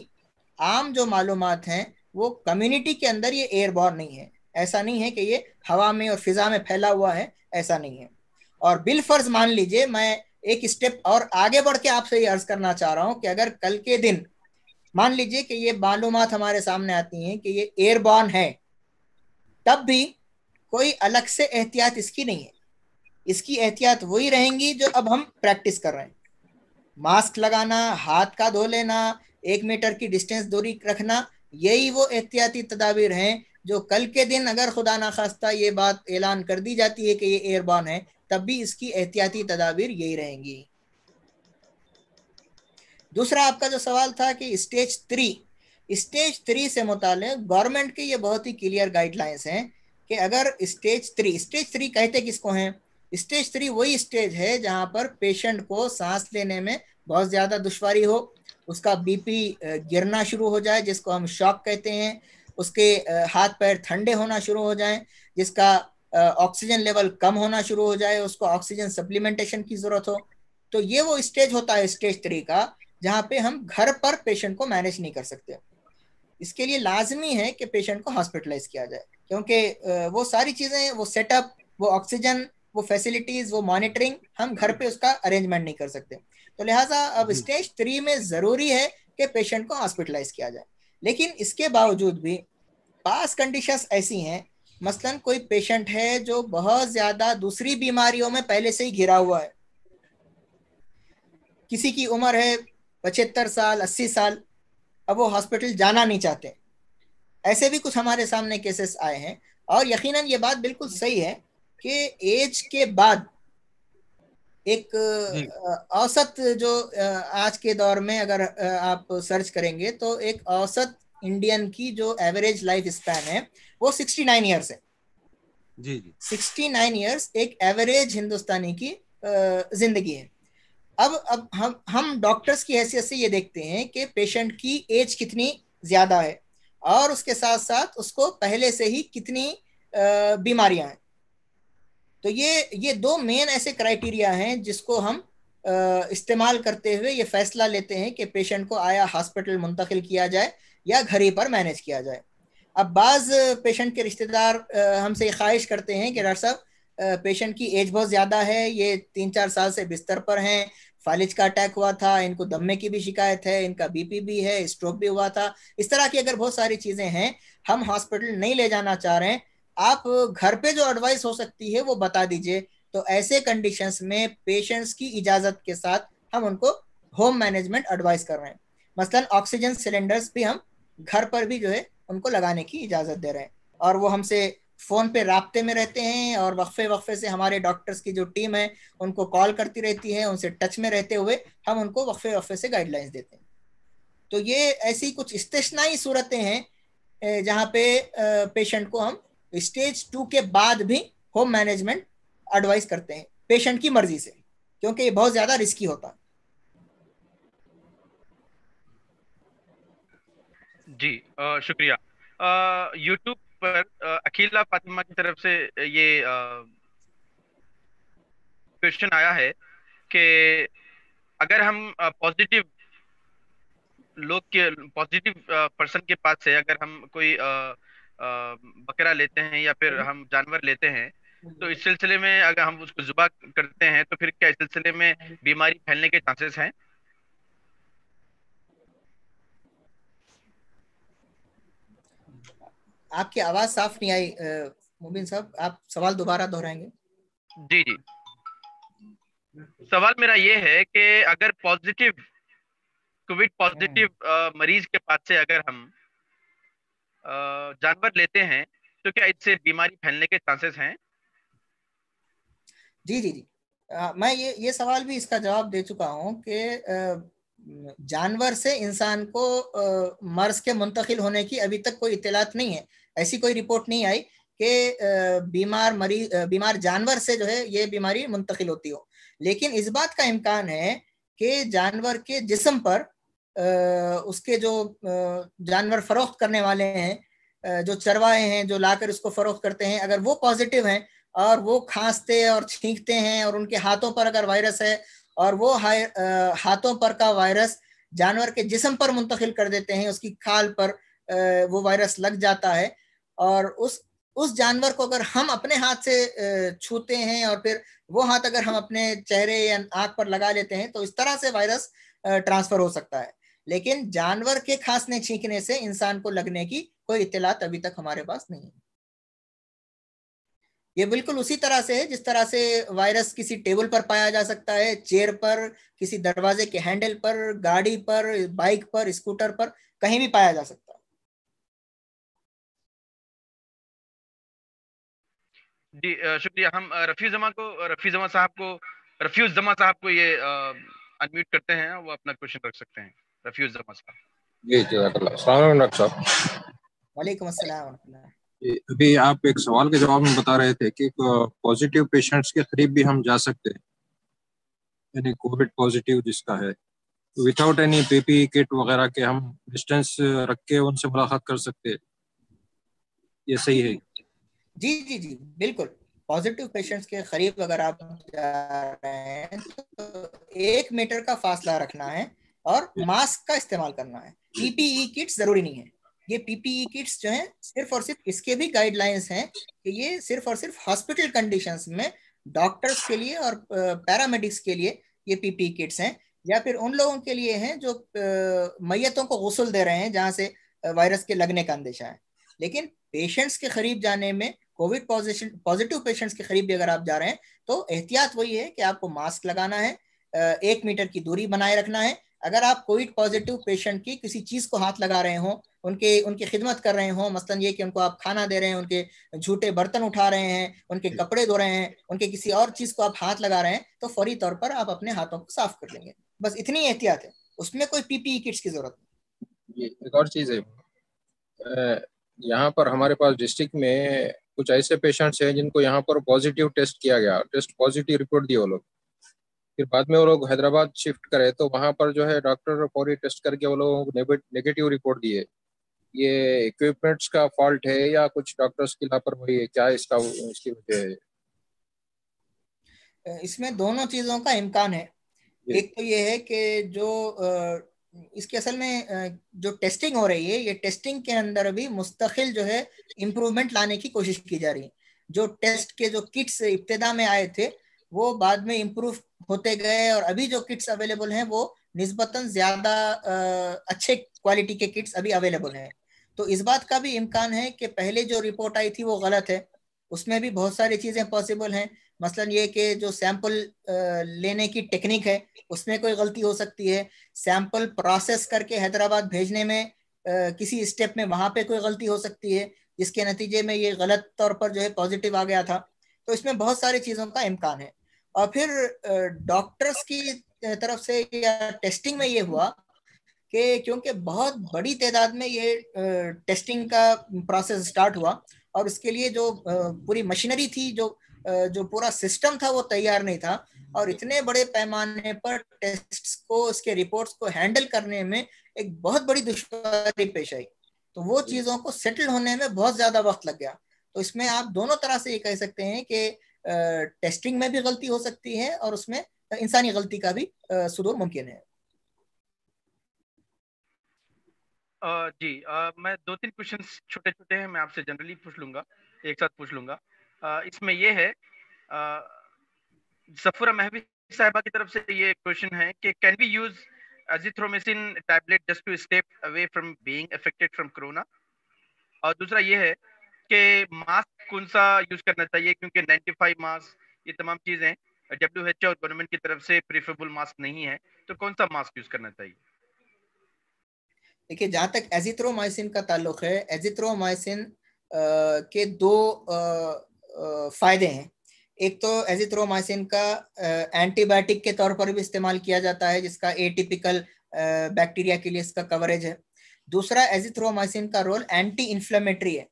आम जो मालूम हैं वो कम्युनिटी के अंदर ये एयरबॉर्न नहीं है ऐसा नहीं है कि ये हवा में और फिजा में फैला हुआ है ऐसा नहीं है और बिल फर्ज मान लीजिए मैं एक स्टेप और आगे बढ़ के आपसे ये अर्ज करना चाह रहा हूँ कि अगर कल के दिन मान लीजिए कि ये मालूम हमारे सामने आती हैं कि ये एयरबॉर्न है तब भी कोई अलग से एहतियात इसकी नहीं है इसकी एहतियात वही रहेंगी जो अब हम प्रैक्टिस कर रहे हैं मास्क लगाना हाथ का धो लेना एक मीटर की डिस्टेंस दूरी रखना यही वो एहतियाती तदाबीर हैं जो कल के दिन अगर खुदा खास्ता ये बात ऐलान कर दी जाती है कि ये एयरबॉन है तब भी इसकी एहतियाती तदाबीर यही रहेंगी दूसरा आपका जो सवाल था कि स्टेज थ्री स्टेज थ्री से मुताल गवर्नमेंट के ये बहुत ही क्लियर गाइडलाइंस हैं कि अगर स्टेज थ्री स्टेज थ्री कहते किसको हैं स्टेज थ्री वही स्टेज है जहां पर पेशेंट को सांस लेने में बहुत ज़्यादा दुश्वारी हो उसका बीपी गिरना शुरू हो जाए जिसको हम शॉक कहते हैं उसके हाथ पैर ठंडे होना शुरू हो जाए जिसका ऑक्सीजन लेवल कम होना शुरू हो जाए उसको ऑक्सीजन सप्लीमेंटेशन की ज़रूरत हो तो ये वो स्टेज होता है स्टेज थ्री का जहाँ पे हम घर पर पेशेंट को मैनेज नहीं कर सकते इसके लिए लाजमी है कि पेशेंट को हॉस्पिटलाइज किया जाए क्योंकि वो सारी चीज़ें वो सेटअप वो ऑक्सीजन वो फैसिलिटीज़ वो मॉनिटरिंग हम घर पे उसका अरेंजमेंट नहीं कर सकते तो लिहाजा अब स्टेज थ्री में ज़रूरी है कि पेशेंट को हॉस्पिटलाइज किया जाए लेकिन इसके बावजूद भी पास कंडीशंस ऐसी हैं मसलन कोई पेशेंट है जो बहुत ज़्यादा दूसरी बीमारियों में पहले से ही घिरा हुआ है किसी की उम्र है पचहत्तर साल अस्सी साल अब वो हॉस्पिटल जाना नहीं चाहते ऐसे भी कुछ हमारे सामने केसेस आए हैं और यकीनन ये बात बिल्कुल सही है कि एज के बाद एक औसत जो आज के दौर में अगर आप सर्च करेंगे तो एक औसत इंडियन की जो एवरेज लाइफ स्पैन है वो सिक्सटी नाइन ईयर्स है जी जी 69 एक एवरेज हिंदुस्तानी की जिंदगी है अब अब हम हम डॉक्टर्स की हैसियत से ये देखते हैं कि पेशेंट की एज कितनी ज़्यादा है और उसके साथ साथ उसको पहले से ही कितनी बीमारियां हैं तो ये ये दो मेन ऐसे क्राइटेरिया हैं जिसको हम इस्तेमाल करते हुए ये फैसला लेते हैं कि पेशेंट को आया हॉस्पिटल मुंतकिल किया जाए या घर ही पर मैनेज किया जाए अब बाज़ पेशेंट के रिश्तेदार हमसे ये ख्वाहिश करते हैं कि डॉक्टर साहब पेशेंट की एज बहुत ज़्यादा है ये तीन चार साल से बिस्तर पर हैं फालिज का अटैक हुआ था इनको दम्मे की भी शिकायत है इनका बीपी भी है स्ट्रोक भी हुआ था इस तरह की अगर बहुत सारी चीजें हैं हम हॉस्पिटल नहीं ले जाना चाह रहे हैं आप घर पे जो एडवाइस हो सकती है वो बता दीजिए तो ऐसे कंडीशंस में पेशेंट्स की इजाजत के साथ हम उनको होम मैनेजमेंट एडवाइस कर रहे हैं मसलन ऑक्सीजन सिलेंडर्स भी हम घर पर भी जो है उनको लगाने की इजाजत दे रहे हैं और वो हमसे फ़ोन पे रबते में रहते हैं और वक्फे वक्फे से हमारे डॉक्टर्स की जो टीम है उनको कॉल करती रहती है उनसे टच में रहते हुए हम उनको वक्फे वक्फे से गाइडलाइंस देते हैं तो ये ऐसी कुछ इस्तेषनाई सूरतें हैं जहाँ पे पेशेंट को हम स्टेज टू के बाद भी होम मैनेजमेंट एडवाइस करते हैं पेशेंट की मर्जी से क्योंकि ये बहुत ज़्यादा रिस्की होता है जी आ, शुक्रिया यूट्यूब पर अकीला फातिमा की तरफ से ये क्वेश्चन आया है कि अगर हम पॉजिटिव लोग के पॉजिटिव पर्सन के पास से अगर हम कोई बकरा लेते हैं या फिर हम्म। हम जानवर लेते हैं हम्म। तो इस सिलसिले में अगर हम उसको जुबा करते हैं तो फिर क्या इस सिलसिले में हम्म। बीमारी फैलने के चांसेस हैं आपकी आवाज साफ नहीं आई मुबिन साहब आप सवाल दोबारा दोहराएंगे जी जी सवाल मेरा ये है कि अगर पॉजिटिव कोविड पॉजिटिव मरीज के पास से अगर हम जानवर लेते हैं तो क्या इससे बीमारी फैलने के चांसेस हैं जी जी जी आ, मैं ये ये सवाल भी इसका जवाब दे चुका हूँ कि जानवर से इंसान को मर्स के मुंतकिल होने की अभी तक कोई इतलात नहीं है ऐसी कोई रिपोर्ट नहीं आई कि बीमार मरीज बीमार जानवर से जो है ये बीमारी मुंतकिल होती हो लेकिन इस बात का इम्कान है कि जानवर के जिसम पर उसके जो जानवर फरोख्त करने वाले हैं जो चरवाए हैं जो लाकर उसको फरोख्त करते हैं अगर वो पॉजिटिव हैं और वो खांसते और छींकते हैं और उनके हाथों पर अगर वायरस है और वो हाथों पर का वायरस जानवर के जिसम पर मुंतकिल कर देते हैं उसकी खाल पर वो वायरस लग जाता है और उस उस जानवर को अगर हम अपने हाथ से छूते हैं और फिर वो हाथ अगर हम अपने चेहरे या आंख पर लगा लेते हैं तो इस तरह से वायरस ट्रांसफर हो सकता है लेकिन जानवर के खांसने छींकने से इंसान को लगने की कोई इतलात अभी तक हमारे पास नहीं है ये बिल्कुल उसी तरह से है जिस तरह से वायरस किसी टेबल पर पाया जा सकता है चेयर पर किसी दरवाजे के हैंडल पर गाड़ी पर बाइक पर स्कूटर पर कहीं भी पाया जा सकता है जी शुक्रिया हम रफ़ी जमा को रफ़ी जमा साहब को रफ्यूज जमा साहब को ये अनम्यूट करते हैं वो अपना क्वेश्चन रख सकते हैं रफ्यूज जमा साहब जी जी वालेकुम अस्सलाम अभी आप एक सवाल के जवाब में बता रहे थे कि पॉजिटिव पेशेंट्स के करीब भी हम जा सकते हैं यानी कोविड पॉजिटिव जिसका है तो विदाउट एनी पीपी किट वगैरह के हम डिस्टेंस रख के उनसे मुलाकात कर सकते हैं ये सही है जी जी जी बिल्कुल पॉजिटिव पेशेंट्स के करीब अगर आप जा रहे हैं तो एक मीटर का फासला रखना है और मास्क का इस्तेमाल करना है पीपीई किट्स e जरूरी नहीं है ये पीपीई किट्स e जो है सिर्फ और सिर्फ इसके भी गाइडलाइंस हैं कि ये सिर्फ और सिर्फ हॉस्पिटल कंडीशन में डॉक्टर्स के लिए और पैरामेडिक्स के लिए ये पीपीई किट्स e हैं या फिर उन लोगों के लिए हैं जो मैयतों को गसल दे रहे हैं जहाँ से वायरस के लगने का अंदेशा है लेकिन पेशेंट्स के करीब जाने में कोविड पॉजिटिव पेशेंट्स के करीब भी अगर आप जा रहे हैं तो एहतियात वही है कि आपको मास्क लगाना है एक मीटर की दूरी बनाए रखना है अगर आप कोविड पॉजिटिव पेशेंट की किसी चीज़ को हाथ लगा रहे हो उनके उनकी खिदमत कर रहे हो मसलन ये कि उनको आप खाना दे रहे हैं उनके झूठे बर्तन उठा रहे हैं उनके कपड़े धो रहे हैं उनके किसी और चीज़ को आप हाथ लगा रहे हैं तो फौरी तौर पर आप अपने हाथों को साफ कर लेंगे बस इतनी एहतियात है उसमें कोई पीपीई किट्स e की जरूरत नहीं एक और चीज़ है यहाँ पर हमारे पास डिस्ट्रिक्ट में कुछ ऐसे पेशेंट्स हैं जिनको यहाँ पर पॉजिटिव टेस्ट किया गया टेस्ट पॉजिटिव रिपोर्ट दिए वो लोग फिर बाद में वो लोग हैदराबाद शिफ्ट करे तो वहाँ पर जो है डॉक्टर फौरी टेस्ट करके वो लोगों को नेगेटिव रिपोर्ट दिए ये इक्विपमेंट्स का फॉल्ट है या कुछ डॉक्टर्स की लापरवाही है क्या इसका इसकी वजह है इसमें दोनों चीजों का इम्कान है एक तो ये है कि जो इसके असल में जो टेस्टिंग हो रही है ये टेस्टिंग के अंदर भी मुस्तकिल जो है इम्प्रूवमेंट लाने की कोशिश की जा रही है जो टेस्ट के जो किट्स इब्तदा में आए थे वो बाद में इम्प्रूव होते गए और अभी जो किट्स अवेलेबल हैं वो नस्बता ज़्यादा अच्छे क्वालिटी के किट्स अभी अवेलेबल हैं तो इस बात का भी इम्कान है कि पहले जो रिपोर्ट आई थी वो गलत है उसमें भी बहुत सारी चीज़ें पॉसिबल हैं मसलन ये कि जो सैंपल लेने की टेक्निक है उसमें कोई गलती हो सकती है सैंपल प्रोसेस करके हैदराबाद भेजने में किसी स्टेप में वहाँ पे कोई गलती हो सकती है जिसके नतीजे में ये गलत तौर पर जो है पॉजिटिव आ गया था तो इसमें बहुत सारी चीज़ों का इम्कान है और फिर डॉक्टर्स की तरफ से या टेस्टिंग में ये हुआ कि क्योंकि बहुत बड़ी तादाद में ये टेस्टिंग का प्रोसेस स्टार्ट हुआ और उसके लिए जो पूरी मशीनरी थी जो जो पूरा सिस्टम था वो तैयार नहीं था और हम्म। इतने बड़े पैमाने पर टेस्ट को उसके रिपोर्ट्स को हैंडल करने में एक बहुत बड़ी दुश्वारी पेश आई तो वो चीजों को सेटल होने में बहुत ज्यादा वक्त लग गया तो इसमें आप दोनों तरह से ये कह सकते हैं कि टेस्टिंग में भी गलती हो सकती है और उसमें इंसानी गलती का भी सुदूर मुमकिन है जी मैं दो तीन क्वेश्चन छोटे छोटे हैं मैं आपसे जनरली पूछ लूंगा एक साथ पूछ लूंगा इसमें ये है सफूरा महबी साहबा की तरफ से ये क्वेश्चन है कि can we use azithromycin tablet just to step away from being affected from corona और दूसरा ये है कि मास्क कौन सा यूज करना चाहिए क्योंकि 95 मास्क ये तमाम चीजें डब्ल्यू एच और गवर्नमेंट की तरफ से प्रिफरेबल मास्क नहीं है तो कौन सा मास्क यूज करना चाहिए देखिए जहाँ तक एजिथ्रोमाइसिन का ताल्लुक है एजिथ्रोमाइसिन के दो आ, फायदे हैं एक तो एजिथ्रोमाइसिन का एंटीबायोटिक के तौर पर भी इस्तेमाल किया जाता है जिसका एटिपिकल बैक्टीरिया के लिए इसका कवरेज है दूसरा एजिथ्रोमाइसिन का रोल एंटी इन्फ्लेमेटरी है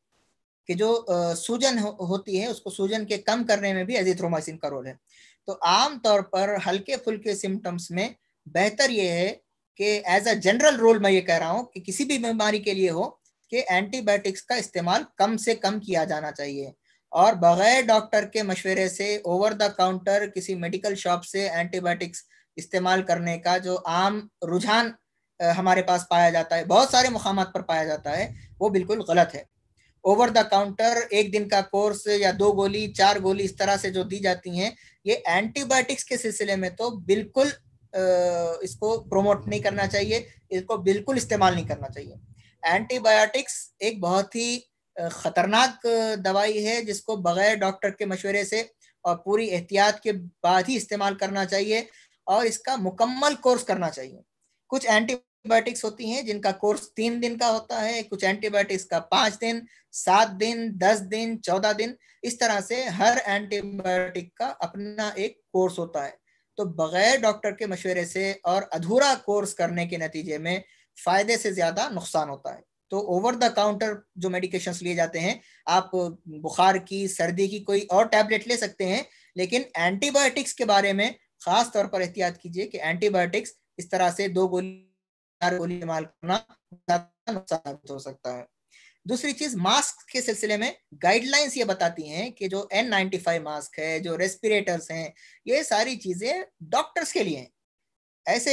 कि जो सूजन हो, होती है उसको सूजन के कम करने में भी एजिथ्रोमाइसिन का रोल है तो आम तौर पर हल्के फुल्के सिम्टम्स में बेहतर ये है कि एज अ जनरल रोल मैं ये कह रहा हूँ कि किसी भी बीमारी के लिए हो कि एंटीबायोटिक्स का इस्तेमाल कम से कम किया जाना चाहिए और बगैर डॉक्टर के मशवरे से ओवर द काउंटर किसी मेडिकल शॉप से एंटीबायोटिक्स इस्तेमाल करने का जो आम रुझान हमारे पास पाया जाता है बहुत सारे मुकाम पर पाया जाता है वो बिल्कुल गलत है ओवर द काउंटर एक दिन का कोर्स या दो गोली चार गोली इस तरह से जो दी जाती हैं ये एंटीबायोटिक्स के सिलसिले में तो बिल्कुल इसको प्रोमोट नहीं करना चाहिए इसको बिल्कुल इस्तेमाल नहीं करना चाहिए एंटीबायोटिक्स एक बहुत ही खतरनाक दवाई है जिसको बगैर डॉक्टर के मशवरे से और पूरी एहतियात के बाद ही इस्तेमाल करना चाहिए और इसका मुकम्मल कोर्स करना चाहिए कुछ एंटीबायोटिक्स होती हैं जिनका कोर्स तीन दिन का होता है कुछ एंटीबायोटिक्स का पाँच दिन सात दिन दस दिन चौदह दिन इस तरह से हर एंटीबायोटिक का अपना एक कोर्स होता है तो बगैर डॉक्टर के मशवरे से और अधूरा कोर्स करने के नतीजे में फायदे से ज्यादा नुकसान होता है तो ओवर द काउंटर जो मेडिकेशन लिए जाते हैं आप बुखार की सर्दी की कोई और टैबलेट ले सकते हैं लेकिन एंटीबायोटिक्स के बारे में खास तौर पर एहतियात कीजिए कि एंटीबायोटिक्स इस तरह से दो गोली चार गोली इस्तेमाल करना नुकसान हो सकता है दूसरी चीज मास्क के सिलसिले में गाइडलाइंस ये बताती हैं कि जो एन नाइन्टी फाइव मास्क है जो रेस्पिरेटर्स हैं ये सारी चीजें डॉक्टर्स के लिए हैं ऐसे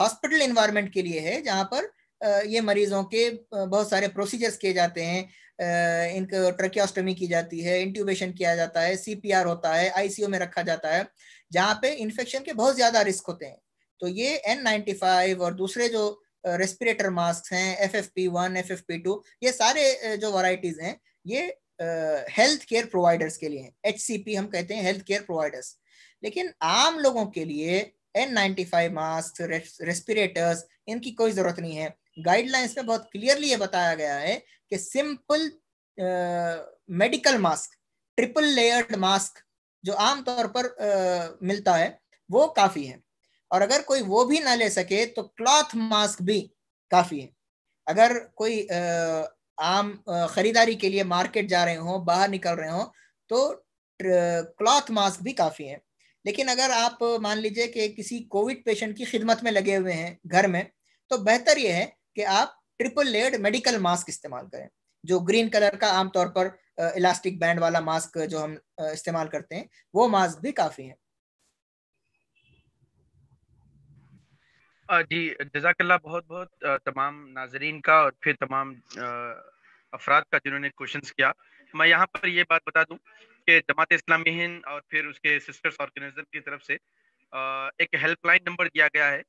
हॉस्पिटल uh, इन्वायरमेंट के लिए है जहाँ पर ये मरीजों के बहुत सारे प्रोसीजर्स किए जाते हैं इनको ट्रकियास्टमी की जाती है इंट्यूबेशन किया जाता है सीपीआर होता है आईसीयू में रखा जाता है जहाँ पे इन्फेक्शन के बहुत ज़्यादा रिस्क होते हैं तो ये एन और दूसरे जो रेस्पिरेटर मास्क हैं F F P one F F P two ये सारे जो वराइटीज़ हैं ये हेल्थ केयर प्रोवाइडर्स के लिए हैं एच सी पी हम कहते हैं हेल्थ केयर प्रोवाइडर्स लेकिन आम लोगों के लिए N ninety five mask respirators इनकी कोई ज़रूरत नहीं है गाइडलाइंस में बहुत क्लियरली ये बताया गया है कि simple medical mask triple layered mask जो आमतौर पर uh, मिलता है वो काफी है और अगर कोई वो भी ना ले सके तो क्लॉथ मास्क भी काफी है अगर कोई uh, आम uh, खरीदारी के लिए मार्केट जा रहे हो बाहर निकल रहे हो तो क्लॉथ मास्क भी काफी है लेकिन अगर आप मान लीजिए कि किसी कोविड पेशेंट की खिदमत में लगे हुए हैं घर में तो बेहतर यह है कि आप ट्रिपल लेड मेडिकल मास्क इस्तेमाल करें जो ग्रीन कलर का आमतौर पर इलास्टिक बैंड वाला मास्क जो हम इस्तेमाल करते हैं वो मास्क भी काफी है जी जजाकल्ला बहुत बहुत तमाम नाजरीन का और फिर तमाम अफराद का जिन्होंने क्वेश्चंस किया मैं यहाँ पर ये बात बता दूँ कि जमात इस्लामी हिंद और फिर उसके सिस्टर्स ऑर्गेनाइजर की तरफ से एक हेल्पलाइन नंबर दिया गया है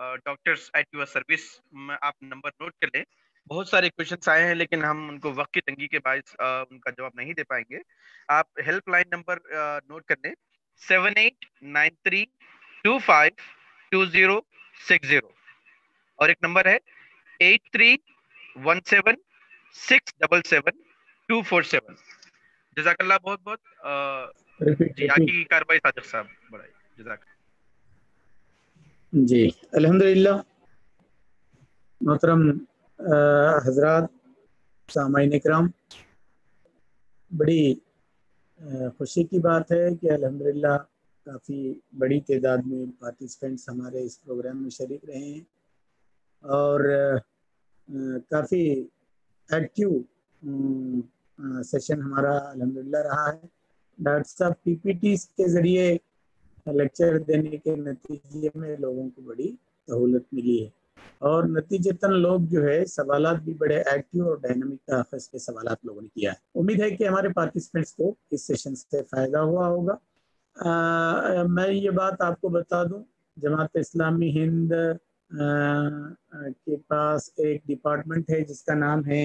डॉक्टर्स एट यूर सर्विस में आप नंबर नोट कर लें बहुत सारे क्वेश्चन आए हैं लेकिन हम उनको वक्त की तंगी के बायस उनका जवाब नहीं दे पाएंगे आप हेल्पलाइन नंबर नोट कर लें seven eight nine three two five two zero six zero और एक नंबर है eight three one seven six double seven two four seven जजाकल्ला बहुत बहुत जी आगे की कार्रवाई साहब बढ़ाई जजाक जी अलहमदिल्ला मोहतरम हजरात सामाइन कराम बड़ी खुशी की बात है कि अलहमदिल्ला काफ़ी बड़ी तादाद में पार्टिसिपेंट्स हमारे इस प्रोग्राम में शरीक रहे हैं और काफ़ी एक्टिव सेशन हमारा अलहमदिल्ला रहा है डॉक्टर साहब टी के ज़रिए लेक्चर देने के नतीजे में लोगों को बड़ी सहूलत मिली है और नतीजतन लोग जो है सवाल भी बड़े एक्टिव और डायनामिक तहफ़ के सवाल लोगों ने किया है उम्मीद है कि हमारे पार्टिसिपेंट्स को इस सेशन से फ़ायदा हुआ होगा आ, मैं ये बात आपको बता दूं जमात इस्लामी हिंद के पास एक डिपार्टमेंट है जिसका नाम है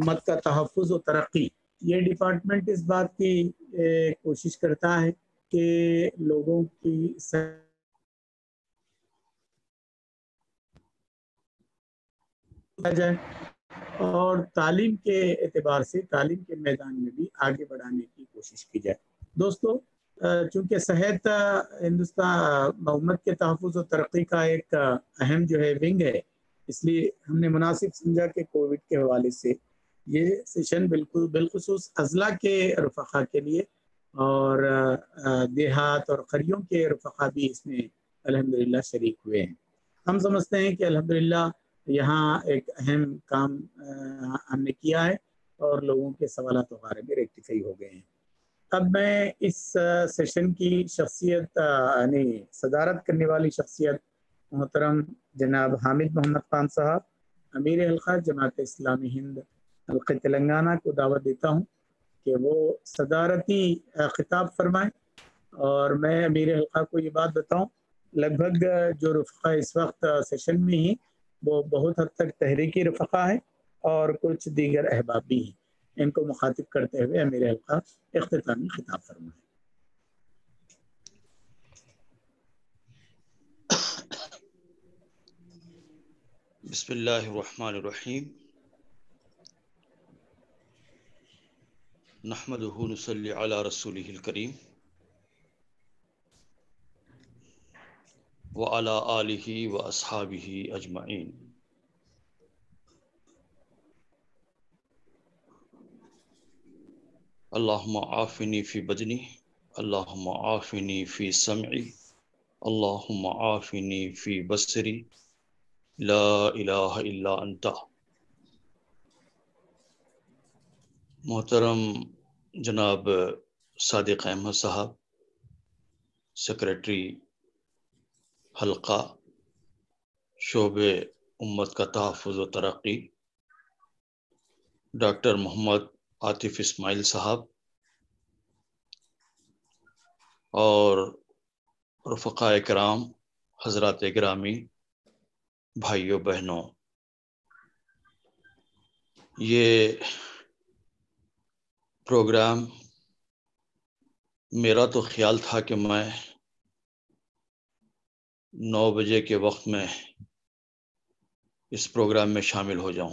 उम्मत का तहफ़ व तरक्की ये डिपार्टमेंट इस बात की कोशिश करता है के लोगों की जाए और तालीम के एतबार से तालीम के मैदान में भी आगे बढ़ाने की कोशिश की जाए दोस्तों चूंकि सेहत हिंदुस्तान मोहम्मद के तहफ़ और तरक्की का एक अहम जो है विंग है इसलिए हमने मुनासिब समझा कि कोविड के हवाले से ये सेशन बिल्कुल बिलखसूस अजला के रफा के लिए और देहात और खरीयों के रफ़ा भी इसमें अल्हम्दुलिल्लाह शरीक हुए हैं हम समझते हैं कि अल्हम्दुलिल्लाह यहाँ एक अहम काम हमने किया है और लोगों के सवाल हमारे भी रेक्टिफाई हो गए हैं अब मैं इस सेशन की शख्सियत यानी सदारत करने वाली शख्सियत मोहतरम जनाब हामिद मोहम्मद खान साहब अमीर हल्का जमात इस्लामी हिंद हल्के तेलंगाना को दावत देता हूँ कि वो सदारती खिताब फरमाएं और मैं अमीर हल्का को ये बात बताऊं लगभग जो रफ़ा इस वक्त सेशन में ही वो बहुत हद तक तहरीकी रफ़ा है और कुछ दीगर अहबाब भी हैं इनको मुखातिब करते हुए अमीर हल्का अख्तामी खिताब फरमाएं बसमीम نحمده نصلي على رسوله الكريم وعلى آله وأصحابه أجمعين اللهم عافني في بدني اللهم عافني في سمعي اللهم عافني في بصري لا إله إلا أنت محترم जनाब सदक अहमद साहब सेक्रेटरी हलका शोब उम्मत का तहफ़ व तरक्की डॉक्टर मोहम्मद आतिफ इस्माइल साहब और रफ़ा कराम हजरत ग्रामी भाइयों बहनों ये प्रोग्राम मेरा तो ख्याल था कि मैं नौ बजे के वक्त में इस प्रोग्राम में शामिल हो जाऊं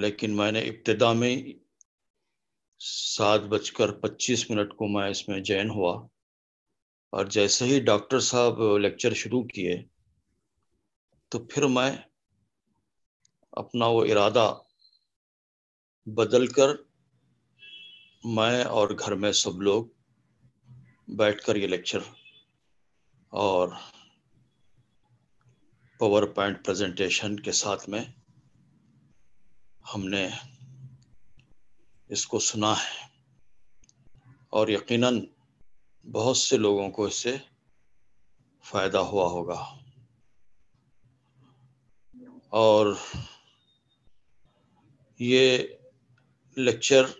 लेकिन मैंने इब्तदा में सात बजकर पच्चीस मिनट को मैं इसमें जैन हुआ और जैसे ही डॉक्टर साहब लेक्चर शुरू किए तो फिर मैं अपना वो इरादा बदल कर मैं और घर में सब लोग बैठकर ये लेक्चर और पावर पॉइंट प्रेजेंटेशन के साथ में हमने इसको सुना है और यकीनन बहुत से लोगों को इससे फ़ायदा हुआ होगा और ये लेक्चर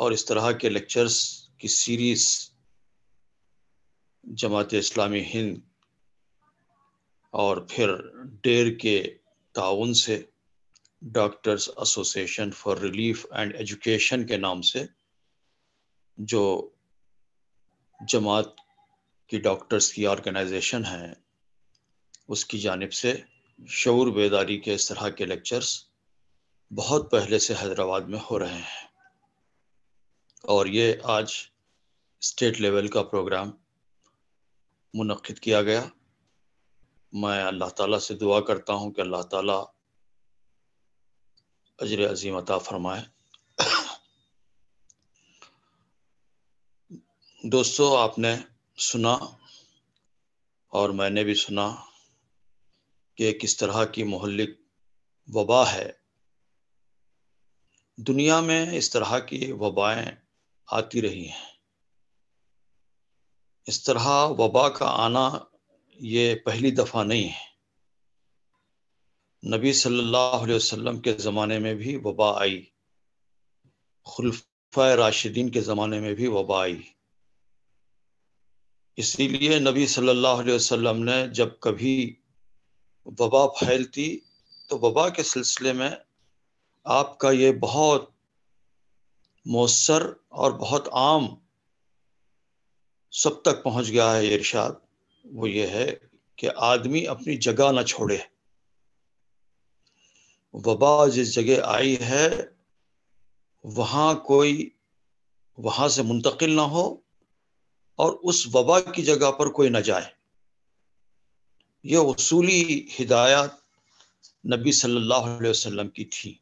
और इस तरह के लेक्चर्स की सीरीज जमात इस्लामी हिंद और फिर डेर के ताउन से doctors association for relief and education के नाम से जो जमात की डॉक्टर्स की ऑर्गेनाइजेशन है उसकी जानब से शौर बेदारी के इस तरह के लेक्चर्स बहुत पहले से हैदराबाद में हो रहे हैं और ये आज स्टेट लेवल का प्रोग्राम मुनद किया गया मैं अल्लाह ताला से दुआ करता हूँ कि अल्लाह ताला अजर अजीम अता फरमाए दोस्तों आपने सुना और मैंने भी सुना कि किस तरह की मोहल्लिक वबा है दुनिया में इस तरह की वबाएं आती रही हैं इस तरह वबा का आना ये पहली दफ़ा नहीं है नबी सल्लल्लाहु अलैहि वसल्लम के ज़माने में भी वबा आई खुलफा राशिदीन के ज़माने में भी वबा आई इसीलिए नबी सल्लल्लाहु अलैहि वसल्लम ने जब कभी वबा फैलती तो वबा के सिलसिले में आपका ये बहुत मौसर और बहुत आम सब तक पहुंच गया है ये इर्शाद वो ये है कि आदमी अपनी जगह ना छोड़े वबा जिस जगह आई है वहाँ कोई वहां से मुंतकिल ना हो और उस वबा की जगह पर कोई ना जाए ये उसूली हिदायत नबी सल्लल्लाहु अलैहि वसल्लम की थी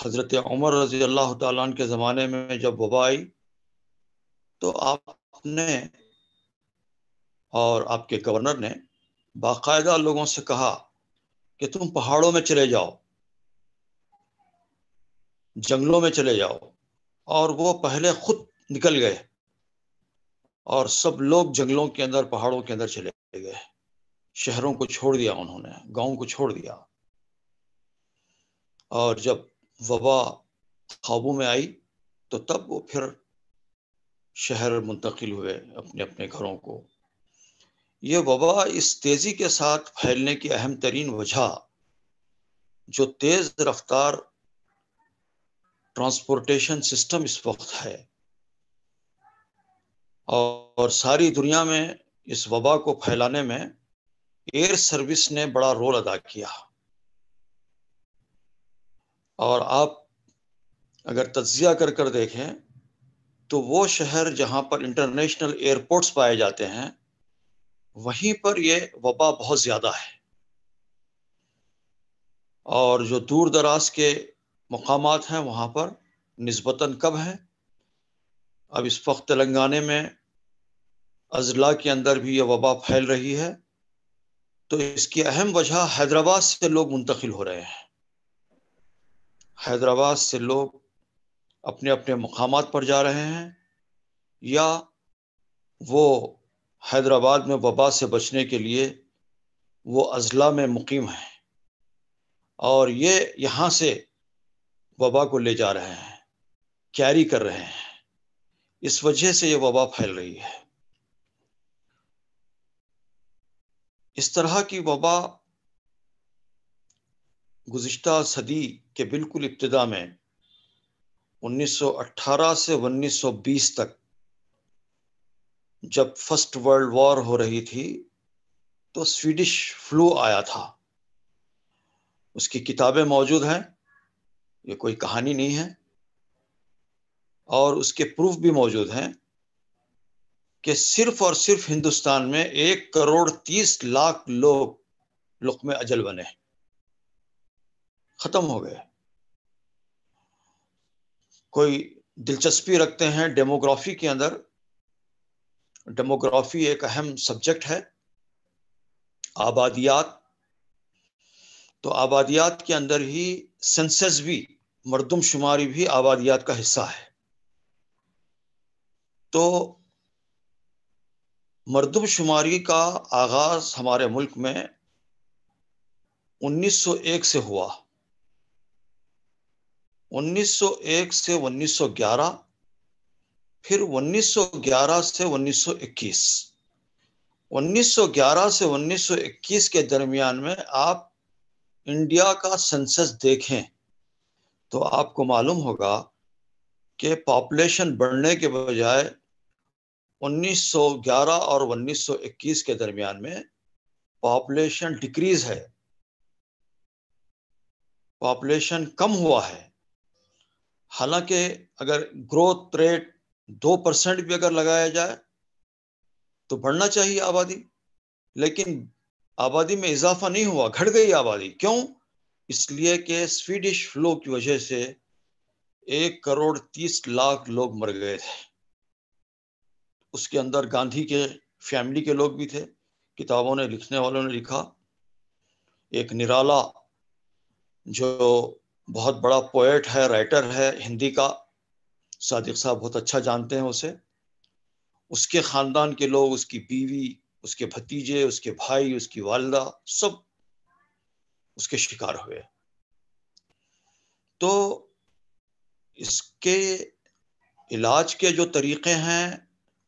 हज़रत उमर रज़ी अल्लाह के ज़माने में जब वबा आई तो आपने और आपके गवर्नर ने बाकायदा लोगों से कहा कि तुम पहाड़ों में चले जाओ जंगलों में चले जाओ और वो पहले खुद निकल गए और सब लोग जंगलों के अंदर पहाड़ों के अंदर चले गए शहरों को छोड़ दिया उन्होंने गाँव को छोड़ दिया और जब वबा ख्वाबों में आई तो तब वो फिर शहर मुंतकिल हुए अपने अपने घरों को ये वबा इस तेज़ी के साथ फैलने की अहम तरीन वजह जो तेज़ रफ्तार ट्रांसपोर्टेशन सिस्टम इस वक्त है और सारी दुनिया में इस वबा को फैलाने में एयर सर्विस ने बड़ा रोल अदा किया और आप अगर तजिया कर कर देखें तो वो शहर जहाँ पर इंटरनेशनल एयरपोर्ट्स पाए जाते हैं वहीं पर ये वबा बहुत ज़्यादा है और जो दूर दराज के मकाम हैं वहाँ पर नस्बता कब है अब इस वक्त तेलंगाना में अजला के अंदर भी यह वबा फैल रही है तो इसकी अहम वजह हैदराबाद से लोग मुंतकिल हो रहे हैं हैदराबाद से लोग अपने अपने मकाम पर जा रहे हैं या वो हैदराबाद में वबा से बचने के लिए वो अजला में मुकीम हैं और ये यहाँ से वबा को ले जा रहे हैं कैरी कर रहे हैं इस वजह से ये वबा फैल रही है इस तरह की वबा गुज्त सदी के बिल्कुल इब्तदा में 1918 से 1920 तक जब फर्स्ट वर्ल्ड वॉर हो रही थी तो स्वीडिश फ्लू आया था उसकी किताबें मौजूद हैं ये कोई कहानी नहीं है और उसके प्रूफ भी मौजूद हैं कि सिर्फ और सिर्फ हिंदुस्तान में एक करोड़ तीस लाख लोग लुकम अजल बने हैं खत्म हो गए कोई दिलचस्पी रखते हैं डेमोग्राफी के अंदर डेमोग्राफी एक अहम सब्जेक्ट है आबादियात तो आबादियात के अंदर ही सेंसस भी मरदमशुमारी भी आबादियात का हिस्सा है तो मरदमशुमारी का आगाज़ हमारे मुल्क में 1901 से हुआ 1901 से 1911 फिर 1911 से 1921 1911 से 1921 के दरमियान में आप इंडिया का सेंसस देखें तो आपको मालूम होगा कि पॉपुलेशन बढ़ने के बजाय 1911 और 1921 के दरमियान में पॉपुलेशन डिक्रीज है पॉपुलेशन कम हुआ है हालांकि अगर ग्रोथ रेट दो परसेंट भी अगर लगाया जाए तो बढ़ना चाहिए आबादी लेकिन आबादी में इजाफा नहीं हुआ घट गई आबादी क्यों इसलिए कि स्वीडिश फ्लो की वजह से एक करोड़ तीस लाख लोग मर गए थे उसके अंदर गांधी के फैमिली के लोग भी थे किताबों ने लिखने वालों ने लिखा एक निराला जो बहुत बड़ा पोएट है राइटर है हिंदी का सादिक साहब बहुत अच्छा जानते हैं उसे उसके ख़ानदान के लोग उसकी बीवी उसके भतीजे उसके भाई उसकी वालदा सब उसके शिकार हुए तो इसके इलाज के जो तरीक़े हैं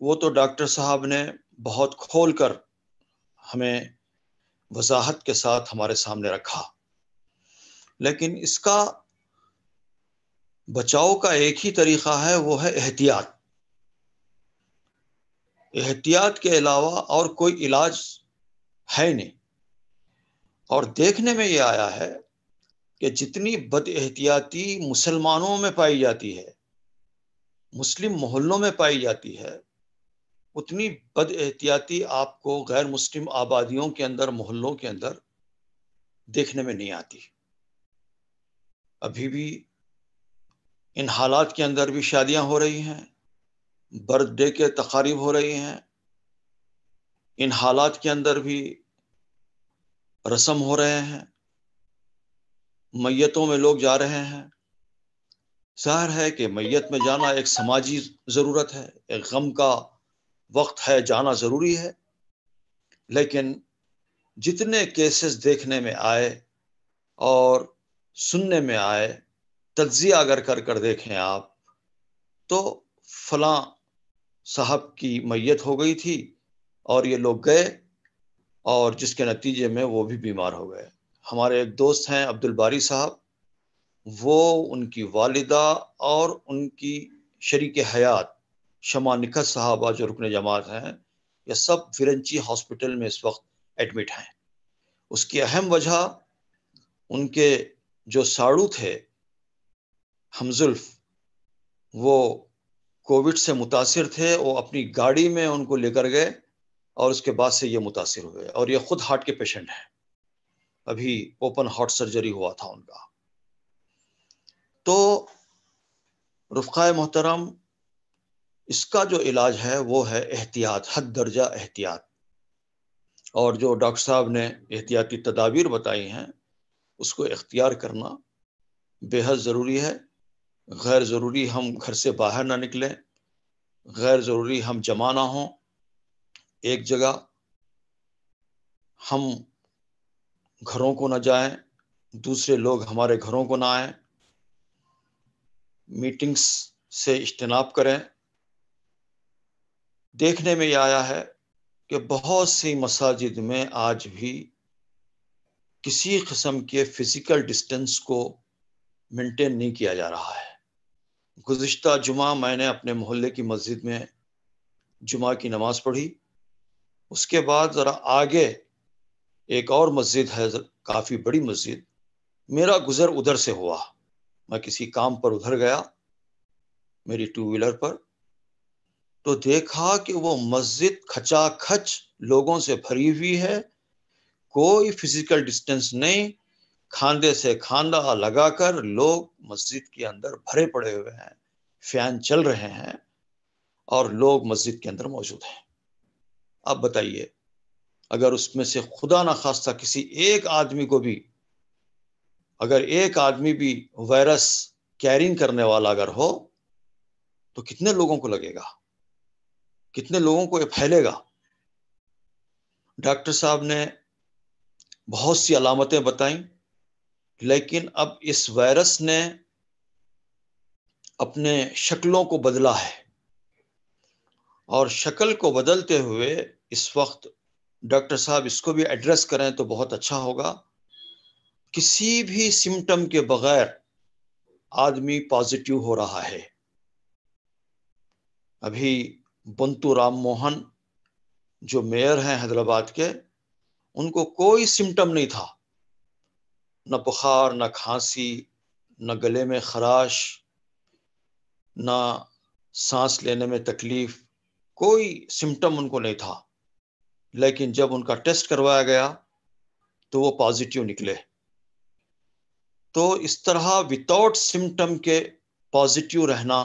वो तो डॉक्टर साहब ने बहुत खोल कर हमें वजाहत के साथ हमारे सामने रखा लेकिन इसका बचाव का एक ही तरीका है वो है एहतियात एहतियात के अलावा और कोई इलाज है नहीं और देखने में ये आया है कि जितनी बद एहतियाती मुसलमानों में पाई जाती है मुस्लिम मोहल्लों में पाई जाती है उतनी बद एहतियाती आपको गैर मुस्लिम आबादियों के अंदर मोहल्लों के अंदर देखने में नहीं आती अभी भी इन हालात के अंदर भी शादियां हो रही हैं बर्थडे के तकारीब हो रही हैं इन हालात के अंदर भी रस्म हो रहे हैं मैतों में लोग जा रहे हैं जाहिर है कि मैत में जाना एक समाजी ज़रूरत है एक गम का वक्त है जाना ज़रूरी है लेकिन जितने केसेस देखने में आए और सुनने में आए तजिया अगर कर कर देखें आप तो फला साहब की मैयत हो गई थी और ये लोग गए और जिसके नतीजे में वो भी बीमार हो गए हमारे एक दोस्त हैं अब्दुल बारी साहब वो उनकी वालिदा और उनकी शरीक हयात शमा निखत साहबा जो रुकन जमात हैं ये सब फिरंची हॉस्पिटल में इस वक्त एडमिट हैं उसकी अहम वजह उनके जो साड़ू थे हमजुल्फ वो कोविड से मुतासर थे वो अपनी गाड़ी में उनको लेकर गए और उसके बाद से ये मुतासर हुए और ये ख़ुद हार्ट के पेशेंट हैं अभी ओपन हार्ट सर्जरी हुआ था उनका तो रुखा मोहतरम इसका जो इलाज है वो है एहतियात हद दर्जा एहतियात और जो डॉक्टर साहब ने एहतियाती तदाबीर बताई हैं उसको इख्तियार करना बेहद ज़रूरी है गैर ज़रूरी हम घर से बाहर ना निकलें गैर ज़रूरी हम जमा ना हों एक जगह हम घरों को ना जाएं दूसरे लोग हमारे घरों को ना आएं मीटिंग्स से इज्तनाब करें देखने में यह आया है कि बहुत सी मसाजिद में आज भी किसी कस्म के फिज़िकल डिस्टेंस को मेंटेन नहीं किया जा रहा है गुज्त जुमा मैंने अपने मोहल्ले की मस्जिद में जुमा की नमाज़ पढ़ी उसके बाद ज़रा आगे एक और मस्जिद है काफ़ी बड़ी मस्जिद मेरा गुज़र उधर से हुआ मैं किसी काम पर उधर गया मेरी टू व्हीलर पर तो देखा कि वो मस्जिद खचाखच लोगों से भरी हुई है कोई फिजिकल डिस्टेंस नहीं खांदे से खांदा लगाकर लोग मस्जिद के अंदर भरे पड़े हुए हैं फैन चल रहे हैं और लोग मस्जिद के अंदर मौजूद हैं आप बताइए अगर उसमें से खुदा ना खास्ता किसी एक आदमी को भी अगर एक आदमी भी वायरस कैरिंग करने वाला अगर हो तो कितने लोगों को लगेगा कितने लोगों को ये फैलेगा डॉक्टर साहब ने बहुत सी अलामतें बताई लेकिन अब इस वायरस ने अपने शक्लों को बदला है और शक्ल को बदलते हुए इस वक्त डॉक्टर साहब इसको भी एड्रेस करें तो बहुत अच्छा होगा किसी भी सिम्टम के बगैर आदमी पॉजिटिव हो रहा है अभी बंतू राम मोहन जो मेयर हैं हैदराबाद के उनको कोई सिम्टम नहीं था न बुखार न खांसी न गले में खराश न सांस लेने में तकलीफ कोई सिम्टम उनको नहीं था लेकिन जब उनका टेस्ट करवाया गया तो वो पॉजिटिव निकले तो इस तरह विदाउट सिम्टम के पॉजिटिव रहना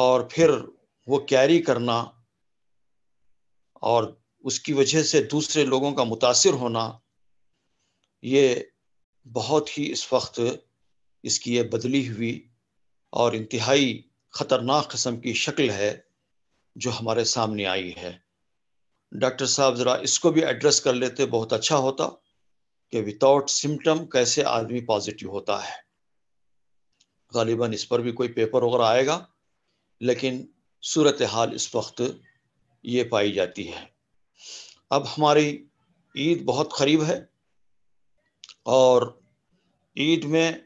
और फिर वो कैरी करना और उसकी वजह से दूसरे लोगों का मुतासर होना ये बहुत ही इस वक्त इसकी ये बदली हुई और इंतहाई ख़तरनाक कस्म की शक्ल है जो हमारे सामने आई है डॉक्टर साहब ज़रा इसको भी एड्रेस कर लेते बहुत अच्छा होता कि विदाउट सिम्टम कैसे आदमी पॉजिटिव होता है गालिबा इस पर भी कोई पेपर वगैरह आएगा लेकिन सूरत हाल इस वक्त ये पाई जाती है अब हमारी ईद बहुत करीब है और ईद में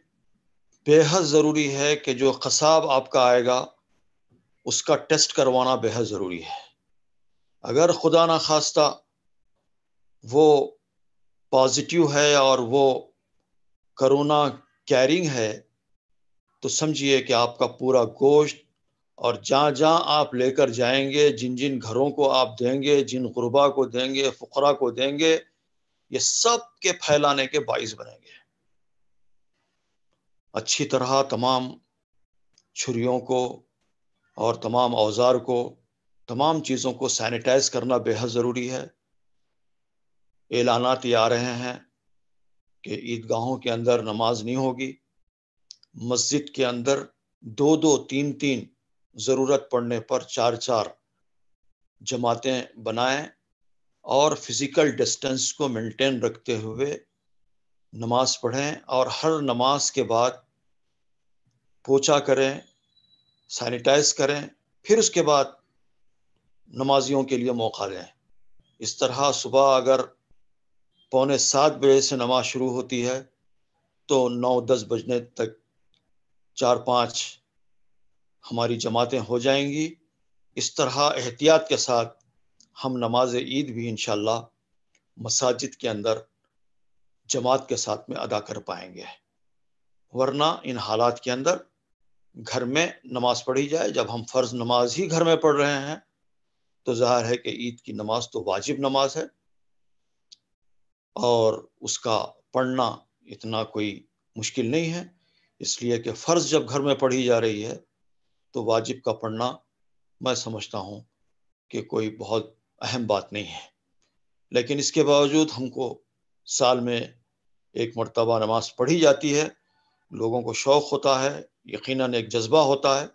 बेहद ज़रूरी है कि जो कसाब आपका आएगा उसका टेस्ट करवाना बेहद ज़रूरी है अगर खुदा ना खास्ता वो पॉजिटिव है और वो करोना कैरिंग है तो समझिए कि आपका पूरा गोश्त और जहाँ जहाँ आप लेकर जाएंगे जिन जिन घरों को आप देंगे जिन गुरबा को देंगे फ़करा को देंगे ये सब के फैलाने के बाइस बनेंगे अच्छी तरह तमाम छुरियों को और तमाम औजार को तमाम चीज़ों को सैनिटाइज करना बेहद ज़रूरी है ऐलाना ये आ रहे हैं कि ईदगाहों के अंदर नमाज नहीं होगी मस्जिद के अंदर दो दो तीन तीन ज़रूरत पड़ने पर चार चार जमातें बनाएं और फिज़िकल डिस्टेंस को मेंटेन रखते हुए नमाज पढ़ें और हर नमाज के बाद पोछा करें सैनिटाइज करें फिर उसके बाद नमाजियों के लिए मौका दें इस तरह सुबह अगर पौने सात बजे से नमाज शुरू होती है तो नौ दस बजने तक चार पाँच हमारी जमातें हो जाएंगी इस तरह एहतियात के साथ हम नमाज ईद भी इन मसाजिद के अंदर जमात के साथ में अदा कर पाएंगे वरना इन हालात के अंदर घर में नमाज पढ़ी जाए जब हम फ़र्ज नमाज ही घर में पढ़ रहे हैं तो जाहिर है कि ईद की नमाज तो वाजिब नमाज है और उसका पढ़ना इतना कोई मुश्किल नहीं है इसलिए कि फ़र्ज जब घर में पढ़ी जा रही है तो वाजिब का पढ़ना मैं समझता हूँ कि कोई बहुत अहम बात नहीं है लेकिन इसके बावजूद हमको साल में एक मरतबा नमाज पढ़ी जाती है लोगों को शौक़ होता है यकीनन एक जज्बा होता है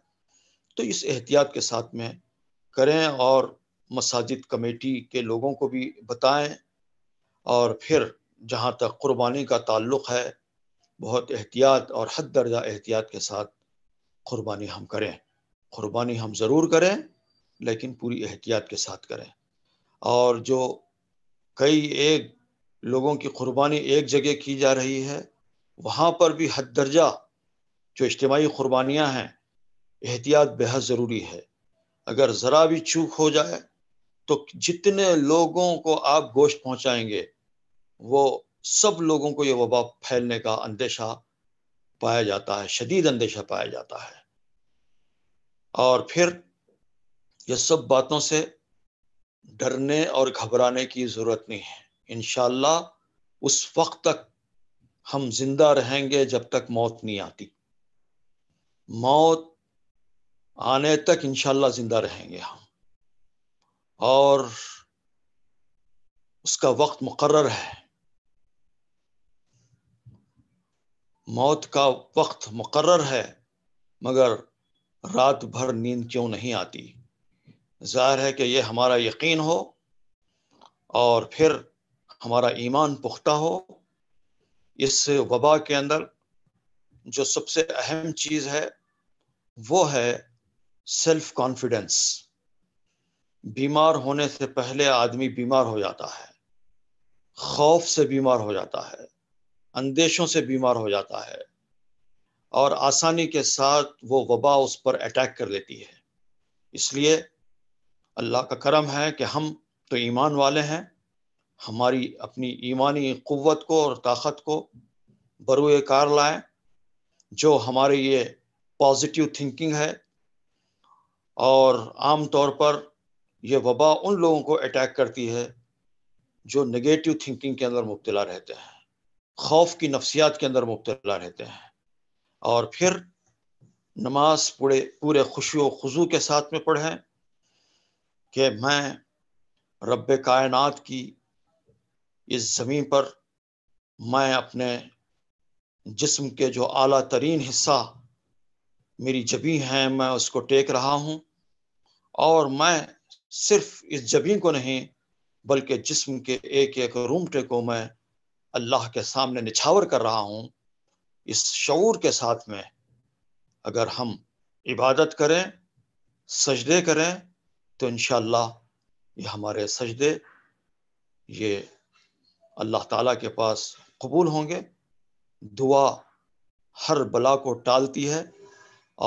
तो इस एहतियात के साथ में करें और मसाजिद कमेटी के लोगों को भी बताएं और फिर जहाँ तक क़ुरबानी का ताल्लुक़ है बहुत एहतियात और हद दर्जा एहतियात के साथ कुर्बानी हम करें कुर्बानी हम ज़रूर करें लेकिन पूरी एहतियात के साथ करें और जो कई एक लोगों की कुर्बानी एक जगह की जा रही है वहाँ पर भी हद दर्जा जो इज्तमाही कुर्बानियाँ हैं एहतियात बेहद ज़रूरी है अगर ज़रा भी चूक हो जाए तो जितने लोगों को आप गोश्त पहुँचाएंगे वो सब लोगों को ये वबा फैलने का अंदेशा पाया जाता है शदीद अंदेशा पाया जाता है और फिर यह सब बातों से डरने और घबराने की ज़रूरत नहीं है इनशाला उस वक्त तक हम जिंदा रहेंगे जब तक मौत नहीं आती मौत आने तक इनशाला जिंदा रहेंगे हम और उसका वक्त मुकर्र है मौत का वक्त मुकर्र है मगर रात भर नींद क्यों नहीं आती ज़ाहिर है कि यह हमारा यकीन हो और फिर हमारा ईमान पुख्ता हो इस वबा के अंदर जो सबसे अहम चीज़ है वो है सेल्फ कॉन्फिडेंस बीमार होने से पहले आदमी बीमार हो जाता है खौफ से बीमार हो जाता है अंदेशों से बीमार हो जाता है और आसानी के साथ वो वबा उस पर अटैक कर लेती है इसलिए अल्लाह का करम है कि हम तो ईमान वाले हैं हमारी अपनी ईमानी क़वत को और ताकत को बरुए कार लाएं जो हमारे ये पॉजिटिव थिंकिंग है और आम तौर पर यह वबा उन लोगों को अटैक करती है जो नेगेटिव थिंकिंग के अंदर मुबतला रहते हैं खौफ की नफ्सियात के अंदर मुबतला रहते हैं और फिर नमाज पूरे पूरे खुशी खजू के साथ में पढ़ें कि मैं रब कायनात की इस ज़मीन पर मैं अपने जिस्म के जो आला तरीन हिस्सा मेरी जबी हैं मैं उसको टेक रहा हूँ और मैं सिर्फ इस जबी को नहीं बल्कि जिस्म के एक एक रूमटे को मैं अल्लाह के सामने निछावर कर रहा हूँ इस शूर के साथ में अगर हम इबादत करें सजदे करें तो इन ये हमारे सजदे ये अल्लाह ताला के पास कबूल होंगे दुआ हर बला को टालती है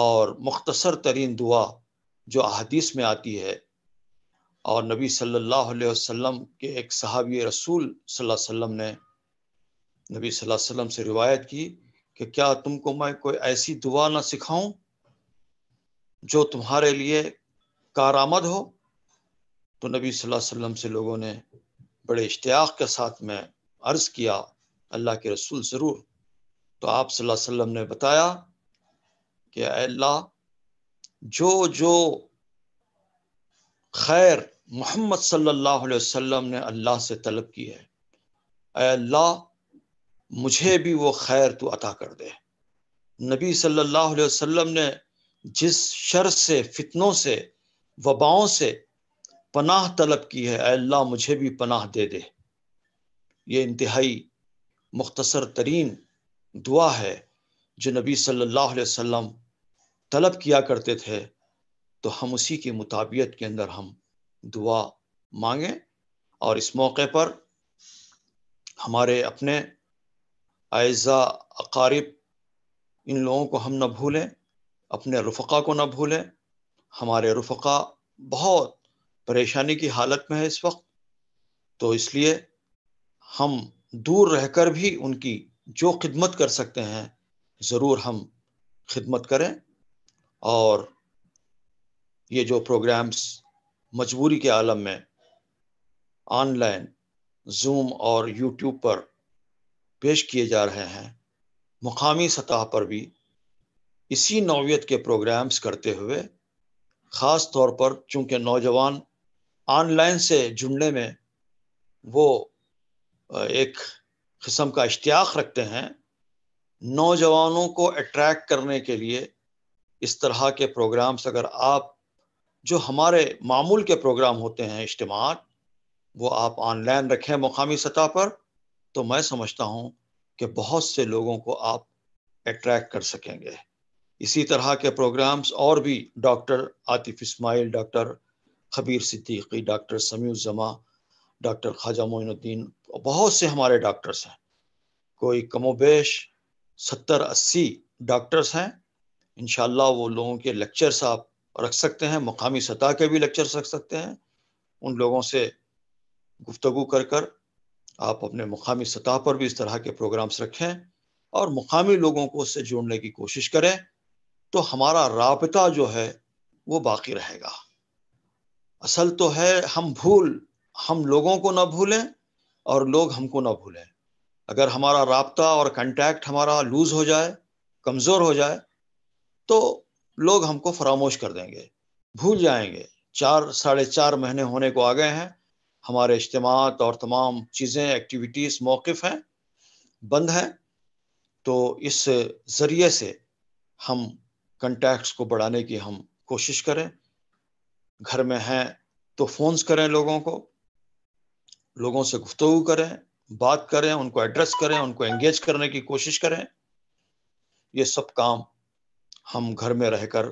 और मख्तसर तरीन दुआ जो अहदीस में आती है और नबी सल्लल्लाहु अलैहि वसल्लम के एक सहाबी रसूल सल्लल्लाहु अलैहि वसल्लम ने नबी सल्लल्लाहु अलैहि वसल्लम से रिवायत की कि क्या तुमको मैं कोई ऐसी दुआ ना सिखाऊं जो तुम्हारे लिए कारामद हो तो नबी सल्लल्लाहु अलैहि वसल्लम से लोगों ने बड़े इश्तियाक के साथ में अर्ज़ किया अल्लाह के रसूल ज़रूर तो आप सल्लल्लाहु अलैहि वसल्लम ने बताया कि अल्लाह जो जो खैर मोहम्मद सल्लल्लाहु अलैहि वसल्लम ने अल्लाह से तलब की है अल्लाह मुझे भी वो खैर तो अता कर दे नबी सल्लल्लाहु अलैहि वसल्लम ने जिस शर से फितनों से वबाओं से पनाह तलब की है अल्लाह मुझे भी पनाह दे दे ये इंतहाई मुख्तसर तरीन दुआ है जो नबी सल्लल्लाहु अलैहि वसल्लम तलब किया करते थे तो हम उसी की मुताबियत के अंदर हम दुआ मांगें और इस मौके पर हमारे अपने आयज़ा अकारीब इन लोगों को हम ना भूलें अपने रफ़ा को ना भूलें हमारे रफ़ा बहुत परेशानी की हालत में है इस वक्त तो इसलिए हम दूर रहकर भी उनकी जो खिदमत कर सकते हैं ज़रूर हम खिदमत करें और ये जो प्रोग्राम्स मजबूरी के आलम में ऑनलाइन जूम और यूट्यूब पर पेश किए जा रहे हैं मुकामी सतह पर भी इसी नौीयत के प्रोग्राम्स करते हुए ख़ास तौर पर चूँकि नौजवान ऑनलाइन से जुड़ने में वो एक किस्म का इश्तियाक रखते हैं नौजवानों को अट्रैक्ट करने के लिए इस तरह के प्रोग्राम्स अगर आप जो हमारे मामूल के प्रोग्राम होते हैं इज्तम वो आप ऑनलाइन रखें मुकामी सतह पर तो मैं समझता हूँ कि बहुत से लोगों को आप अट्रैक्ट कर सकेंगे इसी तरह के प्रोग्राम्स और भी doctor Atif Ismail doctor Khabir Siddiqui doctor Sameer Jama doctor Khwaja Moinuddin बहुत से हमारे डॉक्टर्स हैं कोई कमोबेश सत्तर अस्सी डॉक्टर्स हैं इन वो लोगों के लेक्चर्स आप रख सकते हैं मकामी सतह के भी लेक्चर्स रख सकते हैं उन लोगों से गुफ्तु कर कर आप अपने मुकामी सतह पर भी इस तरह के प्रोग्राम्स रखें और मुकामी लोगों को उससे जोड़ने की कोशिश करें तो हमारा रबता जो है वो बाकी रहेगा असल तो है हम भूल हम लोगों को ना भूलें और लोग हमको ना भूलें अगर हमारा रबता और कंटेक्ट हमारा लूज़ हो जाए कमज़ोर हो जाए तो लोग हमको फरामोश कर देंगे भूल जाएंगे चार साढ़े चार महीने होने को आ गए हैं हमारे इज्तमात और तमाम चीज़ें एक्टिविटीज़ मौक़ हैं बंद हैं तो इस ज़रिए से हम कंटैक्ट्स को बढ़ाने की हम कोशिश करें घर में हैं तो फ़ोन्स करें लोगों को लोगों से गुफ्तु करें बात करें उनको एड्रेस करें उनको एंगेज करने की कोशिश करें ये सब काम हम घर में रहकर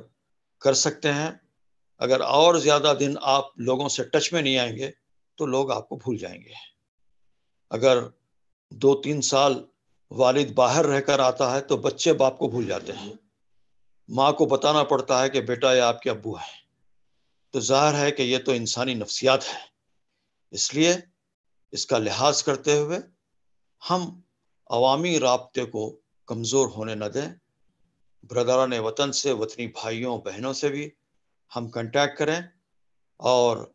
कर सकते हैं अगर और ज़्यादा दिन आप लोगों से टच में नहीं आएंगे तो लोग आपको भूल जाएंगे अगर दो तीन साल वालिद बाहर रहकर आता है तो बच्चे बाप को भूल जाते हैं माँ को बताना पड़ता है कि बेटा ये आपके अबू है तो जाहिर है कि ये तो इंसानी नफ्सियात है इसलिए इसका लिहाज करते हुए हम अवामी रबते को कमज़ोर होने न दें ब्रदरान वतन से वतनी भाइयों बहनों से भी हम कंटेक्ट करें और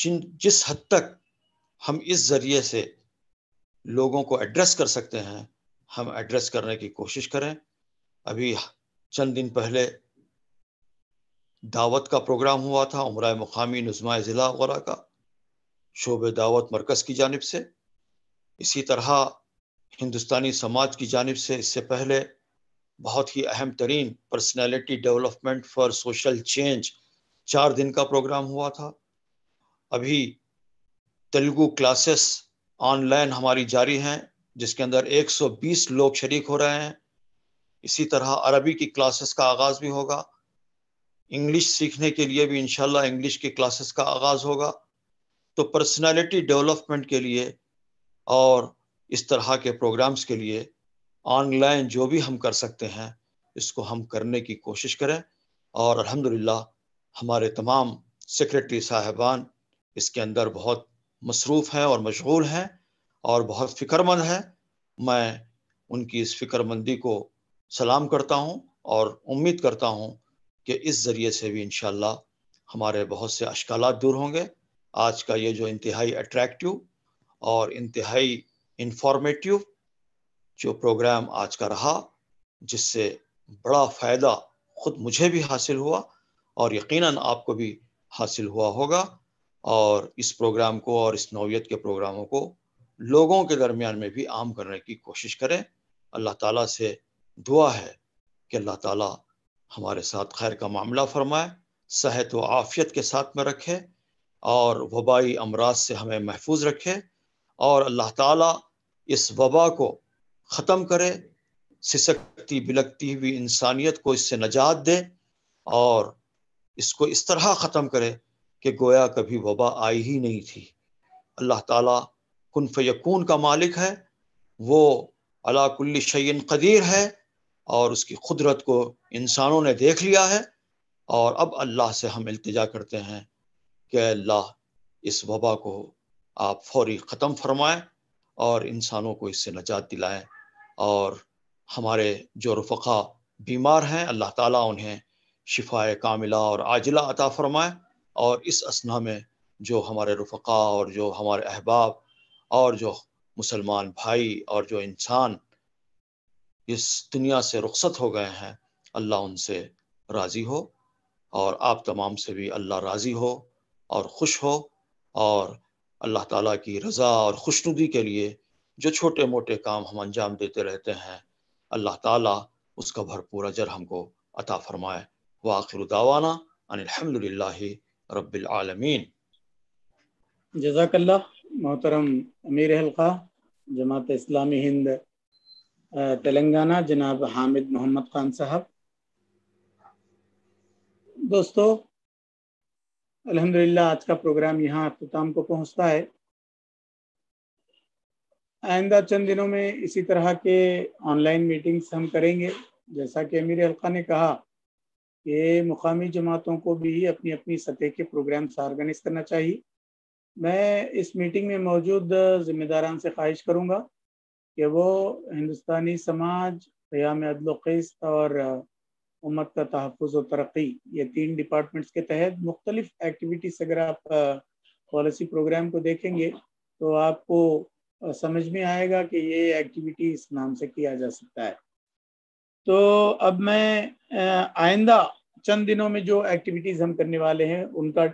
जिन जिस हद तक हम इस ज़रिए से लोगों को एड्रेस कर सकते हैं हम एड्रेस करने की कोशिश करें अभी चंद दिन पहले दावत का प्रोग्राम हुआ था उम्र मुकामी नजमा ज़िला वगैरह का शोब दावत मरकज़ की जानब से इसी तरह हिंदुस्तानी समाज की जानब से इससे पहले बहुत ही अहम तरीन personality development for social change चार दिन का प्रोग्राम हुआ था अभी तेलुगु क्लासेस ऑनलाइन हमारी जारी हैं जिसके अंदर 120 लोग शरीक हो रहे हैं इसी तरह अरबी की क्लासेस का आगाज़ भी होगा इंग्लिश सीखने के लिए भी इनशाला इंग्लिश की क्लासेस का आगाज़ होगा तो पर्सनालिटी डेवलपमेंट के लिए और इस तरह के प्रोग्राम्स के लिए ऑनलाइन जो भी हम कर सकते हैं इसको हम करने की कोशिश करें और अलहमदिल्ला हमारे तमाम सेक्रेटरी साहबान इसके अंदर बहुत मसरूफ़ हैं और मशगूल हैं और बहुत फ़िक्रमंद हैं मैं उनकी इस फ़िक्रमंदी को सलाम करता हूँ और उम्मीद करता हूँ कि इस ज़रिए से भी इन हमारे बहुत से अशकाल दूर होंगे आज का ये जो इंतहाई अट्रैक्टिव और इंतहाई इंफॉर्मेटिव जो प्रोग्राम आज का रहा जिससे बड़ा फ़ायदा ख़ुद मुझे भी हासिल हुआ और यकीनन आपको भी हासिल हुआ होगा और इस प्रोग्राम को और इस नौीयत के प्रोग्रामों को लोगों के दरमियान में भी आम करने की कोशिश करें अल्लाह ताला से दुआ है कि अल्लाह ताला हमारे साथ खैर का मामला फरमाए सेहत व आफियत के साथ में रखे और वबाई अमराज से हमें महफूज रखे और अल्लाह ताला इस वबा को ख़त्म करे सिसकती बिलकती हुई इंसानियत को इससे नजात दे और इसको इस तरह ख़त्म करे कि गोया कभी वबा आई ही नहीं थी अल्लाह ताला कन फ़यकून का मालिक है वो अलाकुल्ल शयन कदीर है और उसकी कुदरत को इंसानों ने देख लिया है और अब अल्लाह से हम इल्तजा करते हैं कि अल्लाह इस वबा को आप फौरी ख़त्म फरमाएं और इंसानों को इससे नजात दिलाएं और हमारे जो रफ़ा बीमार हैं अल्लाह ताला उन्हें शिफाए कामिला और आजिला अता फरमाएं और इस असना में जो हमारे रफ़ा और जो हमारे अहबाब और जो मुसलमान भाई और जो इंसान इस दुनिया से रुखसत हो गए हैं अल्लाह उनसे राज़ी हो और आप तमाम से भी अल्लाह राज़ी हो और खुश हो और अल्लाह ताला की रज़ा और खुशनुदी के लिए जो छोटे मोटे काम हम अंजाम देते रहते हैं अल्लाह ताला उसका भरपूर अजर हमको अता फरमाए वाखिर दावाना अनिलहमदिल्ला जजाकल्ला मोहतरम अमीर हल्का जमात इस्लामी हिंद तेलंगाना जनाब हामिद मोहम्मद खान साहब दोस्तों अलहमदिल्ला आज का प्रोग्राम यहाँ अख्ताम को पहुँचता है आइंदा चंद दिनों में इसी तरह के ऑनलाइन मीटिंग्स हम करेंगे जैसा कि अमीर हल्का ने कहा कि मुकामी जमातों को भी अपनी अपनी सतह के प्रोग्राम्स ऑर्गेनाइज करना चाहिए मैं इस मीटिंग में मौजूद ज़िम्मेदारान से ख्वाहिश करूँगा कि वो हिंदुस्तानी समाज क्याम अदलक़स्त और उम्मत का तहफ़ व तरक्की ये तीन डिपार्टमेंट्स के तहत मुख्तलिफ एक्टिविटीज़ अगर आप पॉलिसी प्रोग्राम को देखेंगे तो आपको समझ में आएगा कि ये एक्टिविटी इस नाम से किया जा सकता है तो अब मैं आइंदा चंद दिनों में जो एक्टिविटीज हम करने वाले हैं उनका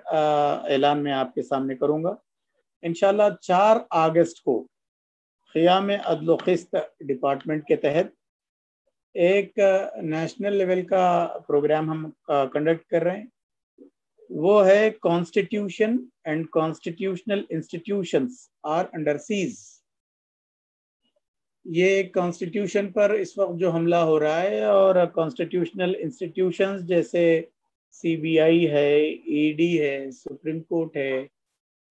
ऐलान मैं आपके सामने करूंगा इनशाला चार अगस्त को ख़याम अदल डिपार्टमेंट के तहत एक नेशनल लेवल का प्रोग्राम हम कंडक्ट कर रहे हैं वो है constitution and constitutional institutions are under siege ये कॉन्स्टिट्यूशन पर इस वक्त जो हमला हो रहा है और कॉन्स्टिट्यूशनल इंस्टीट्यूशंस जैसे सीबीआई है ईडी e है सुप्रीम कोर्ट है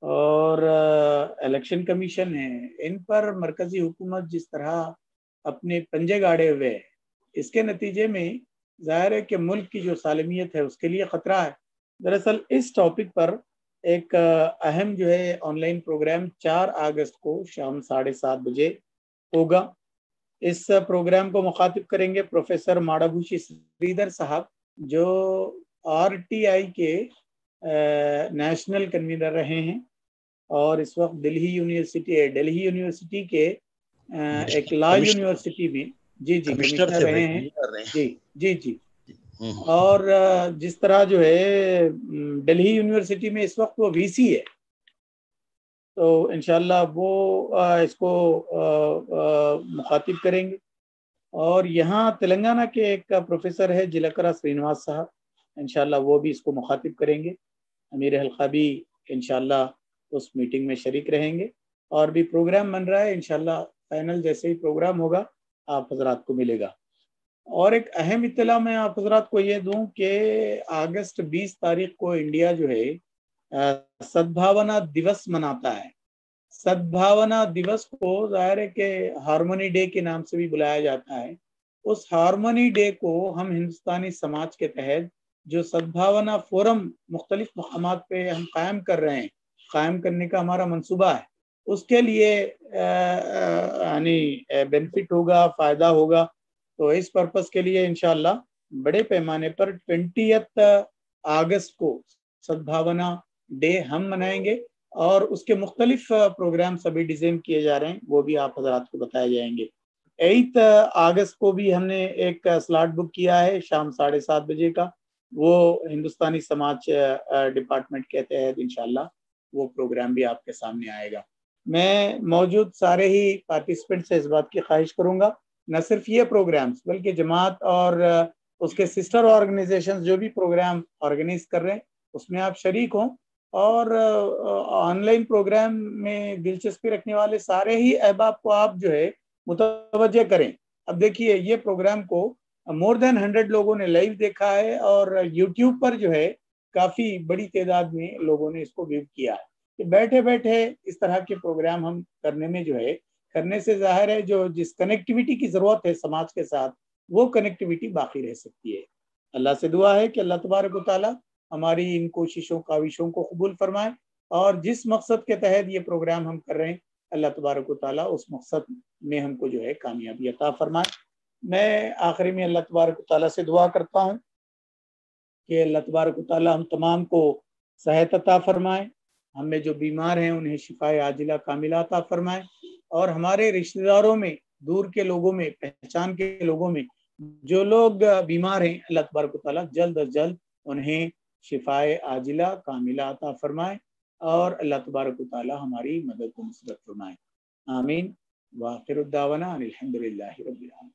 और इलेक्शन uh, कमीशन है इन पर मरकजी हुकूमत जिस तरह अपने पंजे गाड़े हुए है इसके नतीजे में जाहिर है कि मुल्क की जो सालमियत है उसके लिए ख़तरा है दरअसल इस टॉपिक पर एक uh, अहम जो है ऑनलाइन प्रोग्राम चार अगस्त को शाम साढ़े सात बजे होगा इस प्रोग्राम को मुखातिब करेंगे प्रोफेसर माड़ाभूषी श्रीधर साहब जो आरटीआई के नेशनल कन्वीनर रहे हैं और इस वक्त दिल्ली यूनिवर्सिटी दिल्ली यूनिवर्सिटी के एक लॉ यूनिवर्सिटी में जी जी कमिश्नर रहे हैं जी जी जी हम्म, हम्म। और जिस तरह जो है दिल्ली यूनिवर्सिटी में इस वक्त वो वीसी है तो इनशाला वो इसको मुखातिब करेंगे और यहाँ तेलंगाना के एक प्रोफेसर है जिलाकरा श्रीनिवास साहब इन वो भी इसको मुखातिब करेंगे अमीर हल्का भी इन उस मीटिंग में शरीक रहेंगे और भी प्रोग्राम बन रहा है इन फाइनल जैसे ही प्रोग्राम होगा आप हजरात को मिलेगा और एक अहम इतला मैं आप हजरात को ये दूँ कि अगस्त 20 तारीख को इंडिया जो है सद्भावना दिवस मनाता है सद्भावना दिवस को जाहिर है कि हारमोनी डे के नाम से भी बुलाया जाता है उस हारमोनी डे को हम हिंदुस्तानी समाज के तहत जो सद्भावना फोरम मुख्तलिफ मकाम पे हम कायम कर रहे हैं कायम करने का हमारा मनसूबा है उसके लिए यानी बेनिफिट होगा फ़ायदा होगा तो इस पर्पज़ के लिए इन बड़े पैमाने पर ट्वेंटी अगस्त को सद्भावना डे हम मनाएंगे और उसके मुख्तलिफ प्रोग्राम सभी डिजाइन किए जा रहे हैं वो भी आप हजरात को बताए जाएंगे एथ अगस्त को भी हमने एक स्लॉट बुक किया है शाम साढ़े सात बजे का वो हिंदुस्तानी समाज डिपार्टमेंट के तहत इनशाला वो प्रोग्राम भी आपके सामने आएगा मैं मौजूद सारे ही पार्टिसिपेंट से इस बात की ख्वाहिश करूंगा न सिर्फ ये प्रोग्राम्स बल्कि जमात और उसके सिस्टर ऑर्गेनाइजेशन जो भी प्रोग्राम ऑर्गेनाइज कर रहे हैं उसमें आप शरीक हों और ऑनलाइन प्रोग्राम में दिलचस्पी रखने वाले सारे ही अहबाब को आप जो है मुतवजह करें अब देखिए ये प्रोग्राम को मोर देन हंड्रेड लोगों ने लाइव देखा है और यूट्यूब पर जो है काफ़ी बड़ी तादाद में लोगों ने इसको व्यू किया है कि बैठे बैठे इस तरह के प्रोग्राम हम करने में जो है करने से जाहिर है जो जिस कनेक्टिविटी की ज़रूरत है समाज के साथ वो कनेक्टिविटी बाकी रह सकती है अल्लाह से दुआ है कि अल्लाह तबारक ताली हमारी इन कोशिशों काविशों को कबूल फरमाए और जिस मकसद के तहत ये प्रोग्राम हम कर रहे हैं अल्लाह तबारक ताली उस मकसद में हमको जो है कामयाबी अता फरमाए मैं आखिरी में अल्लाह तबारक ताली से दुआ करता हूँ कि अल्लाह तबारक ताली हम तमाम को सेहत अता फरमाए हमें जो बीमार हैं उन्हें शिफाए आजिला कामिला अता फरमाए और हमारे रिश्तेदारों में दूर के लोगों में पहचान के लोगों में जो लोग बीमार हैं अल्लाह तबारक जल्द अज जल्द उन्हें शिफाए आजिला कामिला अता फरमाए और अल्लाह तबारक ताली हमारी मदद को नसरत फरमाए आमीन वाखिर दावाना अलहमदिल्ला रबीआलम